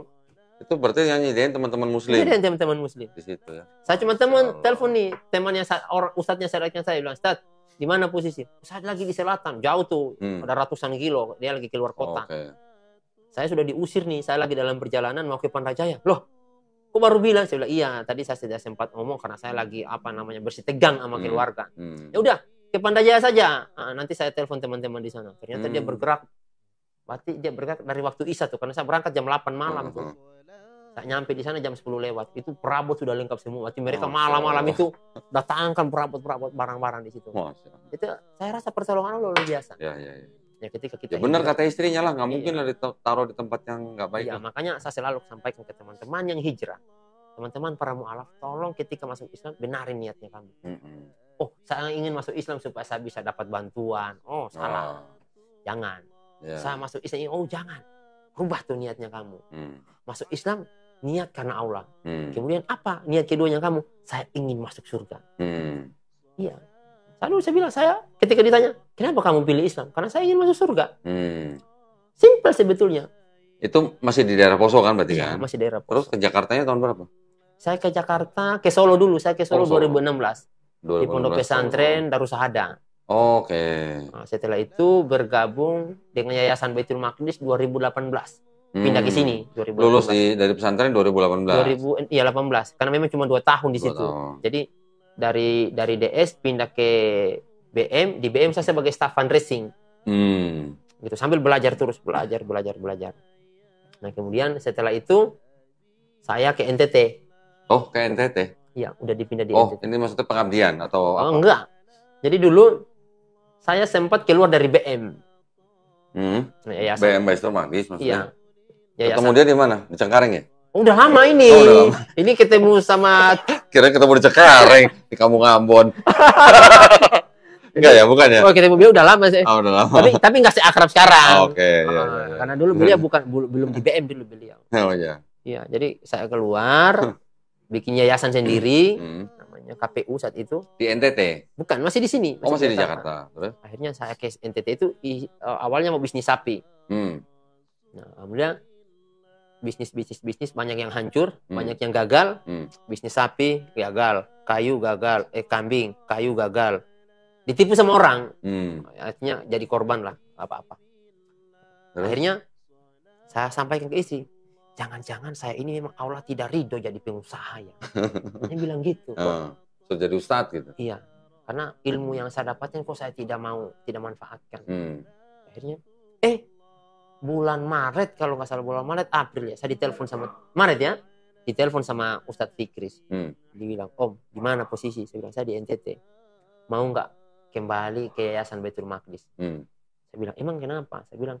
itu berarti yang nyediain teman-teman muslim. Nyediain teman-teman muslim. Di situ ya. Saya cuma teman oh. telepon nih temannya orang ustadznya saya saya bilang, "Ustaz, di mana posisi?" ustadz lagi di selatan, jauh tuh, hmm. ada ratusan kilo, dia lagi keluar kota. Okay. Saya sudah diusir nih, saya lagi dalam perjalanan mau ke Pantai Jaya. Loh, Aku baru bilang, saya bilang, iya tadi saya tidak sempat ngomong karena saya lagi apa namanya bersih tegang sama hmm. keluarga. Hmm. Ya udah, ke Pandajaya saja. Nah, nanti saya telepon teman-teman di sana. Ternyata hmm. dia bergerak. Berarti dia bergerak dari waktu Isya tuh karena saya berangkat jam 8 malam tuh. Tak hmm, hmm. nyampe di sana jam 10 lewat. Itu perabot sudah lengkap semua. Berarti mereka malam-malam itu datangkan perabot-perabot barang-barang di situ. Itu saya rasa pertolongan luar biasa. Ya, ya, ya ya ketika kita ya benar kata istrinya lah nggak iya. mungkin lah ditaruh di tempat yang nggak baik iya makanya saya selalu sampaikan ke teman-teman yang hijrah teman-teman para mualaf tolong ketika masuk Islam benarin niatnya kamu mm -hmm. oh saya ingin masuk Islam supaya saya bisa dapat bantuan oh salah oh. jangan yeah. saya masuk Islam oh jangan rubah tuh niatnya kamu mm. masuk Islam niat karena Allah mm. kemudian apa niat keduanya kamu saya ingin masuk surga mm. iya Lalu saya bilang, saya ketika ditanya, kenapa kamu pilih Islam? Karena saya ingin masuk surga. Hmm. Simple sebetulnya. Itu masih di daerah Poso kan berarti ya, kan? masih daerah Poso. Terus ke Jakartanya tahun berapa? Saya ke Jakarta, ke Solo dulu. Saya ke Solo, oh, Solo. 2016. 2016. Di Pondok Pesantren Darussahada. Oh, Oke. Okay. Nah, setelah itu bergabung dengan Yayasan Baitul Maqdis 2018 pindah ke hmm. sini 2018. Lulus di, dari pesantren 2018. 2000 18 karena memang cuma dua tahun di situ. Tahun. Jadi dari dari DS pindah ke BM di BM saya sebagai staff fundraising hmm. gitu sambil belajar terus belajar belajar belajar nah kemudian setelah itu saya ke NTT oh ke NTT iya udah dipindah di oh NTT. ini maksudnya pengabdian atau oh, apa? enggak jadi dulu saya sempat keluar dari BM hmm. nah, ya, BM Baistor Magis maksudnya iya. ya, kemudian di mana di Cengkareng ya Udah lama ini. Oh, Ini ketemu sama kira ketemu di Cekareng di Kampung Ambon. Enggak ya, bukan ya? Oh, ketemu beliau udah lama sih. Oh, udah lama. Tapi tapi enggak seakrab sekarang. Oh, Oke, okay, iya, ya. Karena dulu beliau hmm. bukan belum di BM dulu beliau. Oh iya. Iya, jadi saya keluar hmm. bikin yayasan sendiri hmm. namanya KPU saat itu. Di NTT? Bukan, masih di sini. Masih oh, masih di Jakarta. Jakarta. Akhirnya saya ke NTT itu eh, awalnya mau bisnis sapi. Hmm. Nah, kemudian bisnis bisnis bisnis banyak yang hancur, hmm. banyak yang gagal. Hmm. Bisnis sapi gagal, kayu gagal, eh kambing, kayu gagal. Ditipu sama orang. Hmm. Artinya jadi korban lah apa-apa. Hmm. Akhirnya saya sampaikan ke istri, jangan-jangan saya ini memang Allah tidak ridho jadi pengusaha ya. Dia bilang gitu. Uh, so jadi ustadz gitu. Iya. Karena ilmu yang saya dapatkan kok saya tidak mau, tidak manfaatkan. Hmm. Akhirnya, eh bulan Maret kalau nggak salah bulan Maret April ya saya ditelepon sama Maret ya ditelepon sama Ustadz Fikris hmm. dibilang Om di mana posisi saya bilang saya di NTT mau nggak kembali ke Yayasan Baitul Maqdis hmm. saya bilang emang kenapa saya bilang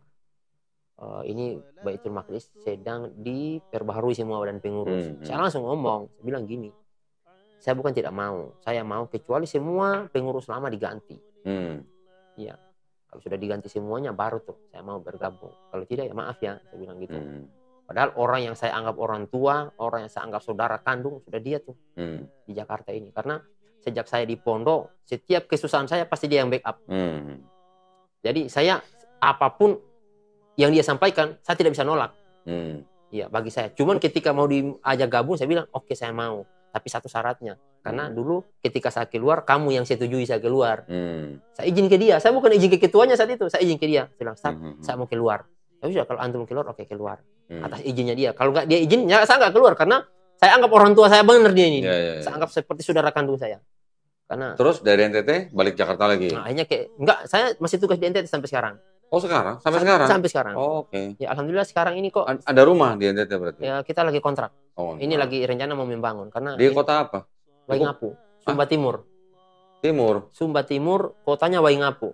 e, ini Baitul Maqdis sedang diperbaharui semua badan pengurus hmm. saya langsung ngomong saya bilang gini saya bukan tidak mau saya mau kecuali semua pengurus lama diganti hmm. ya kalau sudah diganti semuanya baru tuh saya mau bergabung kalau tidak ya maaf ya saya bilang gitu hmm. padahal orang yang saya anggap orang tua orang yang saya anggap saudara kandung sudah dia tuh hmm. di Jakarta ini karena sejak saya di pondok setiap kesusahan saya pasti dia yang backup hmm. jadi saya apapun yang dia sampaikan saya tidak bisa nolak hmm. ya bagi saya cuman ketika mau diajak gabung saya bilang oke okay, saya mau tapi satu syaratnya karena dulu ketika saya keluar kamu yang saya tujui saya keluar hmm. saya izin ke dia saya bukan izin ke ketuanya saat itu saya izin ke dia bilang saya, hmm, hmm, hmm. saya mau keluar ya sudah kalau antum keluar oke okay, keluar hmm. atas izinnya dia kalau nggak dia izin ya saya nggak keluar karena saya anggap orang tua saya benar dia ini ya, ya, ya. saya anggap seperti saudara kandung saya karena terus dari NTT balik Jakarta lagi nah, akhirnya kayak nggak saya masih tugas di NTT sampai sekarang Oh sekarang sampai, sekarang sampai sekarang. Oh, Oke. Okay. Ya alhamdulillah sekarang ini kok ada rumah di NTT berarti. Ya kita lagi kontrak. Oh. Ini lagi rencana mau membangun karena di ini, kota apa? Waingapu, Sumba ah? Timur. Timur. Sumba Timur, kotanya Waingapu.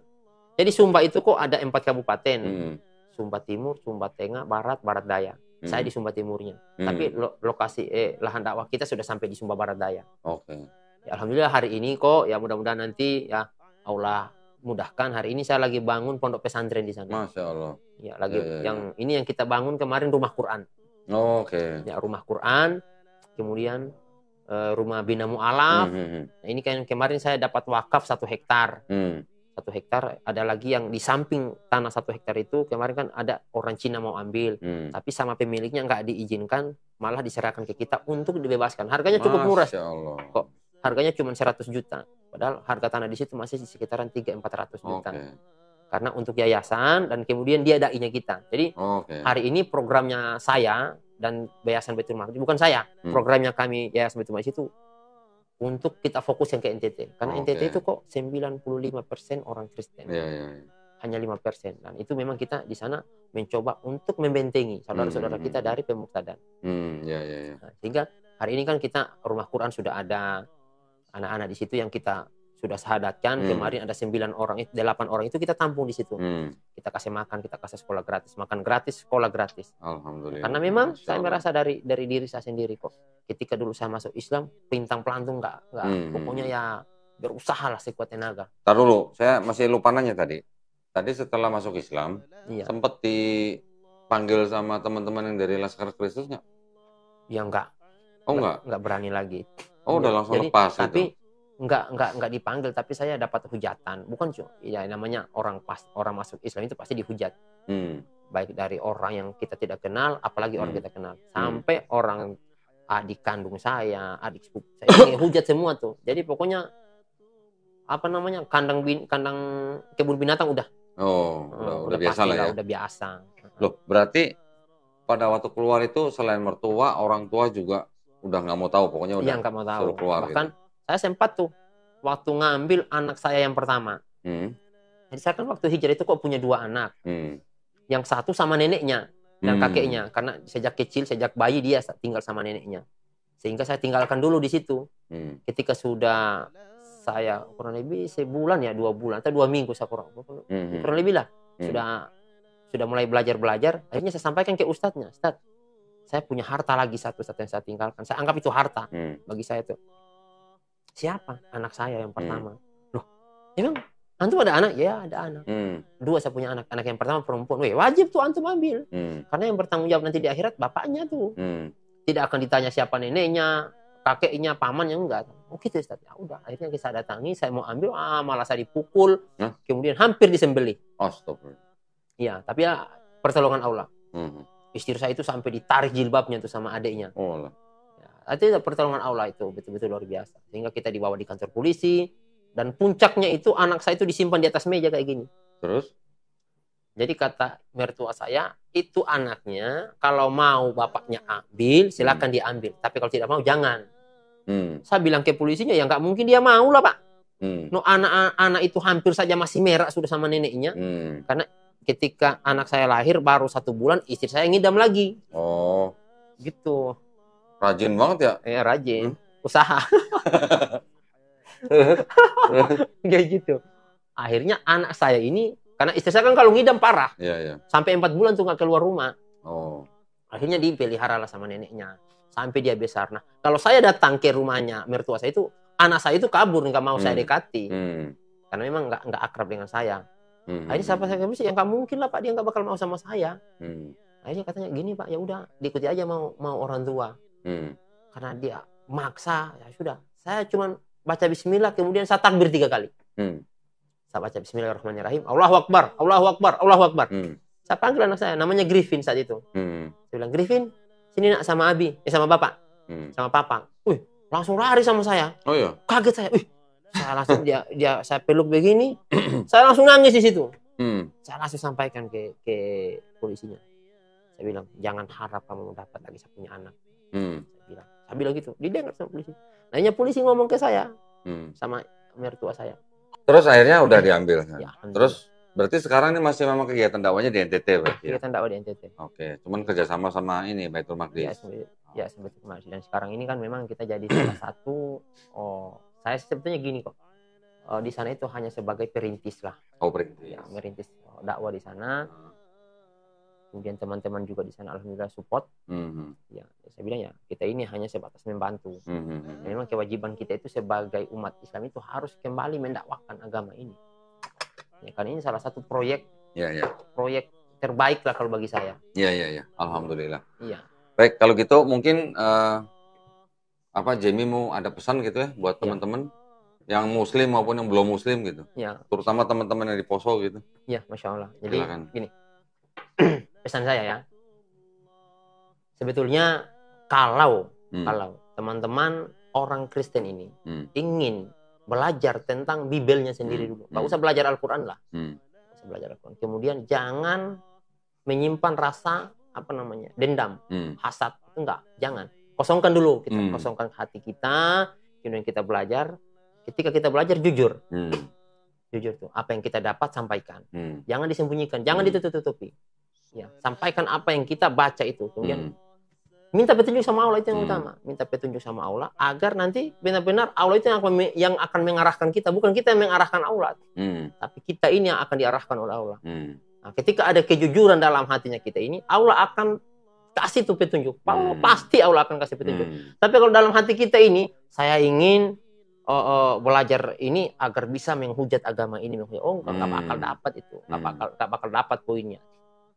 Jadi Sumba itu kok ada empat kabupaten. Hmm. Sumba Timur, Sumba Tengah, Barat, Barat Daya. Hmm. Saya di Sumba Timurnya. Hmm. Tapi lo lokasi eh lahan dakwah kita sudah sampai di Sumba Barat Daya. Oke. Okay. Ya, alhamdulillah hari ini kok ya mudah-mudahan nanti ya Allah mudahkan hari ini saya lagi bangun pondok pesantren di sana. Masya Allah. Ya lagi ya, ya, yang ini yang kita bangun kemarin rumah Quran. Oh, Oke. Okay. Ya rumah Quran, kemudian Eh, rumah bina mualaf. Mm-hmm. Hmm, hmm. Nah, ini kan kemarin saya dapat wakaf satu hektar. Mm. Satu hektar ada lagi yang di samping tanah satu hektar itu kemarin kan ada orang Cina mau ambil, mm. tapi sama pemiliknya nggak diizinkan, malah diserahkan ke kita untuk dibebaskan. Harganya cukup murah. Allah. Kok harganya cuma 100 juta. Padahal harga tanah di situ masih di sekitaran empat 400 juta. Okay. Karena untuk yayasan dan kemudian dia dai-nya kita. Jadi okay. hari ini programnya saya dan Yayasan betul Maqdis bukan saya hmm. yang kami Yayasan Baitul Maqdis itu untuk kita fokus yang ke NTT karena oh, NTT okay. itu kok 95% orang Kristen yeah, yeah, yeah. hanya 5% dan itu memang kita di sana mencoba untuk membentengi saudara-saudara hmm. kita hmm, dari pemuktadan hmm, yeah, yeah, yeah. Nah, sehingga hari ini kan kita rumah Quran sudah ada anak-anak di situ yang kita sudah sahadat kan hmm. kemarin ada sembilan orang itu delapan orang itu kita tampung di situ hmm. kita kasih makan kita kasih sekolah gratis makan gratis sekolah gratis alhamdulillah karena memang Masya saya merasa dari dari diri saya sendiri kok ketika dulu saya masuk Islam pintang pelantung nggak nggak hmm. pokoknya ya berusaha lah sekuat tenaga taruh dulu saya masih lupa nanya tadi tadi setelah masuk Islam iya. sempat dipanggil sama teman-teman yang dari Laskar Kristus nggak ya enggak oh enggak enggak berani lagi Oh, udah langsung Jadi, lepas. Tapi itu nggak nggak nggak dipanggil tapi saya dapat hujatan bukan cuma ya namanya orang pas orang masuk Islam itu pasti dihujat hmm. baik dari orang yang kita tidak kenal apalagi hmm. orang kita kenal sampai hmm. orang adik kandung saya adik sepupu saya hujat semua tuh jadi pokoknya apa namanya kandang bin, kandang kebun binatang udah oh hmm, udah, udah biasa lah ya udah biasa loh berarti pada waktu keluar itu selain mertua orang tua juga udah nggak mau tahu pokoknya iya, udah ya, gak mau tahu. suruh keluar bahkan gitu saya sempat tuh waktu ngambil anak saya yang pertama. Hmm. Jadi saya kan waktu hijrah itu kok punya dua anak. Hmm. Yang satu sama neneknya dan hmm. kakeknya karena sejak kecil sejak bayi dia tinggal sama neneknya. Sehingga saya tinggalkan dulu di situ. Hmm. Ketika sudah saya kurang lebih sebulan ya dua bulan atau dua minggu saya kurang hmm, hmm. kurang lebih lah hmm. sudah sudah mulai belajar belajar akhirnya saya sampaikan ke ustadznya ustadz saya punya harta lagi satu satunya yang saya tinggalkan saya anggap itu harta hmm. bagi saya itu siapa anak saya yang hmm. pertama hmm. loh emang ya antum ada anak ya ada anak hmm. dua saya punya anak anak yang pertama perempuan Weh, wajib tuh antum ambil hmm. karena yang bertanggung jawab nanti di akhirat bapaknya tuh hmm. tidak akan ditanya siapa neneknya kakeknya paman yang enggak oh gitu Ustaz ya udah akhirnya saya datangi saya mau ambil ah malah saya dipukul Hah? kemudian hampir disembelih astagfirullah ya tapi ya pertolongan Allah hmm. istri saya itu sampai ditarik jilbabnya tuh sama adiknya oh, Artinya pertolongan Allah itu betul-betul luar biasa. Sehingga kita dibawa di kantor polisi dan puncaknya itu anak saya itu disimpan di atas meja kayak gini. Terus? Jadi kata mertua saya, itu anaknya kalau mau bapaknya ambil, silakan hmm. diambil. Tapi kalau tidak mau, jangan. Hmm. Saya bilang ke polisinya, ya nggak mungkin dia mau lah pak. Hmm. No anak-anak itu hampir saja masih merah sudah sama neneknya, hmm. karena ketika anak saya lahir baru satu bulan istri saya ngidam lagi. Oh, gitu. Rajin banget ya? Iya, rajin. Hmm? Usaha. Kayak gitu. Akhirnya anak saya ini karena istri saya kan kalau ngidam parah. Iya, iya. Sampai empat bulan tuh nggak keluar rumah. Oh. Akhirnya dipelihara lah sama neneknya sampai dia besar. Nah, kalau saya datang ke rumahnya mertua saya itu anak saya itu kabur nggak mau hmm. saya dekati. Hmm. Karena memang nggak nggak akrab dengan saya. Hmm. Akhirnya hmm, siapa hmm. saya sih yang nggak mungkin lah Pak dia nggak bakal mau sama saya. Hmm. Akhirnya katanya gini Pak ya udah diikuti aja mau mau orang tua. Hmm. Karena dia maksa, ya sudah. Saya cuma baca bismillah, kemudian saya takbir tiga kali. Hmm. Saya baca bismillahirrahmanirrahim. Allahu Akbar, Allahu Akbar, Allahu Akbar. Hmm. Saya panggil anak saya, namanya Griffin saat itu. Hmm. Saya bilang, Griffin, sini nak sama Abi, eh, sama Bapak, hmm. sama Papa. Wih, langsung lari sama saya. Oh iya? Kaget saya, wih. Saya langsung dia, dia saya peluk begini, saya langsung nangis di situ. Hmm. Saya langsung sampaikan ke, ke polisinya. Saya bilang, jangan harap kamu dapat lagi saya punya anak. Hmm. Saya bilang, saya bilang gitu, didengar sama polisi. Nanya polisi ngomong ke saya, hmm. sama mertua saya. Terus akhirnya udah diambil. Kan? Ya, Terus berarti sekarang ini masih memang kegiatan dakwanya di NTT berarti. Ya? Kegiatan dakwah di NTT. Oke, cuman kerjasama sama ini Baitul Maqdis. Ya, sebe- ya oh. seperti kemarin. Dan sekarang ini kan memang kita jadi salah satu. Oh, saya sebetulnya gini kok. Oh, di sana itu hanya sebagai perintis lah. Oh perintis. Ya, merintis oh, dakwah di sana. Hmm kemudian teman-teman juga di sana alhamdulillah support mm-hmm. ya saya bilang ya kita ini hanya sebatas membantu mm-hmm. memang kewajiban kita itu sebagai umat Islam itu harus kembali mendakwahkan agama ini ya karena ini salah satu proyek yeah, yeah. proyek terbaik lah kalau bagi saya ya ya ya alhamdulillah iya baik kalau gitu mungkin uh, apa Jamie mau ada pesan gitu ya buat ya. teman-teman yeah yang muslim maupun yang belum muslim gitu. Ya. Terutama teman-teman yang di poso gitu. Iya, masya Allah. Jadi Silakan. gini, pesan saya ya hmm. sebetulnya kalau hmm. kalau teman-teman orang Kristen ini hmm. ingin belajar tentang Bibelnya sendiri hmm. dulu nggak hmm. usah belajar Al-Quran lah hmm. usah belajar Al-Quran kemudian jangan menyimpan rasa apa namanya dendam hmm. hasad enggak jangan kosongkan dulu kita hmm. kosongkan hati kita kemudian kita belajar ketika kita belajar jujur hmm. jujur tuh apa yang kita dapat sampaikan hmm. jangan disembunyikan jangan hmm. ditutup-tutupi Ya, sampaikan apa yang kita baca itu. Kemudian hmm. minta petunjuk sama Allah itu yang hmm. utama. Minta petunjuk sama Allah agar nanti benar-benar Allah itu yang akan, yang akan mengarahkan kita, bukan kita yang mengarahkan Allah. Hmm. Tapi kita ini yang akan diarahkan oleh Allah. Hmm. Nah, ketika ada kejujuran dalam hatinya kita ini, Allah akan kasih tuh petunjuk. Hmm. Pasti Allah akan kasih petunjuk. Hmm. Tapi kalau dalam hati kita ini, saya ingin Oh, oh, belajar ini agar bisa menghujat agama ini. Menghujat. Oh, nggak hmm. bakal dapat itu. Nggak hmm. bakal, nggak bakal dapat poinnya.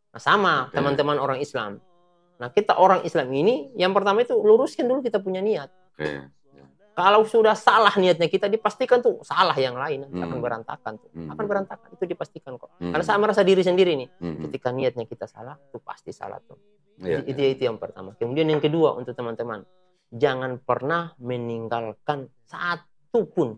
Nah, sama teman-teman okay. orang Islam. Nah, kita orang Islam ini yang pertama itu luruskan dulu kita punya niat. Okay. Kalau sudah salah niatnya kita dipastikan tuh salah yang lain hmm. akan berantakan tuh. Hmm. Akan berantakan itu dipastikan kok. Hmm. Karena saya merasa diri sendiri nih. Hmm. Ketika niatnya kita salah, tuh pasti salah tuh. Yeah, itu yeah. itu yang pertama. Kemudian yang kedua untuk teman-teman, jangan pernah meninggalkan satu pun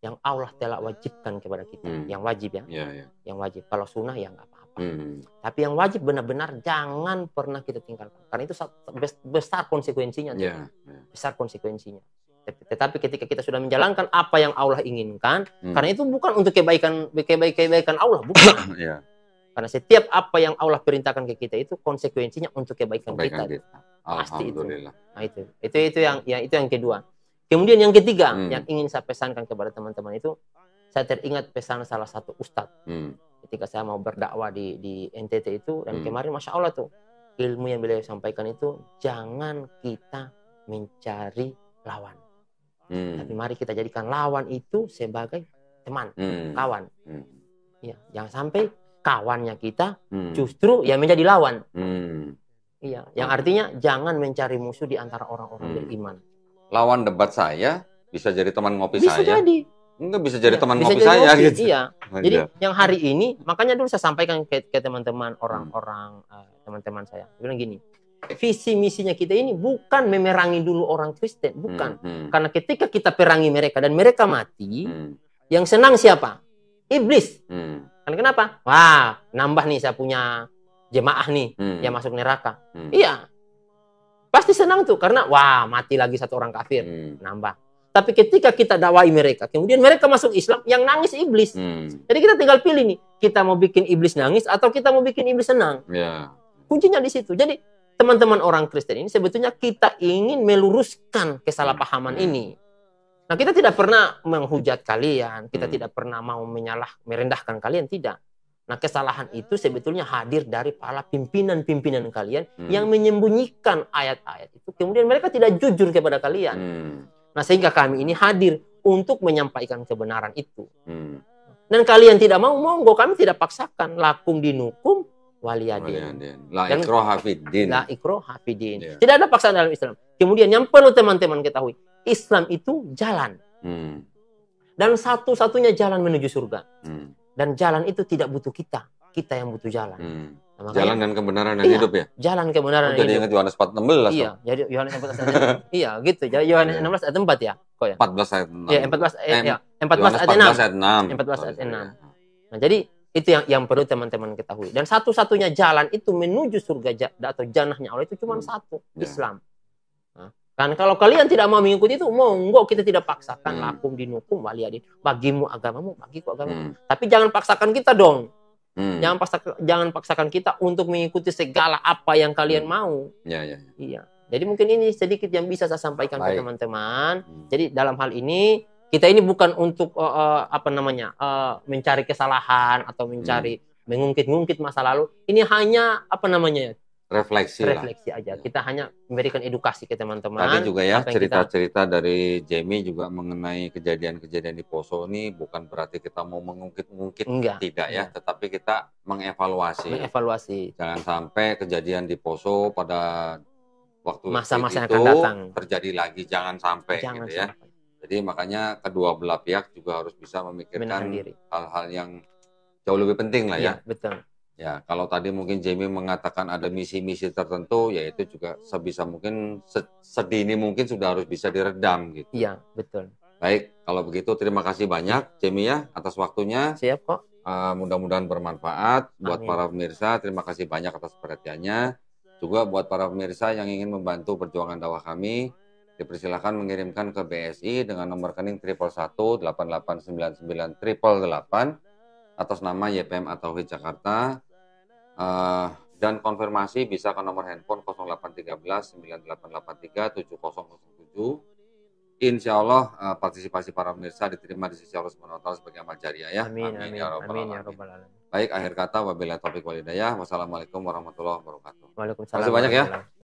yang Allah telah wajibkan kepada kita. Hmm. Yang wajib ya. Yeah, yeah. Yang wajib. Kalau sunnah ya nggak apa Hmm. Tapi yang wajib benar-benar jangan pernah kita tinggalkan. Karena itu besar konsekuensinya. Yeah. Ya. Besar konsekuensinya. Tetapi ketika kita sudah menjalankan apa yang Allah inginkan, hmm. karena itu bukan untuk kebaikan kebaikan kebaikan Allah, bukan. yeah. Karena setiap apa yang Allah perintahkan ke kita itu konsekuensinya untuk kebaikan, kebaikan kita. kita. Pasti itu. Nah, itu. Itu itu yang ya itu yang kedua. Kemudian yang ketiga hmm. yang ingin saya pesankan kepada teman-teman itu saya teringat pesan salah satu ustadz. Hmm ketika saya mau berdakwah di di NTT itu dan hmm. kemarin masya Allah tuh ilmu yang beliau sampaikan itu jangan kita mencari lawan hmm. tapi mari kita jadikan lawan itu sebagai teman hmm. kawan hmm. ya jangan sampai kawannya kita hmm. justru yang menjadi lawan hmm. iya yang artinya jangan mencari musuh di antara orang-orang hmm. beriman lawan debat saya bisa jadi teman ngopi bisa saya bisa jadi Enggak bisa jadi iya, teman bisa ngopi jadi saya ngopi, gitu. Iya. Nah, jadi Jadi iya. yang hari ini makanya dulu saya sampaikan ke, teman-teman hmm. orang-orang hmm. uh, teman-teman saya. Saya bilang gini, visi misinya kita ini bukan memerangi dulu orang Kristen, bukan. Hmm, hmm. Karena ketika kita perangi mereka dan mereka hmm. mati, hmm. yang senang siapa? Iblis. Hmm. Karena kenapa? Wah, nambah nih saya punya jemaah nih hmm. yang masuk neraka. Hmm. Iya. Pasti senang tuh karena wah mati lagi satu orang kafir, hmm. nambah tapi ketika kita dakwai mereka, kemudian mereka masuk Islam, yang nangis iblis. Hmm. Jadi kita tinggal pilih nih, kita mau bikin iblis nangis atau kita mau bikin iblis senang. Yeah. Kuncinya di situ. Jadi teman-teman orang Kristen ini sebetulnya kita ingin meluruskan kesalahpahaman hmm. ini. Nah kita tidak pernah menghujat kalian, kita hmm. tidak pernah mau menyalah merendahkan kalian, tidak. Nah, kesalahan itu sebetulnya hadir dari para pimpinan-pimpinan kalian hmm. yang menyembunyikan ayat-ayat itu. Kemudian mereka tidak jujur kepada kalian. Hmm. Nah, sehingga kami ini hadir untuk menyampaikan kebenaran itu. Hmm. Dan kalian tidak mau, monggo kami tidak paksakan. Lakum dinukum waliyadin. La ikroh hafidin. La ikroh hafidin. Yeah. Tidak ada paksaan dalam Islam. Kemudian yang perlu teman-teman ketahui, Islam itu jalan. Hmm. Dan satu-satunya jalan menuju surga. Hmm. Dan jalan itu tidak butuh kita. Kita yang butuh jalan. Hmm makanya, jalan dan kebenaran dan iya, hidup ya. Jalan kebenaran dan yang jadi hidup. Jadi ingat Yohanes 4:16. Iya, jadi Yohanes 14 iya, gitu. Jadi Yohanes 16 iya. ayat 4 ya. Kok ya? 14 ayat 6. Iya, 14 eh, iya. ayat eh, ya. 14 ayat 6. ayat 6. 14 ayat 6. Nah, jadi itu yang yang perlu teman-teman ketahui. Dan satu-satunya jalan itu menuju surga atau janahnya Allah itu cuma hmm. satu, ya. Islam. Nah, kan kalau kalian tidak mau mengikuti itu, monggo kita tidak paksakan hmm. lakum dinukum waliyadin. Bagimu agamamu, bagiku agamamu. Hmm. Tapi jangan paksakan kita dong Hmm. Jangan paksakan, jangan paksakan kita untuk mengikuti segala apa yang kalian hmm. mau. ya, ya. ya. Iya. Jadi mungkin ini sedikit yang bisa saya sampaikan Baik. ke teman-teman. Hmm. Jadi dalam hal ini kita ini bukan untuk uh, uh, apa namanya uh, mencari kesalahan atau mencari hmm. mengungkit-ungkit masa lalu. Ini hanya apa namanya refleksi refleksi aja. Iya. Kita hanya memberikan edukasi ke teman-teman. Tapi juga ya cerita-cerita kita... dari Jamie juga mengenai kejadian-kejadian di Poso ini bukan berarti kita mau mengungkit-ungkit enggak, tidak ya, tetapi kita mengevaluasi. Mengevaluasi. Jangan sampai kejadian di Poso pada waktu masa-masa yang akan datang terjadi lagi, jangan sampai jangan gitu ya. sampai. ya. Jadi makanya kedua belah pihak juga harus bisa memikirkan hal-hal yang jauh lebih penting lah ya. ya betul. Ya, kalau tadi mungkin Jamie mengatakan ada misi-misi tertentu, yaitu juga sebisa mungkin sedini mungkin sudah harus bisa diredam gitu. Iya, betul. Baik, kalau begitu terima kasih banyak Jamie ya atas waktunya. Siap kok. Uh, mudah-mudahan bermanfaat Amin. buat para pemirsa. Terima kasih banyak atas perhatiannya. Juga buat para pemirsa yang ingin membantu perjuangan dakwah kami, dipersilakan mengirimkan ke BSI dengan nomor rekening triple satu delapan delapan sembilan sembilan triple delapan atas nama YPM atau Jakarta uh, dan konfirmasi bisa ke nomor handphone 0813 9883 7007. Insya Allah uh, partisipasi para pemirsa diterima di sisi Allah SWT sebagai amal jariah ya. Amin, amin, amin, ya rabbal ya alamin. Ya Baik, akhir kata wabillahi taufik walhidayah. Wassalamualaikum warahmatullahi wabarakatuh. Waalaikumsalam. Terima kasih banyak ya.